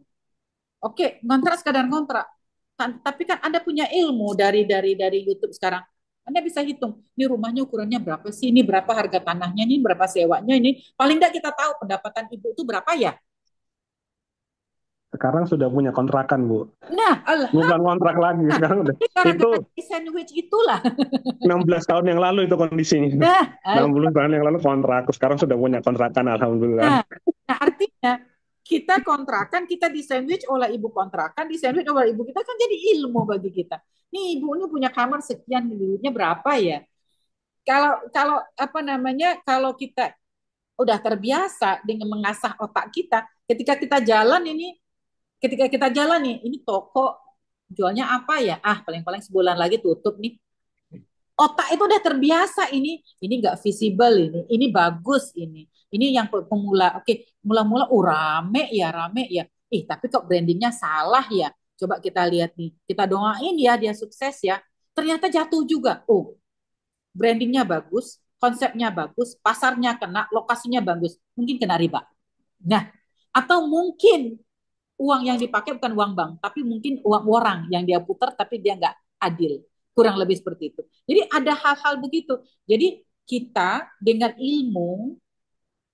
oke ngontrak sekadar ngontrak kan, tapi kan anda punya ilmu dari dari dari YouTube sekarang anda bisa hitung, ini rumahnya ukurannya berapa sih, ini berapa harga tanahnya, ini berapa sewanya, ini paling tidak kita tahu pendapatan ibu itu berapa ya sekarang sudah punya kontrakan bu. Nah, Allah. bukan kontrak lagi nah, sekarang udah. Itu sandwich itulah. 16 tahun yang lalu itu kondisinya. Nah, 60 tahun yang lalu kontrak, sekarang sudah punya kontrakan alhamdulillah. Nah, nah artinya kita kontrakan, kita di sandwich oleh ibu kontrakan, di sandwich oleh ibu kita kan jadi ilmu bagi kita. Nih ibu ini punya kamar sekian miliarnya berapa ya? Kalau kalau apa namanya kalau kita udah terbiasa dengan mengasah otak kita, ketika kita jalan ini ketika kita jalan nih, ini toko jualnya apa ya? Ah, paling-paling sebulan lagi tutup nih. Otak itu udah terbiasa ini, ini nggak visible ini, ini bagus ini, ini yang pemula. Oke, mula-mula oh rame ya, rame ya. Ih, tapi kok brandingnya salah ya? Coba kita lihat nih, kita doain ya dia sukses ya. Ternyata jatuh juga. Oh, brandingnya bagus, konsepnya bagus, pasarnya kena, lokasinya bagus, mungkin kena riba. Nah, atau mungkin uang yang dipakai bukan uang bank, tapi mungkin uang orang yang dia putar tapi dia nggak adil. Kurang lebih seperti itu. Jadi ada hal-hal begitu. Jadi kita dengan ilmu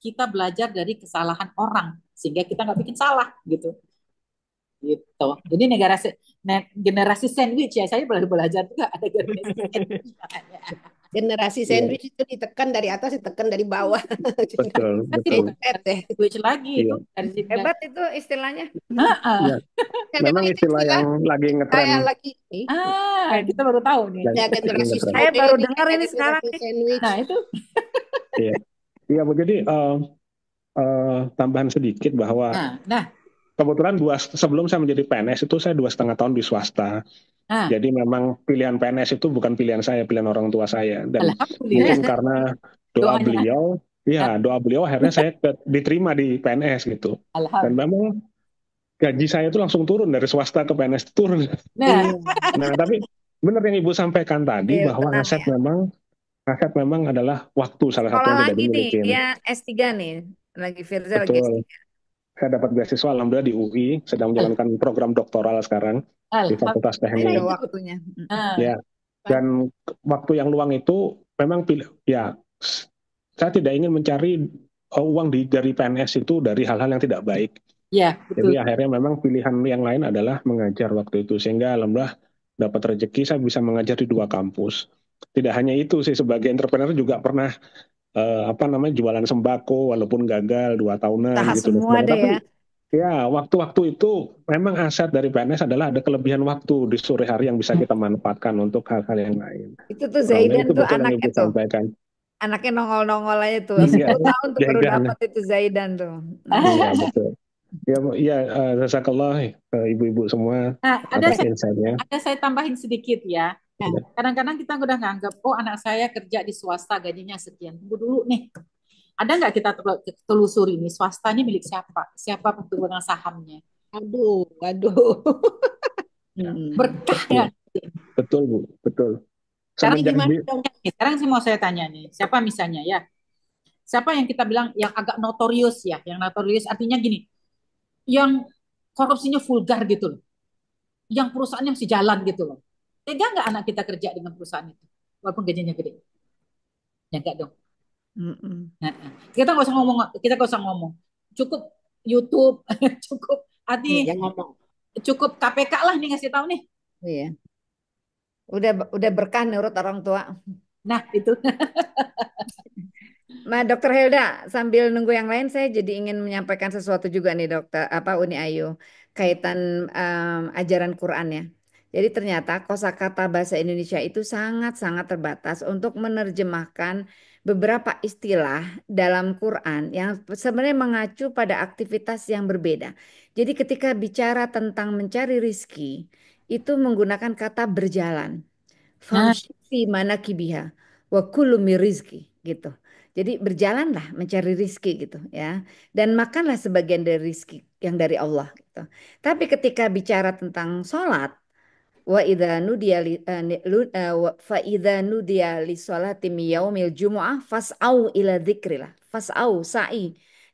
kita belajar dari kesalahan orang sehingga kita nggak bikin salah gitu gitu. Jadi generasi generasi sandwich ya saya baru belajar juga ada generasi sandwich. generasi iya. sandwich yeah. itu ditekan dari atas ditekan dari bawah betul betul ya. sandwich lagi yeah. hebat itu istilahnya yeah. Iya. memang istilah yang lagi ngetren ah, lagi ah kita baru tahu nih ya, generasi saya baru kan dengar ini sekarang sandwich. nah itu iya iya jadi uh, uh, tambahan sedikit bahwa nah, nah kebetulan dua sebelum saya menjadi PNS itu saya dua setengah tahun di swasta. Ah. Jadi memang pilihan PNS itu bukan pilihan saya, pilihan orang tua saya. Dan mungkin karena doa Doanya. beliau, ya doa beliau akhirnya saya diterima di PNS gitu. Dan memang gaji saya itu langsung turun dari swasta ke PNS turun. Nah, iya. nah tapi benar yang ibu sampaikan tadi ya, bahwa aset ya. memang aset memang adalah waktu salah satu yang tidak dimiliki. ya S3 nih, lagi Firza lagi S3 saya dapat beasiswa alhamdulillah di UI sedang menjalankan eh. program doktoral sekarang eh, di Fakultas Teknik. waktunya. Hmm. Ya. Eh. Dan waktu yang luang itu memang pilih ya saya tidak ingin mencari uang di dari PNS itu dari hal-hal yang tidak baik. Ya, betul. Jadi akhirnya memang pilihan yang lain adalah mengajar waktu itu sehingga alhamdulillah dapat rezeki saya bisa mengajar di dua kampus. Tidak hanya itu sih sebagai entrepreneur juga pernah uh, apa namanya jualan sembako walaupun gagal dua tahunan Tahan gitu semua deh ya. Ya, waktu-waktu itu memang aset dari PNS adalah ada kelebihan waktu di sore hari yang bisa kita manfaatkan untuk hal-hal yang lain. Itu tuh Zaidan nah, itu tuh anaknya tuh. Sampaikan. Anaknya nongol-nongol aja tuh. 10 iya. tahun tuh baru dapat itu Zaidan tuh. Iya, betul. Ya, ya uh, jazakallah uh, ibu-ibu semua nah, ada saya, Ada saya tambahin sedikit ya. Iya. Nah, kadang-kadang kita udah nganggap, oh anak saya kerja di swasta gajinya sekian. Tunggu dulu nih. Ada nggak kita telusuri swasta ini milik siapa? Siapa pemegang sahamnya? Aduh, aduh. Nah, hmm. Berkah ya. Betul, Bu. Betul. Sekarang gimana Sekarang sih mau saya tanya nih, siapa misalnya ya? Siapa yang kita bilang yang agak notorius ya? Yang notorius artinya gini, yang korupsinya vulgar gitu loh. Yang perusahaannya masih jalan gitu loh Tega nggak anak kita kerja dengan perusahaan itu, walaupun gajinya gede? Ya enggak dong. Nah, nah. kita nggak usah ngomong, kita nggak usah ngomong. Cukup YouTube, cukup Adi ya, ngomong. cukup KPK lah nih ngasih tahu nih. Iya. Udah udah berkah nurut orang tua. Nah itu. Nah, Dokter Helda, sambil nunggu yang lain, saya jadi ingin menyampaikan sesuatu juga nih, Dokter. Apa Uni Ayu, kaitan um, ajaran Quran ya. Jadi ternyata kosakata bahasa Indonesia itu sangat-sangat terbatas untuk menerjemahkan beberapa istilah dalam Quran yang sebenarnya mengacu pada aktivitas yang berbeda. Jadi ketika bicara tentang mencari rizki, itu menggunakan kata berjalan. Nah. Famshifi mana kibiha wa kulumi rizki gitu. Jadi berjalanlah mencari rizki gitu ya. Dan makanlah sebagian dari rizki yang dari Allah gitu. Tapi ketika bicara tentang sholat, wa idza nudiya li, eh, eh, fa idza nudiya li salati yaumil jumu'ah fas'au ila dzikrillah fas'au sa'i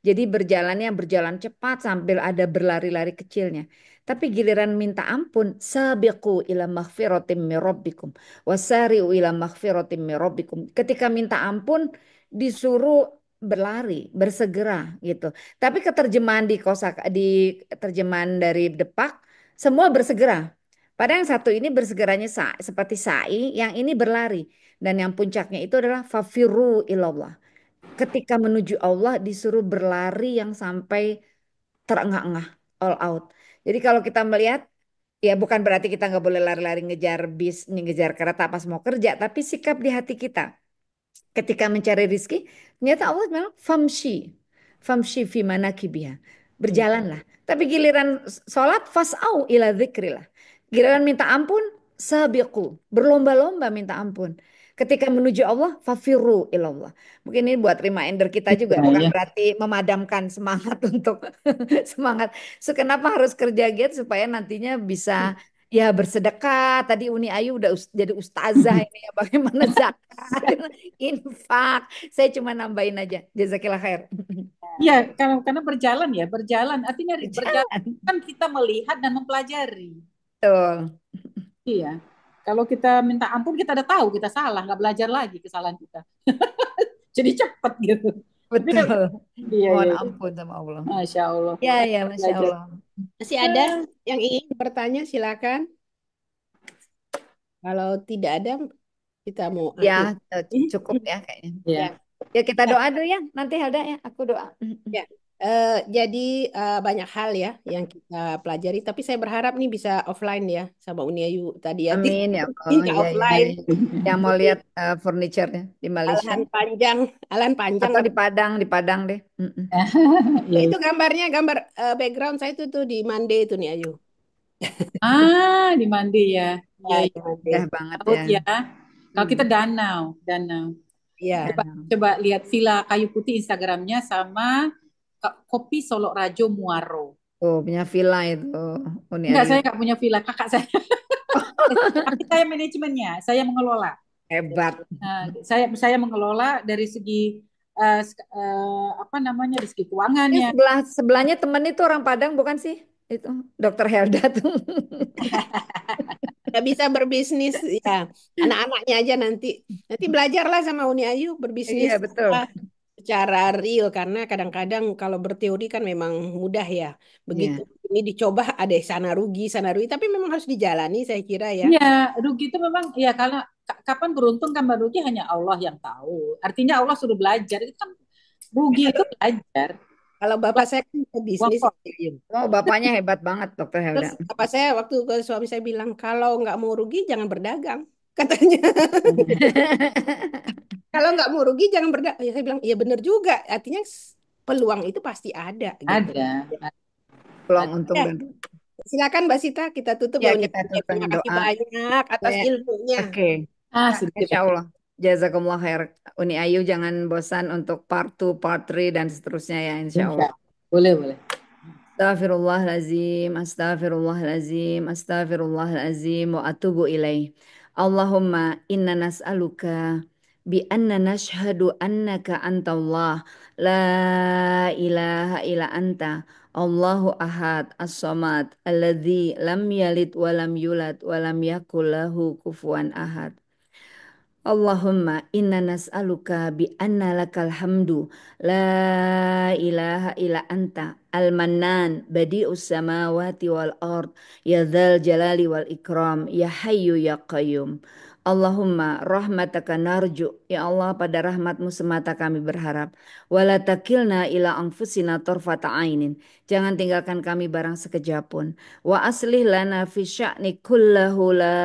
jadi berjalannya berjalan cepat sambil ada berlari-lari kecilnya tapi giliran minta ampun sabiqu ila maghfiratim mir rabbikum wasari'u ila maghfiratim mir rabbikum ketika minta ampun disuruh berlari, bersegera gitu. Tapi keterjemahan di kosak di terjemahan dari Depak semua bersegera. Padahal yang satu ini bersegeranya sa seperti sa'i, yang ini berlari. Dan yang puncaknya itu adalah fafiru ilallah. Ketika menuju Allah disuruh berlari yang sampai terengah-engah, all out. Jadi kalau kita melihat, ya bukan berarti kita nggak boleh lari-lari ngejar bis, ngejar kereta pas mau kerja, tapi sikap di hati kita. Ketika mencari rizki, ternyata Allah memang famshi, famshi fi manakibiyah. Berjalanlah. Tapi giliran sholat, fas'au ila zikrilah Giliran minta ampun, sabiqu, berlomba-lomba minta ampun. Ketika menuju Allah, fafiru ilallah. Mungkin ini buat reminder kita juga, iya, bukan iya. berarti memadamkan semangat untuk semangat. So, kenapa harus kerja gitu supaya nantinya bisa ya bersedekah tadi Uni Ayu udah jadi ustazah ini ya bagaimana zakat infak saya cuma nambahin aja jazakillah khair ya karena karena berjalan ya berjalan artinya berjalan, berjalan kan kita melihat dan mempelajari Betul. Iya. Kalau kita minta ampun kita udah tahu kita salah, nggak belajar lagi kesalahan kita. Jadi cepat gitu. Betul. Iya, Mohon iya. ampun sama Allah. Masya Allah. Iya, iya, Masya belajar. Allah. Masih ada yang ingin bertanya silakan. Kalau tidak ada kita mau Ya, cukup ya kayaknya. Ya. ya. Ya kita doa dulu ya. Nanti Helda ya, aku doa. Ya. Uh, jadi uh, banyak hal ya yang kita pelajari. Tapi saya berharap nih bisa offline ya sama Uniayu tadi ya. Amin ya Allah. ya, offline. Ya, ya. Yang mau lihat uh, eh, furniture di Malaysia. Alahan panjang, alahan panjang. Atau di Padang, di Padang deh. Mm -mm. itu gambarnya, gambar uh, background saya itu tuh di Mande itu nih Ayu. ah, di Mande ya. Ya, ya, ya. banget Laut ya. ya. Kalau kita hmm. danau, danau. Iya. Coba, coba lihat villa kayu putih Instagramnya sama Kopi Solo Rajo Muaro. Oh, punya villa itu. Uni oh, Enggak, saya nggak punya villa, kakak saya. Tapi saya manajemennya, saya mengelola. Hebat. Uh, saya saya mengelola dari segi uh, uh, apa namanya dari segi keuangannya. Ini sebelah sebelahnya temen itu orang Padang bukan sih? Itu Dokter Helda tuh. Gak bisa berbisnis ya. Anak-anaknya aja nanti. Nanti belajarlah sama Uni Ayu berbisnis. Iya, betul secara real karena kadang-kadang kalau berteori kan memang mudah ya begitu yeah. ini dicoba ada sana rugi sana rugi tapi memang harus dijalani saya kira ya ya yeah, rugi itu memang ya kalau kapan beruntung kapan rugi hanya Allah yang tahu artinya Allah suruh belajar itu kan rugi itu belajar kalau bapak saya kan bisnis. Oh, bapaknya hebat banget dokter Helda. Terus bapak saya waktu ke suami saya bilang kalau nggak mau rugi jangan berdagang katanya. Hmm. kalau nggak mau rugi jangan berda ya saya bilang iya benar juga artinya peluang itu pasti ada gitu. ada peluang ada. untung ya, dan silakan Mbak Sita kita tutup ya, kita tutup terima kasih doa. banyak atas ya. ilmunya oke okay. ah, ya, Insya Allah Jazakumullah khair Uni Ayu jangan bosan untuk part 2, part 3 dan seterusnya ya Insya Allah boleh boleh Astaghfirullahalazim, astaghfirullahalazim, astaghfirullahalazim wa atubu ilaih. Allahumma inna nas'aluka bi anna nashhadu annaka antallah la ilaha illa anta Allahu ahad as-samad alladzi lam yalid wa lam yulad wa lam yakul lahu kufuwan ahad Allahumma inna nas'aluka bi anna lakal hamdu la ilaha illa anta al-mannan badi'us samawati wal ard ya dzal jalali wal ikram ya hayyu ya qayyum Allahumma rahmataka narju. Ya Allah pada rahmatmu semata kami berharap. Wala takilna ila angfusina torfata ainin. Jangan tinggalkan kami barang sekejap pun. Wa aslih lana fi sya'ni kullahu la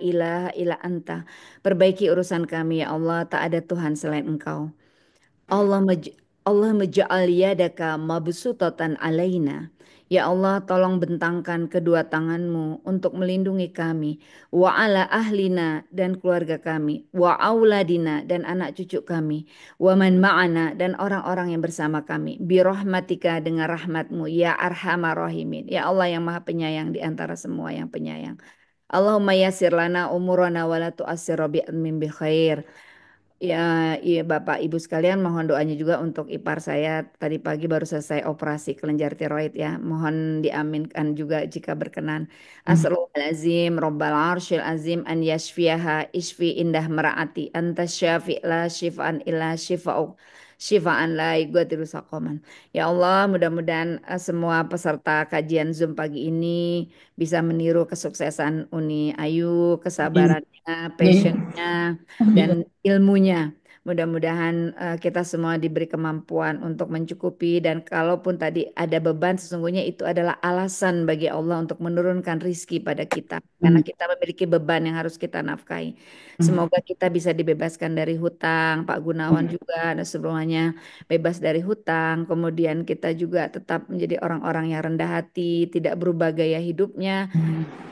ilaha ila anta. Perbaiki urusan kami ya Allah. Tak ada Tuhan selain engkau. Allah Allahumma ja'al yadaka mabsutatan alaina. Ya Allah, tolong bentangkan kedua tanganmu untuk melindungi kami, wa ala ahlina dan keluarga kami, wa auladina dan anak cucu kami, wa man ma'ana dan orang-orang yang bersama kami. rahmatika dengan rahmatmu, ya arhamar rahimin. Ya Allah yang maha penyayang di antara semua yang penyayang. Allahumma yasir lana umurana wa la min bi khair. Ya, iya Bapak Ibu sekalian mohon doanya juga untuk ipar saya tadi pagi baru selesai operasi kelenjar tiroid ya. Mohon diaminkan juga jika berkenan. Hmm. As'alulazim rabbal arsyil azim an yashfiha isfi indah meraati anta syafi' la syifa'an illa syifa'uk syifaan gue tiru saqaman. Ya Allah, mudah-mudahan eh, semua peserta kajian Zoom pagi ini bisa meniru kesuksesan Uni Ayu, kesabarannya, passionnya, dan ilmunya Mudah-mudahan uh, kita semua diberi kemampuan untuk mencukupi dan kalaupun tadi ada beban sesungguhnya itu adalah alasan bagi Allah untuk menurunkan rizki pada kita karena hmm. kita memiliki beban yang harus kita nafkahi. Hmm. Semoga kita bisa dibebaskan dari hutang, Pak Gunawan hmm. juga dan semuanya bebas dari hutang. Kemudian kita juga tetap menjadi orang-orang yang rendah hati, tidak berubah gaya hidupnya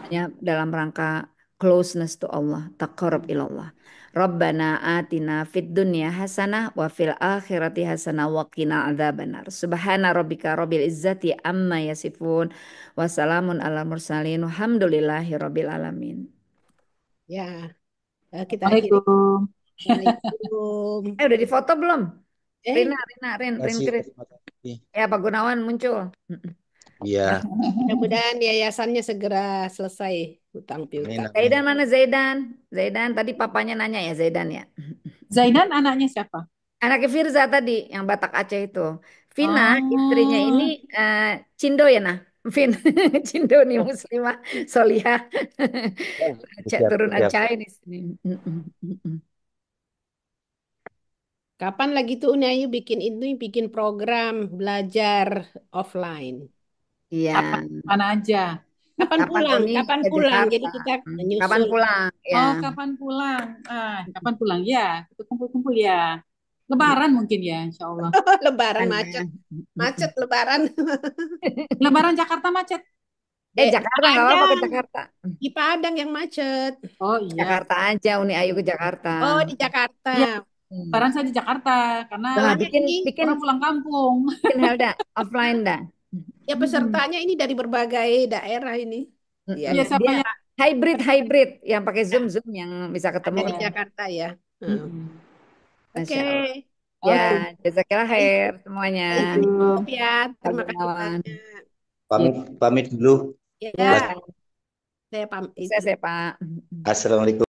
hanya dalam rangka closeness to Allah, taqarrub ilallah. Rabbana atina fid dunya hasanah wa fil akhirati hasanah wa qina adzabannar. Subhana rabbika rabbil izzati amma yasifun wa salamun mursalin Alhamdulillahi rabbil alamin. Ya. Eh, kita Assalamualaikum. Assalamualaikum. Eh udah difoto belum? Eh. Rina, Rina, Rin, Rin, Kris. Ya Pak Gunawan muncul. Iya. Mudah-mudahan yayasannya segera selesai hutang piutang. Zaidan mana Zaidan? Zaidan tadi papanya nanya ya Zaidan ya. Zaidan anaknya siapa? Anaknya Firza tadi yang Batak Aceh itu. Vina oh. istrinya ini uh, Cindo ya nah. Vin Cindo nih muslimah solihah. Cek turun Aceh di sini. Kapan lagi tuh Ayu bikin ini bikin program belajar offline? Iya. Kapan, kapan aja? Kapan, kapan pulang? Kapan pulang? Jadi kita hmm, menyusul. Kapan pulang? Ya. Oh, kapan pulang? Ah, kapan pulang? Ya, kita kumpul-kumpul ya. Lebaran iya. mungkin ya, insya Allah. lebaran iya. macet, macet lebaran. lebaran Jakarta macet. Eh, eh Jakarta nggak apa ke Jakarta. Di Padang yang macet. Oh iya. Jakarta aja, Uni Ayu ke Jakarta. Oh di Jakarta. Ya. Lebaran saya di Jakarta karena nah, bikin, bikin, pulang kampung. Bikin Helda offline dah. Ya hmm. pesertanya ini dari berbagai daerah ini. Ya, ya sama dia hybrid hybrid yang pakai zoom zoom yang bisa ketemu di kan. Jakarta ya. Hmm. hmm. Oke. Okay. Ya, jazakallah khair semuanya. Cukup ya, terima kasih banyak. Pamit, pamit dulu. Ya. Saya pamit. Saya, saya Pak. Assalamualaikum.